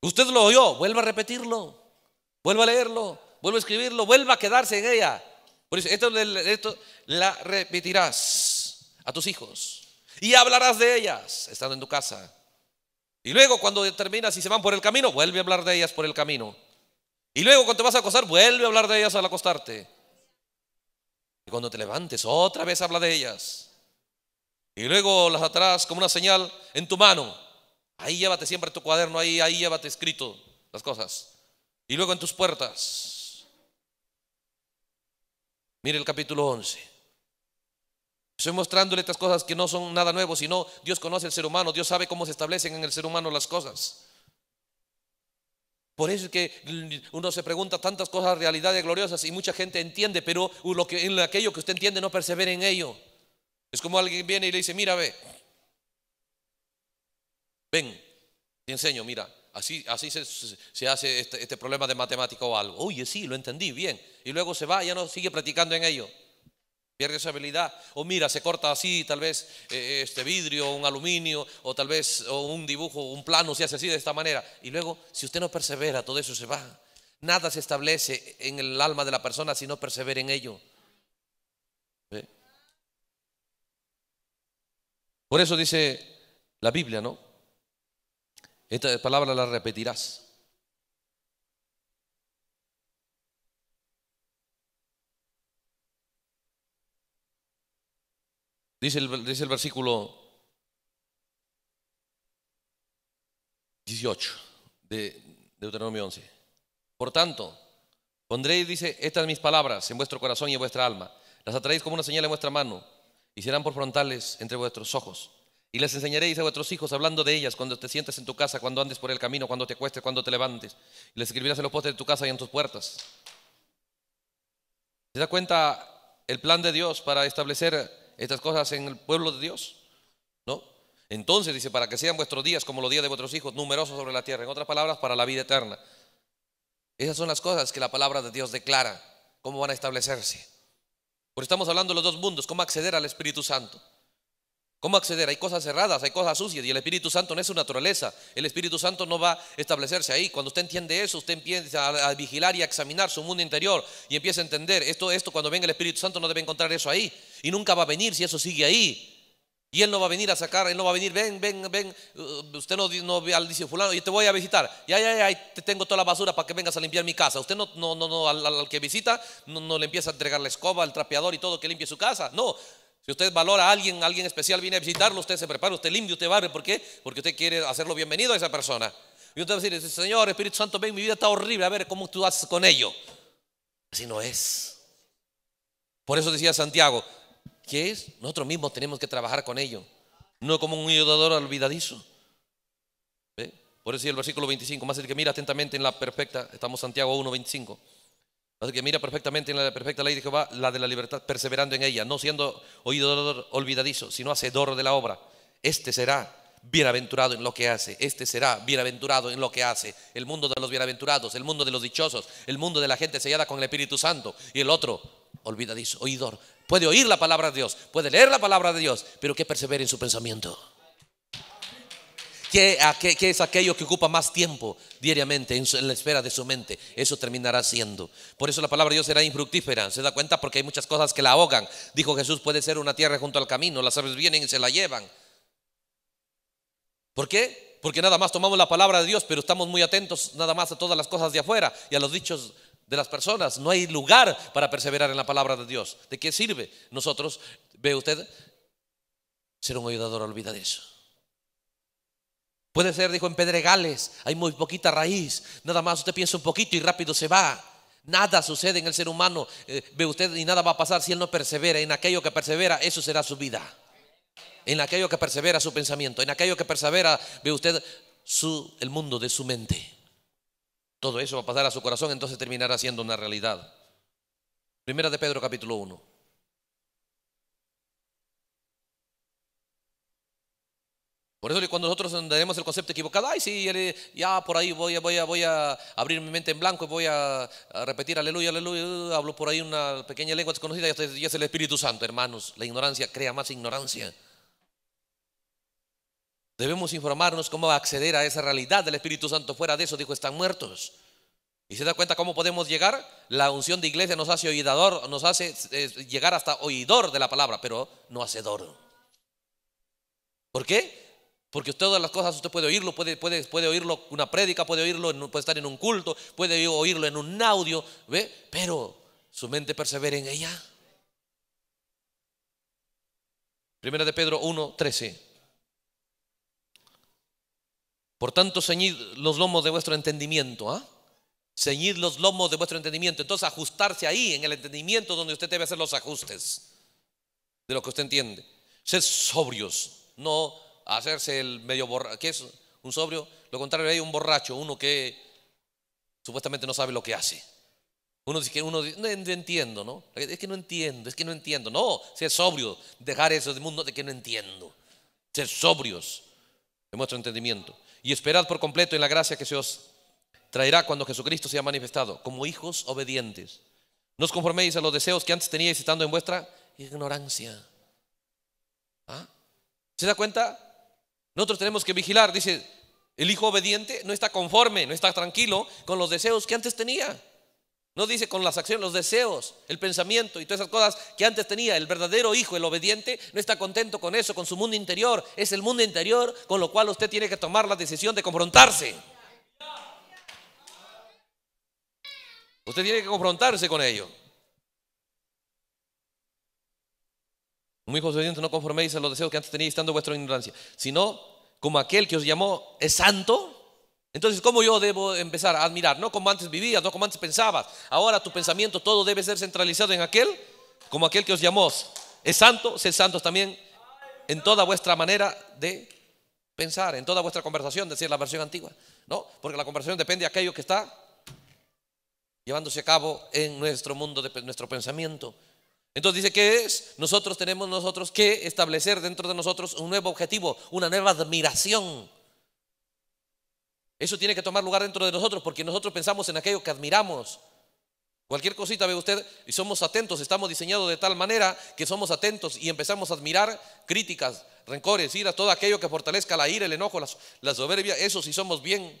[SPEAKER 1] Usted lo oyó, vuelva a repetirlo, vuelva a leerlo, vuelva a escribirlo, vuelva a quedarse en ella. Por eso, esto, esto la repetirás a tus hijos y hablarás de ellas estando en tu casa. Y luego cuando terminas y se van por el camino, vuelve a hablar de ellas por el camino. Y luego cuando te vas a acostar, vuelve a hablar de ellas al acostarte. Y cuando te levantes, otra vez habla de ellas. Y luego las atrás como una señal en tu mano. Ahí llévate siempre tu cuaderno, ahí, ahí llévate escrito las cosas. Y luego en tus puertas. Mire el capítulo 11. Estoy mostrándole estas cosas que no son nada nuevo, sino Dios conoce al ser humano, Dios sabe cómo se establecen en el ser humano las cosas. Por eso es que uno se pregunta tantas cosas, realidades gloriosas, y mucha gente entiende, pero lo que, en aquello que usted entiende no persevera en ello. Es como alguien viene y le dice, mira, ve, ven, te enseño, mira, así, así se, hace este, este, problema de matemática o algo. Oye, sí, lo entendí bien. Y luego se va y ya no sigue practicando en ello pierde su habilidad. O mira, se corta así, tal vez eh, eh, este vidrio, un aluminio, o tal vez o un dibujo, un plano se hace así de esta manera. Y luego, si usted no persevera, todo eso se va. Nada se establece en el alma de la persona si no persevera en ello. Por eso dice la Biblia, ¿no? Esta palabra la repetirás. Dice el, versículo 18 de Deuteronomio 11. Por tanto, pondréis, dice, estas mis palabras en vuestro corazón y en vuestra alma. Las atraéis como una señal en vuestra mano y serán por frontales entre vuestros ojos. Y les enseñaréis a vuestros hijos hablando de ellas cuando te sientes en tu casa, cuando andes por el camino, cuando te acuestes, cuando te levantes. Y les escribirás en los postes de tu casa y en tus puertas. ¿Se da cuenta el plan de Dios para establecer estas cosas en el pueblo de Dios? ¿No? Entonces dice, para que sean vuestros días como los días de vuestros hijos, numerosos sobre la tierra. En otras palabras, para la vida eterna. Esas son las cosas que la palabra de Dios declara, cómo van a establecerse. Porque estamos hablando de los dos mundos, cómo acceder al Espíritu Santo. ¿Cómo acceder? Hay cosas cerradas, hay cosas sucias y el Espíritu Santo no es su naturaleza. El Espíritu Santo no va a establecerse ahí. Cuando usted entiende eso, usted empieza a, vigilar y a examinar su mundo interior y empieza a entender esto, esto, cuando venga el Espíritu Santo no debe encontrar eso ahí. Y nunca va a venir si eso sigue ahí. Y Él no va a venir a sacar, Él no va a venir, ven, ven, ven. Uh, usted no, no dice fulano, y te voy a visitar. Ya, ya, ya, te tengo toda la basura para que vengas a limpiar mi casa. Usted no, no, no, no al, que visita no le empieza a entregar la escoba, el trapeador y todo que limpie su casa. No, si usted valora a alguien, alguien especial viene a visitarlo, usted se prepara, usted limpia, usted barre. ¿Por qué? Porque usted quiere hacerlo bienvenido a esa persona. Y usted va a decir, Señor, Espíritu Santo, ven, mi vida está horrible, a ver cómo tú haces con ello. Así no es. Por eso decía Santiago, ¿qué es? Nosotros mismos tenemos que trabajar con ello, no como un ayudador olvidadizo. Por eso decía el versículo 25, más el que mira atentamente en la perfecta, estamos Santiago 1, 25. Así que mira perfectamente en la perfecta ley de Jehová, la de la libertad, perseverando en ella, no siendo oído olvidadizo, sino hacedor de la obra. Este será bienaventurado en lo que hace, este será bienaventurado en lo que hace. El mundo de los bienaventurados, el mundo de los dichosos, el mundo de la gente sellada con el Espíritu Santo y el otro, olvidadizo, oidor. Puede oír la palabra de Dios, puede leer la palabra de Dios, pero que persevere en su pensamiento. ¿Qué, es aquello que ocupa más tiempo diariamente en, en, la esfera de su mente? Eso terminará siendo. Por eso la palabra de Dios será infructífera. ¿Se da cuenta? Porque hay muchas cosas que la ahogan. Dijo Jesús, puede ser una tierra junto al camino. Las aves vienen y se la llevan. ¿Por qué? Porque nada más tomamos la palabra de Dios, pero estamos muy atentos nada más a todas las cosas de afuera y a los dichos de las personas. No hay lugar para perseverar en la palabra de Dios. ¿De qué sirve? Nosotros, ve usted, ser un ayudador, olvida de eso. Puede ser, dijo, en pedregales, hay muy poquita raíz, nada más usted piensa un poquito y rápido se va. Nada sucede en el ser humano, eh, ve usted, y nada va a pasar si él no persevera. En aquello que persevera, eso será su vida. En aquello que persevera su pensamiento, en aquello que persevera, ve usted, su, el mundo de su mente. Todo eso va a pasar a su corazón, entonces terminará siendo una realidad. Primera de Pedro capítulo 1. Por eso cuando nosotros tenemos el concepto equivocado, ay, sí, ya por ahí voy, voy, voy a abrir mi mente en blanco y voy a, repetir aleluya, aleluya, uh, hablo por ahí una pequeña lengua desconocida, y es el Espíritu Santo, hermanos. La ignorancia crea más ignorancia. Debemos informarnos cómo acceder a esa realidad del Espíritu Santo. Fuera de eso, dijo, están muertos. ¿Y se da cuenta cómo podemos llegar? La unción de iglesia nos hace oidador, nos hace eh, llegar hasta oidor de la palabra, pero no hacedor. ¿Por qué? Porque todas las cosas usted puede oírlo, puede, puede, puede oírlo una prédica, puede oírlo, puede estar en un culto, puede oírlo en un audio, ¿ve? Pero su mente persevera en ella. Primera de Pedro 1, 13. Por tanto, ceñid los lomos de vuestro entendimiento, ¿ah? Ceñid los lomos de vuestro entendimiento. Entonces, ajustarse ahí, en el entendimiento, donde usted debe hacer los ajustes de lo que usted entiende. Ser sobrios, no hacerse el medio borracho, ¿qué es un sobrio? Lo contrario hay un borracho, uno que supuestamente no sabe lo que hace. Uno dice que uno no, entiendo, ¿no? Es que no entiendo, es que no entiendo. No, ser sobrio, dejar eso del mundo de que no entiendo. Ser sobrios En vuestro entendimiento. Y esperad por completo en la gracia que se os traerá cuando Jesucristo sea manifestado, como hijos obedientes. No os conforméis a los deseos que antes teníais estando en vuestra ignorancia. ¿Ah? ¿Se da cuenta? Nosotros tenemos que vigilar, dice, el hijo obediente no está conforme, no está tranquilo con los deseos que antes tenía. No dice con las acciones, los deseos, el pensamiento y todas esas cosas que antes tenía. El verdadero hijo, el obediente, no está contento con eso, con su mundo interior. Es el mundo interior con lo cual usted tiene que tomar la decisión de confrontarse. Usted tiene que confrontarse con ello. Un hijo obediente no conforméis a los deseos que antes tenía, estando vuestra ignorancia, sino como aquel que os llamó es santo, entonces ¿cómo yo debo empezar a admirar? No como antes vivías, no como antes pensabas. Ahora tu pensamiento todo debe ser centralizado en aquel, como aquel que os llamó es santo, sed santos también en toda vuestra manera de pensar, en toda vuestra conversación, decir la versión antigua, ¿no? Porque la conversación depende de aquello que está llevándose a cabo en nuestro mundo, de nuestro pensamiento. Entonces dice, que es? Nosotros tenemos nosotros que establecer dentro de nosotros un nuevo objetivo, una nueva admiración. Eso tiene que tomar lugar dentro de nosotros porque nosotros pensamos en aquello que admiramos. Cualquier cosita ve usted y somos atentos, estamos diseñados de tal manera que somos atentos y empezamos a admirar críticas, rencores, ira, todo aquello que fortalezca la ira, el enojo, la, soberbia, eso si somos bien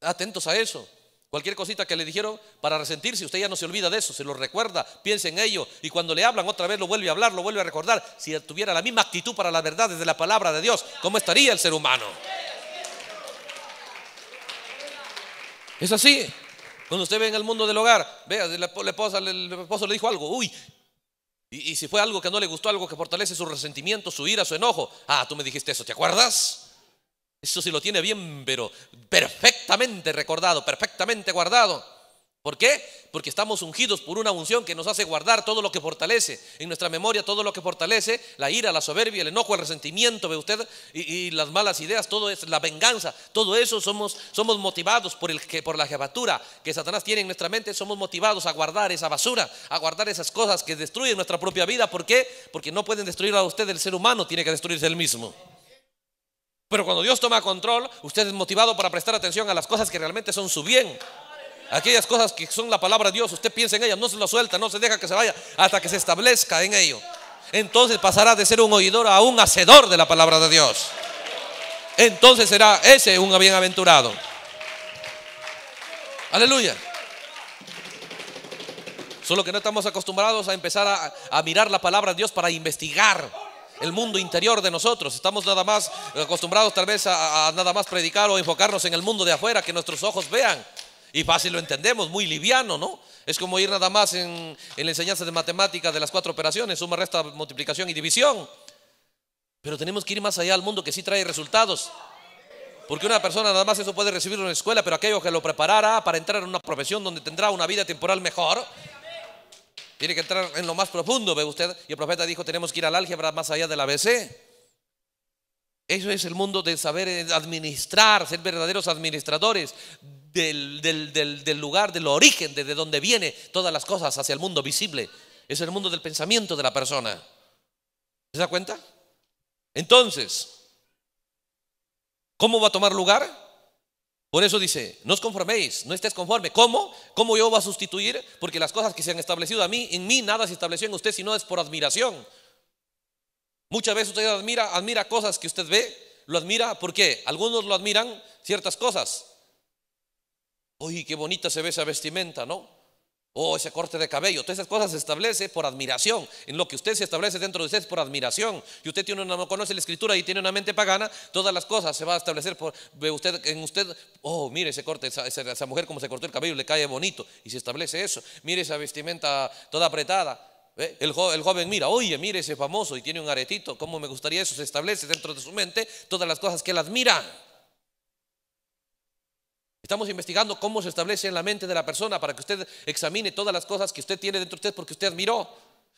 [SPEAKER 1] atentos a eso. Cualquier cosita que le dijeron para resentirse, usted ya no se olvida de eso, se lo recuerda, piensa en ello y cuando le hablan otra vez lo vuelve a hablar, lo vuelve a recordar. Si tuviera la misma actitud para la verdad desde la palabra de Dios, ¿cómo estaría el ser humano? Es así. Cuando usted ve en el mundo del hogar, vea, el, esposa, esposo le dijo algo, uy, y, y si fue algo que no le gustó, algo que fortalece su resentimiento, su ira, su enojo, ah, tú me dijiste eso, ¿te acuerdas? Eso sí lo tiene bien, pero perfectamente recordado, perfectamente guardado. ¿Por qué? Porque estamos ungidos por una unción que nos hace guardar todo lo que fortalece. En nuestra memoria todo lo que fortalece, la ira, la soberbia, el enojo, el resentimiento, ve usted, y, las malas ideas, todo es la venganza, todo eso somos, somos motivados por, el que, por la jefatura que Satanás tiene en nuestra mente, somos motivados a guardar esa basura, a guardar esas cosas que destruyen nuestra propia vida. ¿Por qué? Porque no pueden destruir a usted el ser humano, tiene que destruirse él mismo. Pero cuando Dios toma control, usted es motivado para prestar atención a las cosas que realmente son su bien. Aquellas cosas que son la palabra de Dios, usted piensa en ellas, no se lo suelta, no se deja que se vaya hasta que se establezca en ello. Entonces pasará de ser un oidor a un hacedor de la palabra de Dios. Entonces será ese un bienaventurado. Aleluya. Solo que no estamos acostumbrados a empezar a, a mirar la palabra de Dios para investigar el mundo interior de nosotros. Estamos nada más acostumbrados tal vez a, nada más predicar o enfocarnos en el mundo de afuera, que nuestros ojos vean. Y fácil lo entendemos, muy liviano, ¿no? Es como ir nada más en, en la enseñanza de matemáticas de las cuatro operaciones, suma, resta, multiplicación y división. Pero tenemos que ir más allá al mundo que sí trae resultados. Porque una persona nada más eso puede recibirlo en la escuela, pero aquello que lo preparara para entrar en una profesión donde tendrá una vida temporal mejor, tiene que entrar en lo más profundo, ve usted. Y el profeta dijo, tenemos que ir al álgebra más allá de la ABC. Eso es el mundo de saber eh, administrar, ser verdaderos administradores del, lugar, del origen, desde donde viene todas las cosas hacia el mundo visible. Es el mundo del pensamiento de la persona. ¿Se da cuenta? Entonces, ¿cómo va a tomar lugar? Por eso dice, no os conforméis, no estés conforme. ¿Cómo? ¿Cómo yo voy a sustituir? Porque las cosas que se han establecido a mí, en mí nada se estableció en usted, sino es por admiración. Muchas veces usted admira, admira cosas que usted ve, lo admira, ¿por qué? Algunos lo admiran ciertas cosas. Uy, qué bonita se ve esa vestimenta, ¿no? Oh ese corte de cabello. Todas esas cosas se establece por admiración. En lo que usted se establece dentro de usted es por admiración. Y usted tiene no conoce la escritura y tiene una mente pagana, todas las cosas se va a establecer por usted, en usted. Oh, mire ese corte, esa, mujer como se cortó el cabello, le cae bonito. Y se establece eso. Mire esa vestimenta toda apretada. El, joven, el, joven mira, oye, mire ese famoso y tiene un aretito. ¿Cómo me gustaría eso? Se establece dentro de su mente todas las cosas que él admira. Estamos investigando cómo se establece en la mente de la persona para que usted examine todas las cosas que usted tiene dentro de usted porque usted admiró.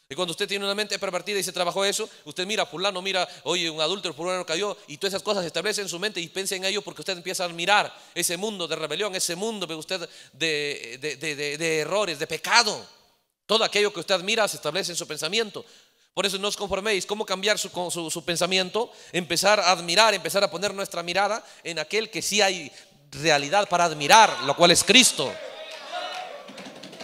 [SPEAKER 1] Y cuando usted tiene una mente pervertida y se trabajó eso, usted mira, fulano, mira, oye, un adulto, fulano cayó, y todas esas cosas se establecen en su mente y piensa en ello porque usted empieza a admirar ese mundo de rebelión, ese mundo de usted de, errores, de pecado. Todo aquello que usted admira se establece en su pensamiento. Por eso no os conforméis. ¿Cómo cambiar su, su, su, pensamiento? Empezar a admirar, empezar a poner nuestra mirada en aquel que sí hay realidad para admirar, lo cual es Cristo.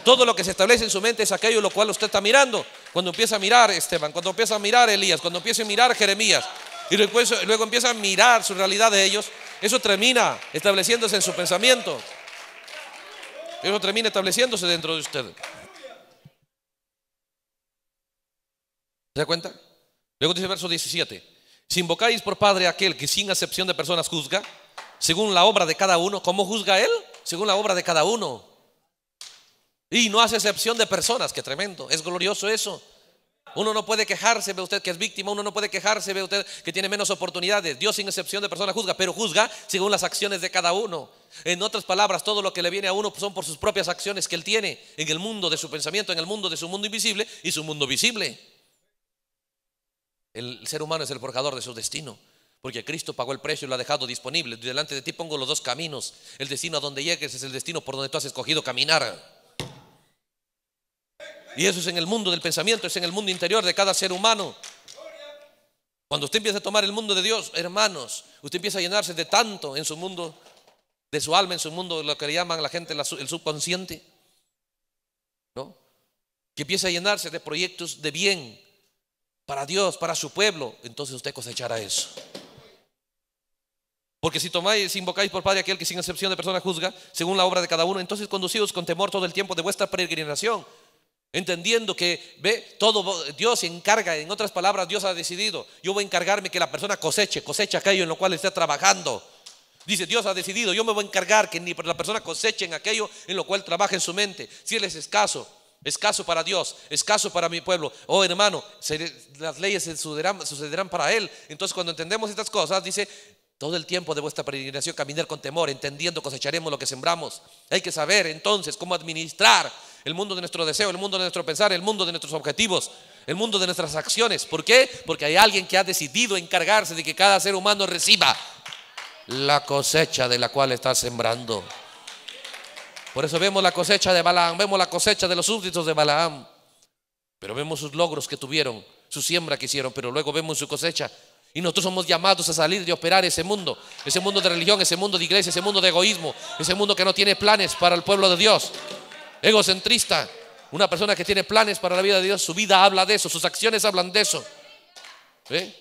[SPEAKER 1] Todo lo que se establece en su mente es aquello lo cual usted está mirando. Cuando empieza a mirar Esteban, cuando empieza a mirar Elías, cuando empieza a mirar Jeremías, y luego, empieza a mirar su realidad de ellos, eso termina estableciéndose en su pensamiento. Eso termina estableciéndose dentro de usted. ¿Se da cuenta? Luego dice el verso 17: Si invocáis por Padre aquel que sin acepción de personas juzga, según la obra de cada uno. ¿Cómo juzga Él? Según la obra de cada uno. Y no hace excepción de personas, que tremendo, es glorioso eso. Uno no puede quejarse, ve usted que es víctima, uno no puede quejarse, ve usted que tiene menos oportunidades. Dios sin excepción de personas juzga, pero juzga según las acciones de cada uno. En otras palabras, todo lo que le viene a uno son por sus propias acciones que él tiene en el mundo de su pensamiento, en el mundo de su mundo invisible y su mundo visible. El ser humano es el forjador de su destino. Porque Cristo pagó el precio y lo ha dejado disponible. Delante de ti pongo los dos caminos. El destino a donde llegues es el destino por donde tú has escogido caminar. Y eso es en el mundo del pensamiento, es en el mundo interior de cada ser humano. Cuando usted empieza a tomar el mundo de Dios, hermanos, usted empieza a llenarse de tanto en su mundo, de su alma, en su mundo, lo que le llaman la gente el subconsciente, ¿no? Que empieza a llenarse de proyectos de bien para Dios, para su pueblo. Entonces usted cosechará eso. Porque si tomáis, invocáis por Padre aquel que sin excepción de persona juzga, según la obra de cada uno, entonces conducidos con temor todo el tiempo de vuestra peregrinación, entendiendo que, ve, todo Dios se encarga, en otras palabras, Dios ha decidido, yo voy a encargarme que la persona coseche, cosecha aquello en lo cual está trabajando. Dice, Dios ha decidido, yo me voy a encargar que ni la persona coseche en aquello en lo cual trabaja en su mente. Si él es escaso, escaso para Dios, escaso para mi pueblo. Oh hermano, las leyes sucederán, para él. Entonces cuando entendemos estas cosas, dice, todo el tiempo de vuestra peregrinación caminar con temor, entendiendo cosecharemos lo que sembramos. Hay que saber entonces cómo administrar el mundo de nuestro deseo, el mundo de nuestro pensar, el mundo de nuestros objetivos, el mundo de nuestras acciones. ¿Por qué? Porque hay alguien que ha decidido encargarse de que cada ser humano reciba la cosecha de la cual está sembrando. Por eso vemos la cosecha de Balaam, vemos la cosecha de los súbditos de Balaam, pero vemos sus logros que tuvieron, su siembra que hicieron, pero luego vemos su cosecha y nosotros somos llamados a salir de operar ese mundo, ese mundo de religión, ese mundo de iglesia, ese mundo de egoísmo, ese mundo que no tiene planes para el pueblo de Dios. Egocentrista, una persona que tiene planes para la vida de Dios, su vida habla de eso, sus acciones hablan de eso. ¿Eh?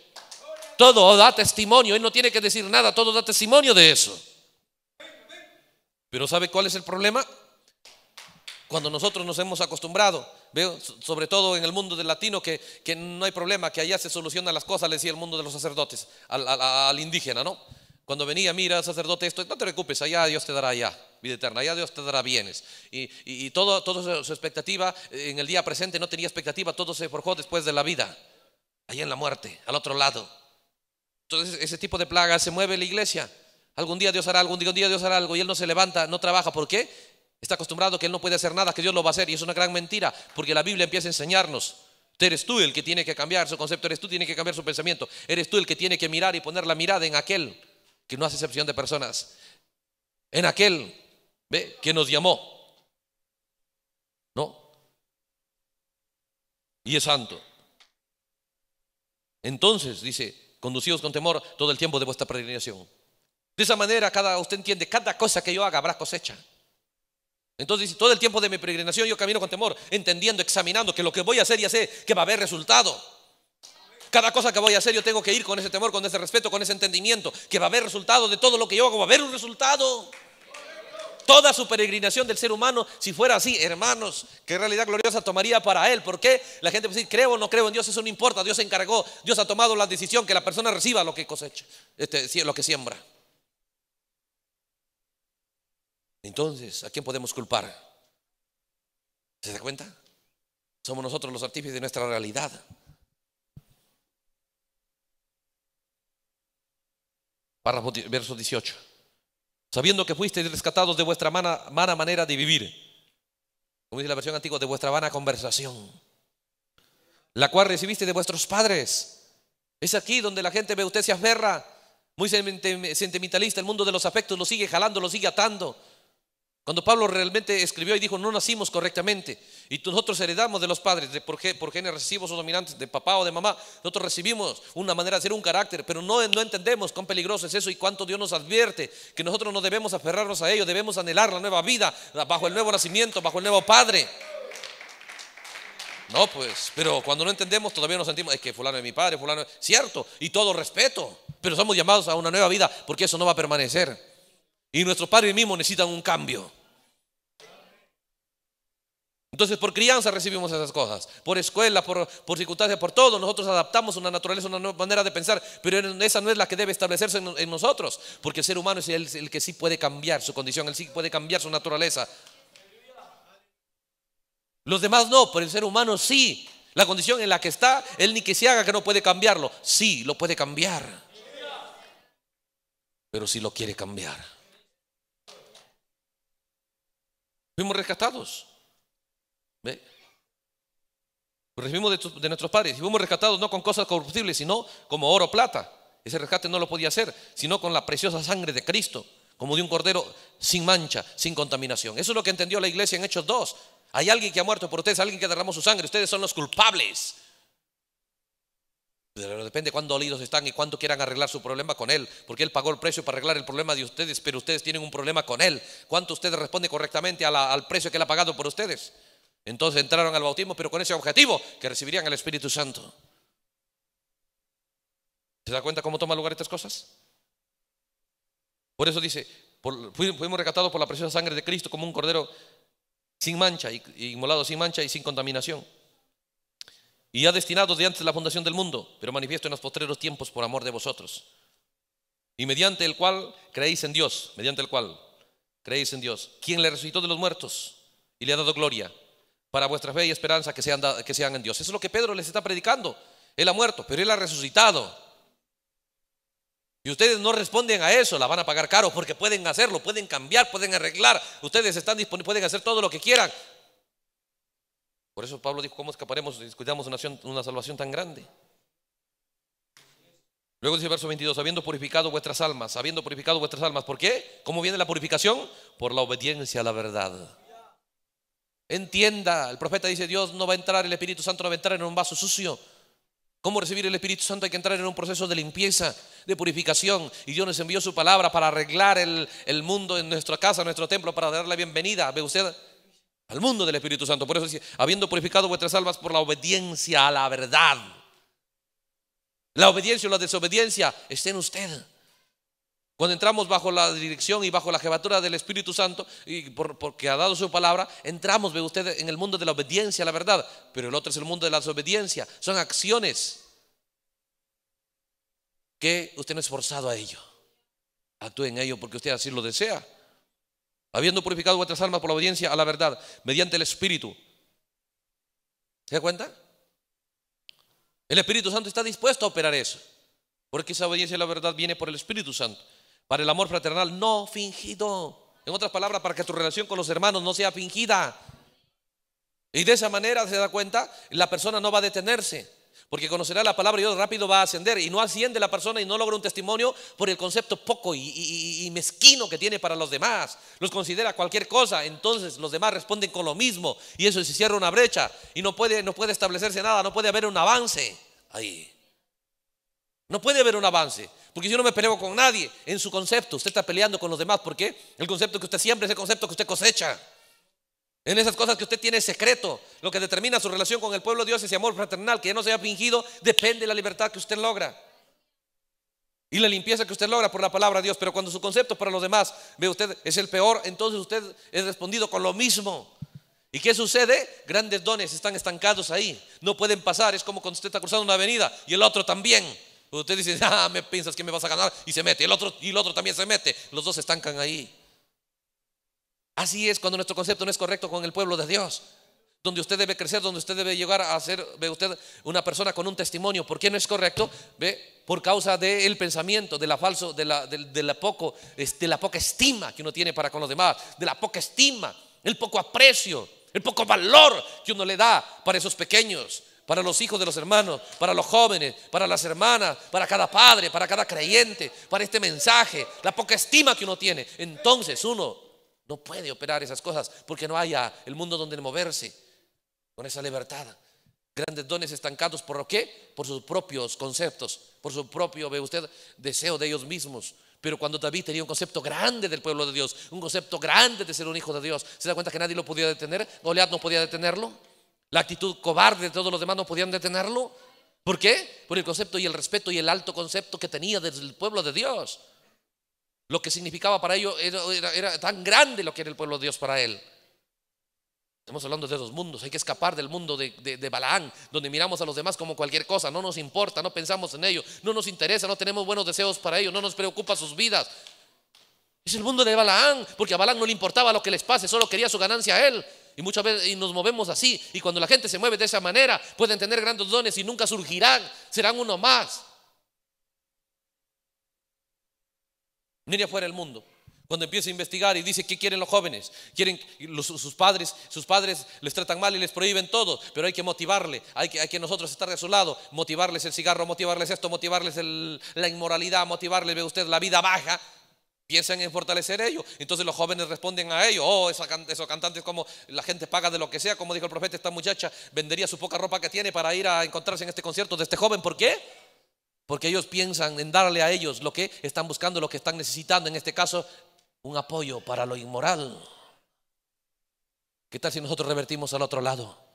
[SPEAKER 1] Todo da testimonio, Él no tiene que decir nada, todo da testimonio de eso. Pero ¿sabe cuál es el problema? Cuando nosotros nos hemos acostumbrado, veo sobre todo en el mundo del latino que, no hay problema, que allá se solucionan las cosas, le decía el mundo de los sacerdotes, al, indígena, ¿no? Cuando venía, mira, sacerdote, esto, no te preocupes, allá Dios te dará allá vida eterna, allá Dios te dará bienes. Y, y, todo, toda su expectativa en el día presente no tenía expectativa, todo se forjó después de la vida, allá en la muerte, al otro lado. Entonces ese tipo de plaga se mueve la iglesia. Algún día Dios hará algo, algún día Dios hará algo y él no se levanta, no trabaja. ¿Por qué? Está acostumbrado que él no puede hacer nada, que Dios lo va a hacer. Y es una gran mentira, porque la Biblia empieza a enseñarnos. Eres tú el que tiene que cambiar su concepto, eres tú tiene que cambiar su pensamiento, eres tú el que tiene que mirar y poner la mirada en aquel que no hace excepción de personas, en aquel ¿ve? que nos llamó. ¿No? Y es santo. Entonces, dice, conducidos con temor todo el tiempo de vuestra peregrinación. De esa manera, cada, usted entiende, cada cosa que yo haga habrá cosecha. Entonces todo el tiempo de mi peregrinación yo camino con temor, entendiendo, examinando que lo que voy a hacer ya sé que va a haber resultado. Cada cosa que voy a hacer yo tengo que ir con ese temor, con ese respeto, con ese entendimiento, que va a haber resultado de todo lo que yo hago, va a haber un resultado. Toda su peregrinación del ser humano, si fuera así, hermanos, qué realidad gloriosa tomaría para él. Porque La gente puede decir, creo o no creo en Dios, eso no importa, Dios se encargó, Dios ha tomado la decisión que la persona reciba lo que cosecha, este, lo que siembra. Entonces, ¿a quién podemos culpar? ¿Se da cuenta? Somos nosotros los artífices de nuestra realidad. Párrafo, verso 18. Sabiendo que fuisteis rescatados de vuestra mala, manera de vivir, como dice la versión antigua, de vuestra vana conversación, la cual recibiste de vuestros padres. Es aquí donde la gente ve usted se aferra, muy sentimentalista, el mundo de los afectos lo sigue jalando, lo sigue atando. Cuando Pablo realmente escribió y dijo, no nacimos correctamente, y nosotros heredamos de los padres, de por, qué, por o recibimos dominantes, de papá o de mamá, nosotros recibimos una manera de ser un carácter, pero no, no entendemos cuán peligroso es eso y cuánto Dios nos advierte, que nosotros no debemos aferrarnos a ello, debemos anhelar la nueva vida, bajo el nuevo nacimiento, bajo el nuevo padre. No, pues, pero cuando no entendemos todavía nos sentimos, es que fulano es mi padre, fulano es cierto, y todo respeto, pero somos llamados a una nueva vida porque eso no va a permanecer. Y nuestros padres mismos necesitan un cambio. Entonces por crianza recibimos esas cosas, por escuela, por, por circunstancias, por todo. Nosotros adaptamos una naturaleza, una nueva manera de pensar, pero esa no es la que debe establecerse en, nosotros, porque el ser humano es el, que sí puede cambiar su condición, el sí puede cambiar su naturaleza. Los demás no, pero el ser humano sí. La condición en la que está, él ni que se haga que no puede cambiarlo, sí, lo puede cambiar. Pero si lo quiere cambiar. Fuimos rescatados. ¿Ve? Recibimos de, nuestros padres y fuimos rescatados no con cosas corruptibles, sino como oro o plata. Ese rescate no lo podía hacer, sino con la preciosa sangre de Cristo, como de un cordero sin mancha, sin contaminación. Eso es lo que entendió la iglesia en Hechos 2. Hay alguien que ha muerto por ustedes, alguien que derramó su sangre. Ustedes son los culpables. Pero depende cuán dolidos están y cuánto quieran arreglar su problema con él, porque él pagó el precio para arreglar el problema de ustedes, pero ustedes tienen un problema con él. ¿Cuánto ustedes responden correctamente al precio que él ha pagado por ustedes? Entonces entraron al bautismo, pero con ese objetivo, que recibirían el Espíritu Santo. ¿Se da cuenta cómo toman lugar estas cosas? Por eso dice, fuimos rescatados por la preciosa sangre de Cristo como un cordero sin mancha, y, inmolado sin mancha y sin contaminación. Y ya destinado de antes de la fundación del mundo, pero manifiesto en los postreros tiempos por amor de vosotros. Y mediante el cual creéis en Dios, mediante el cual creéis en Dios, quien le resucitó de los muertos y le ha dado gloria, para vuestra fe y esperanza que sean, que sean en Dios. Eso es lo que Pedro les está predicando. Él ha muerto, pero él ha resucitado. Y ustedes no responden a eso, la van a pagar caro porque pueden hacerlo, pueden cambiar, pueden arreglar. Ustedes están disponibles, pueden hacer todo lo que quieran. Por eso Pablo dijo, ¿cómo escaparemos si discutamos una, una salvación tan grande? Luego dice el verso 22, habiendo purificado vuestras almas, habiendo purificado vuestras almas, ¿por qué? ¿Cómo viene la purificación? Por la obediencia a la verdad. Entienda, el profeta dice, Dios no va a entrar, el Espíritu Santo no va a entrar en un vaso sucio. ¿Cómo recibir el Espíritu Santo? Hay que entrar en un proceso de limpieza, de purificación. Y Dios nos envió su palabra para arreglar el, mundo en nuestra casa, en nuestro templo, para dar la bienvenida. ¿Ve usted? Al mundo del Espíritu Santo. Por eso dice, habiendo purificado vuestras almas por la obediencia a la verdad. La obediencia o la desobediencia está en usted. Cuando entramos bajo la dirección y bajo la jevatura del Espíritu Santo, y porque ha dado su palabra, entramos, ve usted, en el mundo de la obediencia, a la verdad. Pero el otro es el mundo de la desobediencia. Son acciones que usted no es forzado a ello. Actúe en ello porque usted así lo desea. Habiendo purificado vuestras almas por la obediencia a la verdad, mediante el Espíritu. ¿Se da cuenta? El Espíritu Santo está dispuesto a operar eso. Porque esa obediencia a la verdad viene por el Espíritu Santo para el amor fraternal no fingido. En otras palabras, para que tu relación con los hermanos no sea fingida. Y de esa manera se da cuenta, la persona no va a detenerse, porque conocerá la palabra y Dios rápido va a ascender. Y no asciende la persona y no logra un testimonio por el concepto poco y, y, mezquino que tiene para los demás. Los considera cualquier cosa, entonces los demás responden con lo mismo. Y eso se cierra una brecha y no puede, no puede establecerse nada, no puede haber un avance ahí. No puede haber un avance. Porque yo no me peleo con nadie en su concepto. Usted está peleando con los demás. ¿Por qué? El concepto que usted siempre es el concepto que usted cosecha. En esas cosas que usted tiene secreto, lo que determina su relación con el pueblo de Dios, ese amor fraternal que ya no se ha fingido, depende de la libertad que usted logra. Y la limpieza que usted logra por la palabra de Dios. Pero cuando su concepto para los demás, ve usted, es el peor, entonces usted es respondido con lo mismo. ¿Y qué sucede? Grandes dones están estancados ahí. No pueden pasar. Es como cuando usted está cruzando una avenida y el otro también. Usted dice, ah, me piensas que me vas a ganar y se mete. El otro, y el otro también se mete. Los dos estancan ahí. Así es cuando nuestro concepto no es correcto con el pueblo de Dios. Donde usted debe crecer, donde usted debe llegar a ser, ve usted, una persona con un testimonio. ¿Por qué no es correcto? Ve, por causa del pensamiento, de la falso, de la, la poco, de la poca estima que uno tiene para con los demás, de la poca estima, el poco aprecio, el poco valor que uno le da para esos pequeños para los hijos de los hermanos, para los jóvenes, para las hermanas, para cada padre, para cada creyente, para este mensaje, la poca estima que uno tiene. Entonces uno no puede operar esas cosas porque no haya el mundo donde moverse con esa libertad. Grandes dones estancados por qué? Por sus propios conceptos, por su propio, ve usted, deseo de ellos mismos. Pero cuando David tenía un concepto grande del pueblo de Dios, un concepto grande de ser un hijo de Dios, se da cuenta que nadie lo podía detener, Goliat no podía detenerlo la actitud cobarde de todos los demás no podían detenerlo. ¿Por qué? Por el concepto y el respeto y el alto concepto que tenía desde el pueblo de Dios. Lo que significaba para ellos era, tan grande lo que era el pueblo de Dios para él. Estamos hablando de dos mundos. Hay que escapar del mundo de, de, Balaán, donde miramos a los demás como cualquier cosa. No nos importa, no pensamos en ellos, no nos interesa, no tenemos buenos deseos para ellos, no nos preocupa sus vidas. Es el mundo de Balaán, porque a Balaán no le importaba lo que les pase, solo quería su ganancia a él. Y muchas veces y nos movemos así. Y cuando la gente se mueve de esa manera, pueden tener grandes dones y nunca surgirán. Serán uno más. Mire fuera el mundo. Cuando empieza a investigar y dice, ¿qué quieren los jóvenes? Quieren sus padres, sus padres les tratan mal y les prohíben todo, pero hay que motivarle, hay que, hay que nosotros estar de su lado, motivarles el cigarro, motivarles esto, motivarles la inmoralidad, motivarles, ve usted, la vida baja, Piensan en fortalecer ellos. Entonces los jóvenes responden a ellos. Oh, esos, cantantes, como la gente paga de lo que sea. Como dijo el profeta, esta muchacha vendería su poca ropa que tiene para ir a encontrarse en este concierto de este joven. ¿Por qué? Porque ellos piensan en darle a ellos lo que están buscando, lo que están necesitando. En este caso, un apoyo para lo inmoral. ¿Qué tal si nosotros revertimos al otro lado?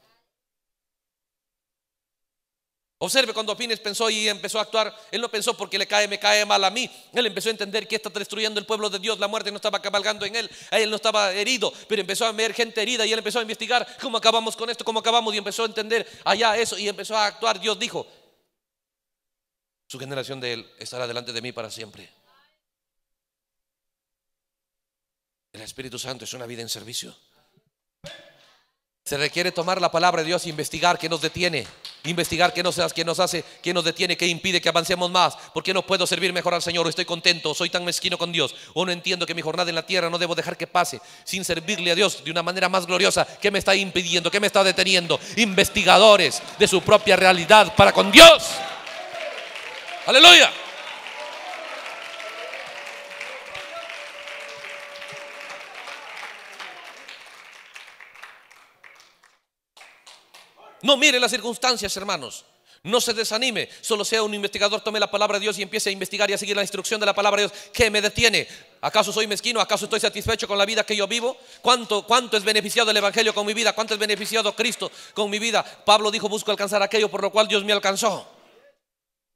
[SPEAKER 1] Observe cuando Pines pensó y empezó a actuar, él no pensó porque le cae, me cae mal a mí. Él empezó a entender que está destruyendo el pueblo de Dios, la muerte no estaba cabalgando en él, él no estaba herido, pero empezó a ver gente herida y él empezó a investigar cómo acabamos con esto, cómo acabamos y empezó a entender allá eso y empezó a actuar. Dios dijo, su generación de él estará delante de mí para siempre. El Espíritu Santo es una vida en servicio. Se requiere tomar la palabra de Dios e investigar qué nos detiene, investigar qué nos, quien nos hace, qué nos detiene, qué impide que avancemos más. Porque no puedo servir mejor al Señor? Estoy contento, soy tan mezquino con Dios. O no entiendo que mi jornada en la tierra no debo dejar que pase sin servirle a Dios de una manera más gloriosa. ¿Qué me está impidiendo? ¿Qué me está deteniendo? Investigadores de su propia realidad para con Dios. Aleluya. No mire las circunstancias, hermanos. No se desanime, solo sea un investigador, tome la palabra de Dios y empiece a investigar y a seguir la instrucción de la palabra de Dios. ¿Qué me detiene? ¿Acaso soy mezquino? ¿Acaso estoy satisfecho con la vida que yo vivo? ¿Cuánto, cuánto es beneficiado el Evangelio con mi vida? ¿Cuánto es beneficiado Cristo con mi vida? Pablo dijo, busco alcanzar aquello por lo cual Dios me alcanzó.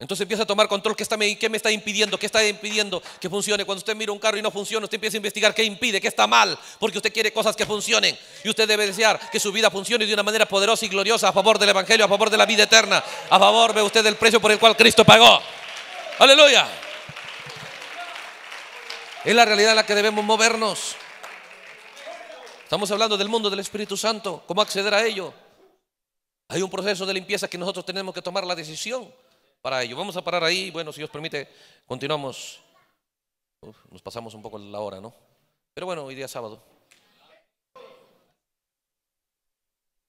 [SPEAKER 1] Entonces empieza a tomar control, ¿qué, está, qué me está impidiendo? ¿Qué está impidiendo que funcione? Cuando usted mira un carro y no funciona, usted empieza a investigar qué impide, qué está mal, porque usted quiere cosas que funcionen. Y usted debe desear que su vida funcione de una manera poderosa y gloriosa a favor del Evangelio, a favor de la vida eterna, a favor, ve usted, del precio por el cual Cristo pagó. Aleluya. Es la realidad en la que debemos movernos. Estamos hablando del mundo del Espíritu Santo, cómo acceder a ello. Hay un proceso de limpieza que nosotros tenemos que tomar la decisión para ello. Vamos a parar ahí. Bueno, si Dios permite, continuamos. nos pasamos un poco la hora, ¿no? Pero bueno, hoy día es sábado.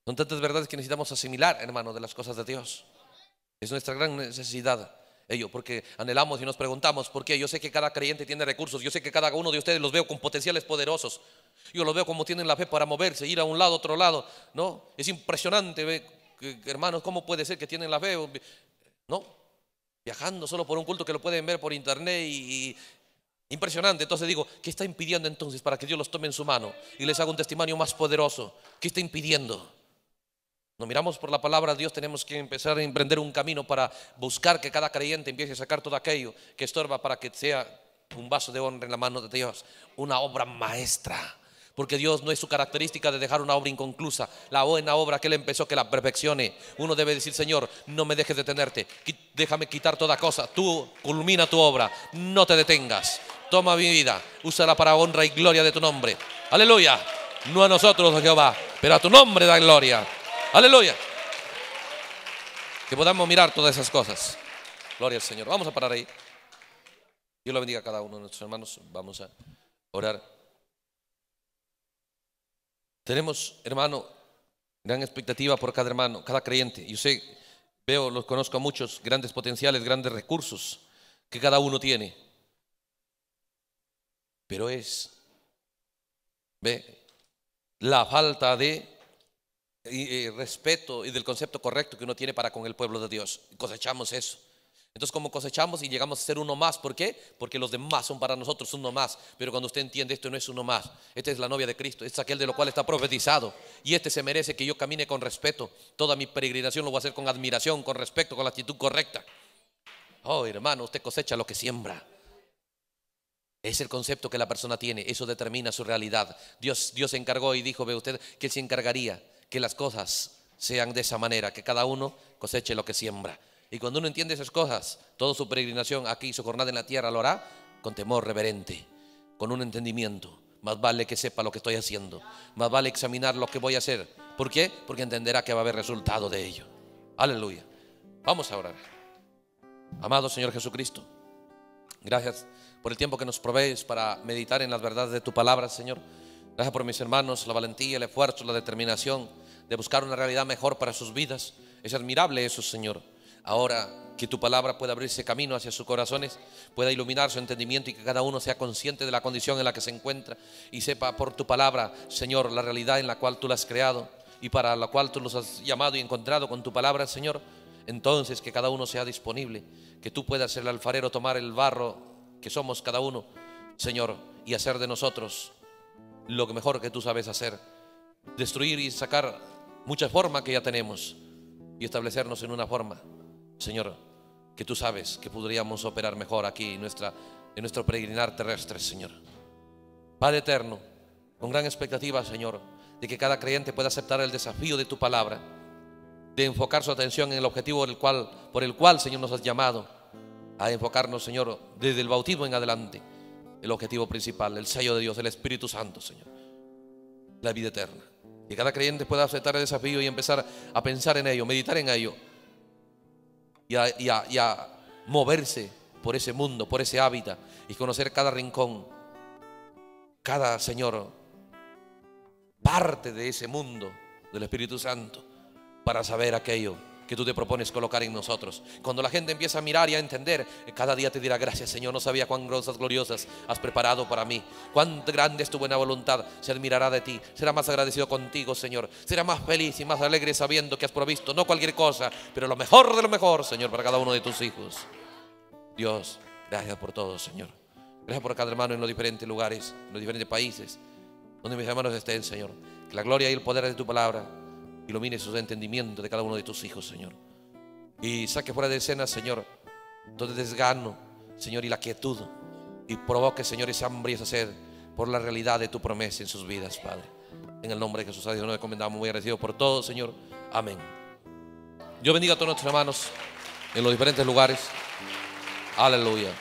[SPEAKER 1] Son tantas verdades que necesitamos asimilar, hermano, de las cosas de Dios. Es nuestra gran necesidad ello, porque anhelamos y nos preguntamos por qué. Yo sé que cada creyente tiene recursos, yo sé que cada uno de ustedes los veo con potenciales poderosos. Yo los veo como tienen la fe para moverse, ir a un lado, otro lado, ¿no? Es impresionante, hermanos, cómo puede ser que tienen la fe, ¿no? viajando solo por un culto que lo pueden ver por internet y, Impresionante. Entonces digo, ¿qué está impidiendo entonces para que Dios los tome en su mano y les haga un testimonio más poderoso? ¿Qué está impidiendo? Nos miramos por la palabra de Dios, tenemos que empezar a emprender un camino para buscar que cada creyente empiece a sacar todo aquello que estorba para que sea un vaso de honra en la mano de Dios, una obra maestra. Porque Dios no es su característica de dejar una obra inconclusa. La buena obra que Él empezó, que la perfeccione. Uno debe decir, Señor, no me dejes detenerte. Déjame quitar toda cosa. Tú culmina tu obra. No te detengas. Toma mi vida. Úsala para honra y gloria de tu nombre. Aleluya. No a nosotros, oh Jehová, pero a tu nombre da gloria. Aleluya. Que podamos mirar todas esas cosas. Gloria al Señor. Vamos a parar ahí. Dios lo bendiga a cada uno de nuestros hermanos. Vamos a orar. Tenemos, hermano, gran expectativa por cada hermano, cada creyente. Yo sé, veo, los conozco a muchos, grandes potenciales, grandes recursos que cada uno tiene. Pero es, ve, la falta de eh, respeto y del concepto correcto que uno tiene para con el pueblo de Dios. Cosechamos eso. Entonces, como cosechamos y llegamos a ser uno más, ¿por qué? Porque los demás son para nosotros uno más. Pero cuando usted entiende esto, no es uno más. Esta es la novia de Cristo, este es aquel de lo cual está profetizado. Y este se merece que yo camine con respeto. Toda mi peregrinación lo voy a hacer con admiración, con respeto, con la actitud correcta. Oh, hermano, usted cosecha lo que siembra. Es el concepto que la persona tiene, eso determina su realidad. Dios, Dios se encargó y dijo, ve usted, que Él se encargaría que las cosas sean de esa manera, que cada uno coseche lo que siembra. Y cuando uno entiende esas cosas, toda su peregrinación aquí, su jornada en la tierra, lo hará con temor reverente, con un entendimiento. Más vale que sepa lo que estoy haciendo. Más vale examinar lo que voy a hacer. ¿Por qué? Porque entenderá que va a haber resultado de ello. Aleluya. Vamos a orar. Amado Señor Jesucristo, gracias por el tiempo que nos provees para meditar en las verdades de tu palabra, Señor. Gracias por mis hermanos, la valentía, el esfuerzo, la determinación de buscar una realidad mejor para sus vidas. Es admirable eso, Señor. Ahora que tu palabra pueda abrirse camino hacia sus corazones, pueda iluminar su entendimiento y que cada uno sea consciente de la condición en la que se encuentra y sepa por tu palabra, Señor, la realidad en la cual tú la has creado y para la cual tú los has llamado y encontrado con tu palabra, Señor. Entonces que cada uno sea disponible, que tú puedas ser el alfarero, tomar el barro que somos cada uno, Señor, y hacer de nosotros lo mejor que tú sabes hacer. Destruir y sacar muchas formas que ya tenemos y establecernos en una forma Señor, que tú sabes que podríamos operar mejor aquí en, nuestra, en nuestro peregrinar terrestre, Señor. Padre eterno, con gran expectativa, Señor, de que cada creyente pueda aceptar el desafío de tu palabra, de enfocar su atención en el objetivo por cual, por el cual Señor, nos has llamado, a enfocarnos, Señor, desde el bautismo en adelante, el objetivo principal, el sello de Dios, el Espíritu Santo, Señor, la vida eterna. Que cada creyente pueda aceptar el desafío y empezar a pensar en ello, meditar en ello y a, moverse por ese mundo, por ese hábitat y conocer cada rincón, cada Señor, parte de ese mundo del Espíritu Santo para saber aquello que tú te propones colocar en nosotros. Cuando la gente empieza a mirar y a entender, eh, cada día te dirá gracias Señor, no sabía cuán grosas gloriosas has preparado para mí, cuán grande es tu buena voluntad, se admirará de ti, será más agradecido contigo Señor, será más feliz y más alegre sabiendo que has provisto no cualquier cosa, pero lo mejor de lo mejor Señor para cada uno de tus hijos. Dios, gracias por todo Señor. Gracias por cada hermano en los diferentes lugares, en los diferentes países, donde mis hermanos estén, Señor. Que la gloria y el poder de tu palabra Ilumine sus entendimientos de cada uno de tus hijos, Señor. Y saque fuera de escena, Señor, todo desgano, Señor, y la quietud. Y provoque, Señor, esa hambre y esa sed por la realidad de tu promesa en sus vidas, Padre. En el nombre de Jesús, a Dios nos recomendamos. Muy agradecido por todo, Señor. Amén. Dios bendiga a todos nuestros hermanos en los diferentes lugares. Aleluya.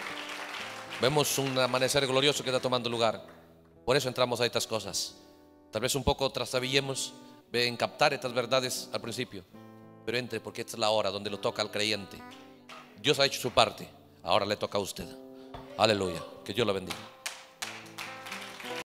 [SPEAKER 1] Vemos un amanecer glorioso que está tomando lugar. Por eso entramos a estas cosas. Tal vez un poco trastabillemos en captar estas verdades al principio. Pero entre porque esta es la hora donde lo toca al creyente. Dios ha hecho su parte. Ahora le toca a usted. Aleluya. Que Dios lo bendiga.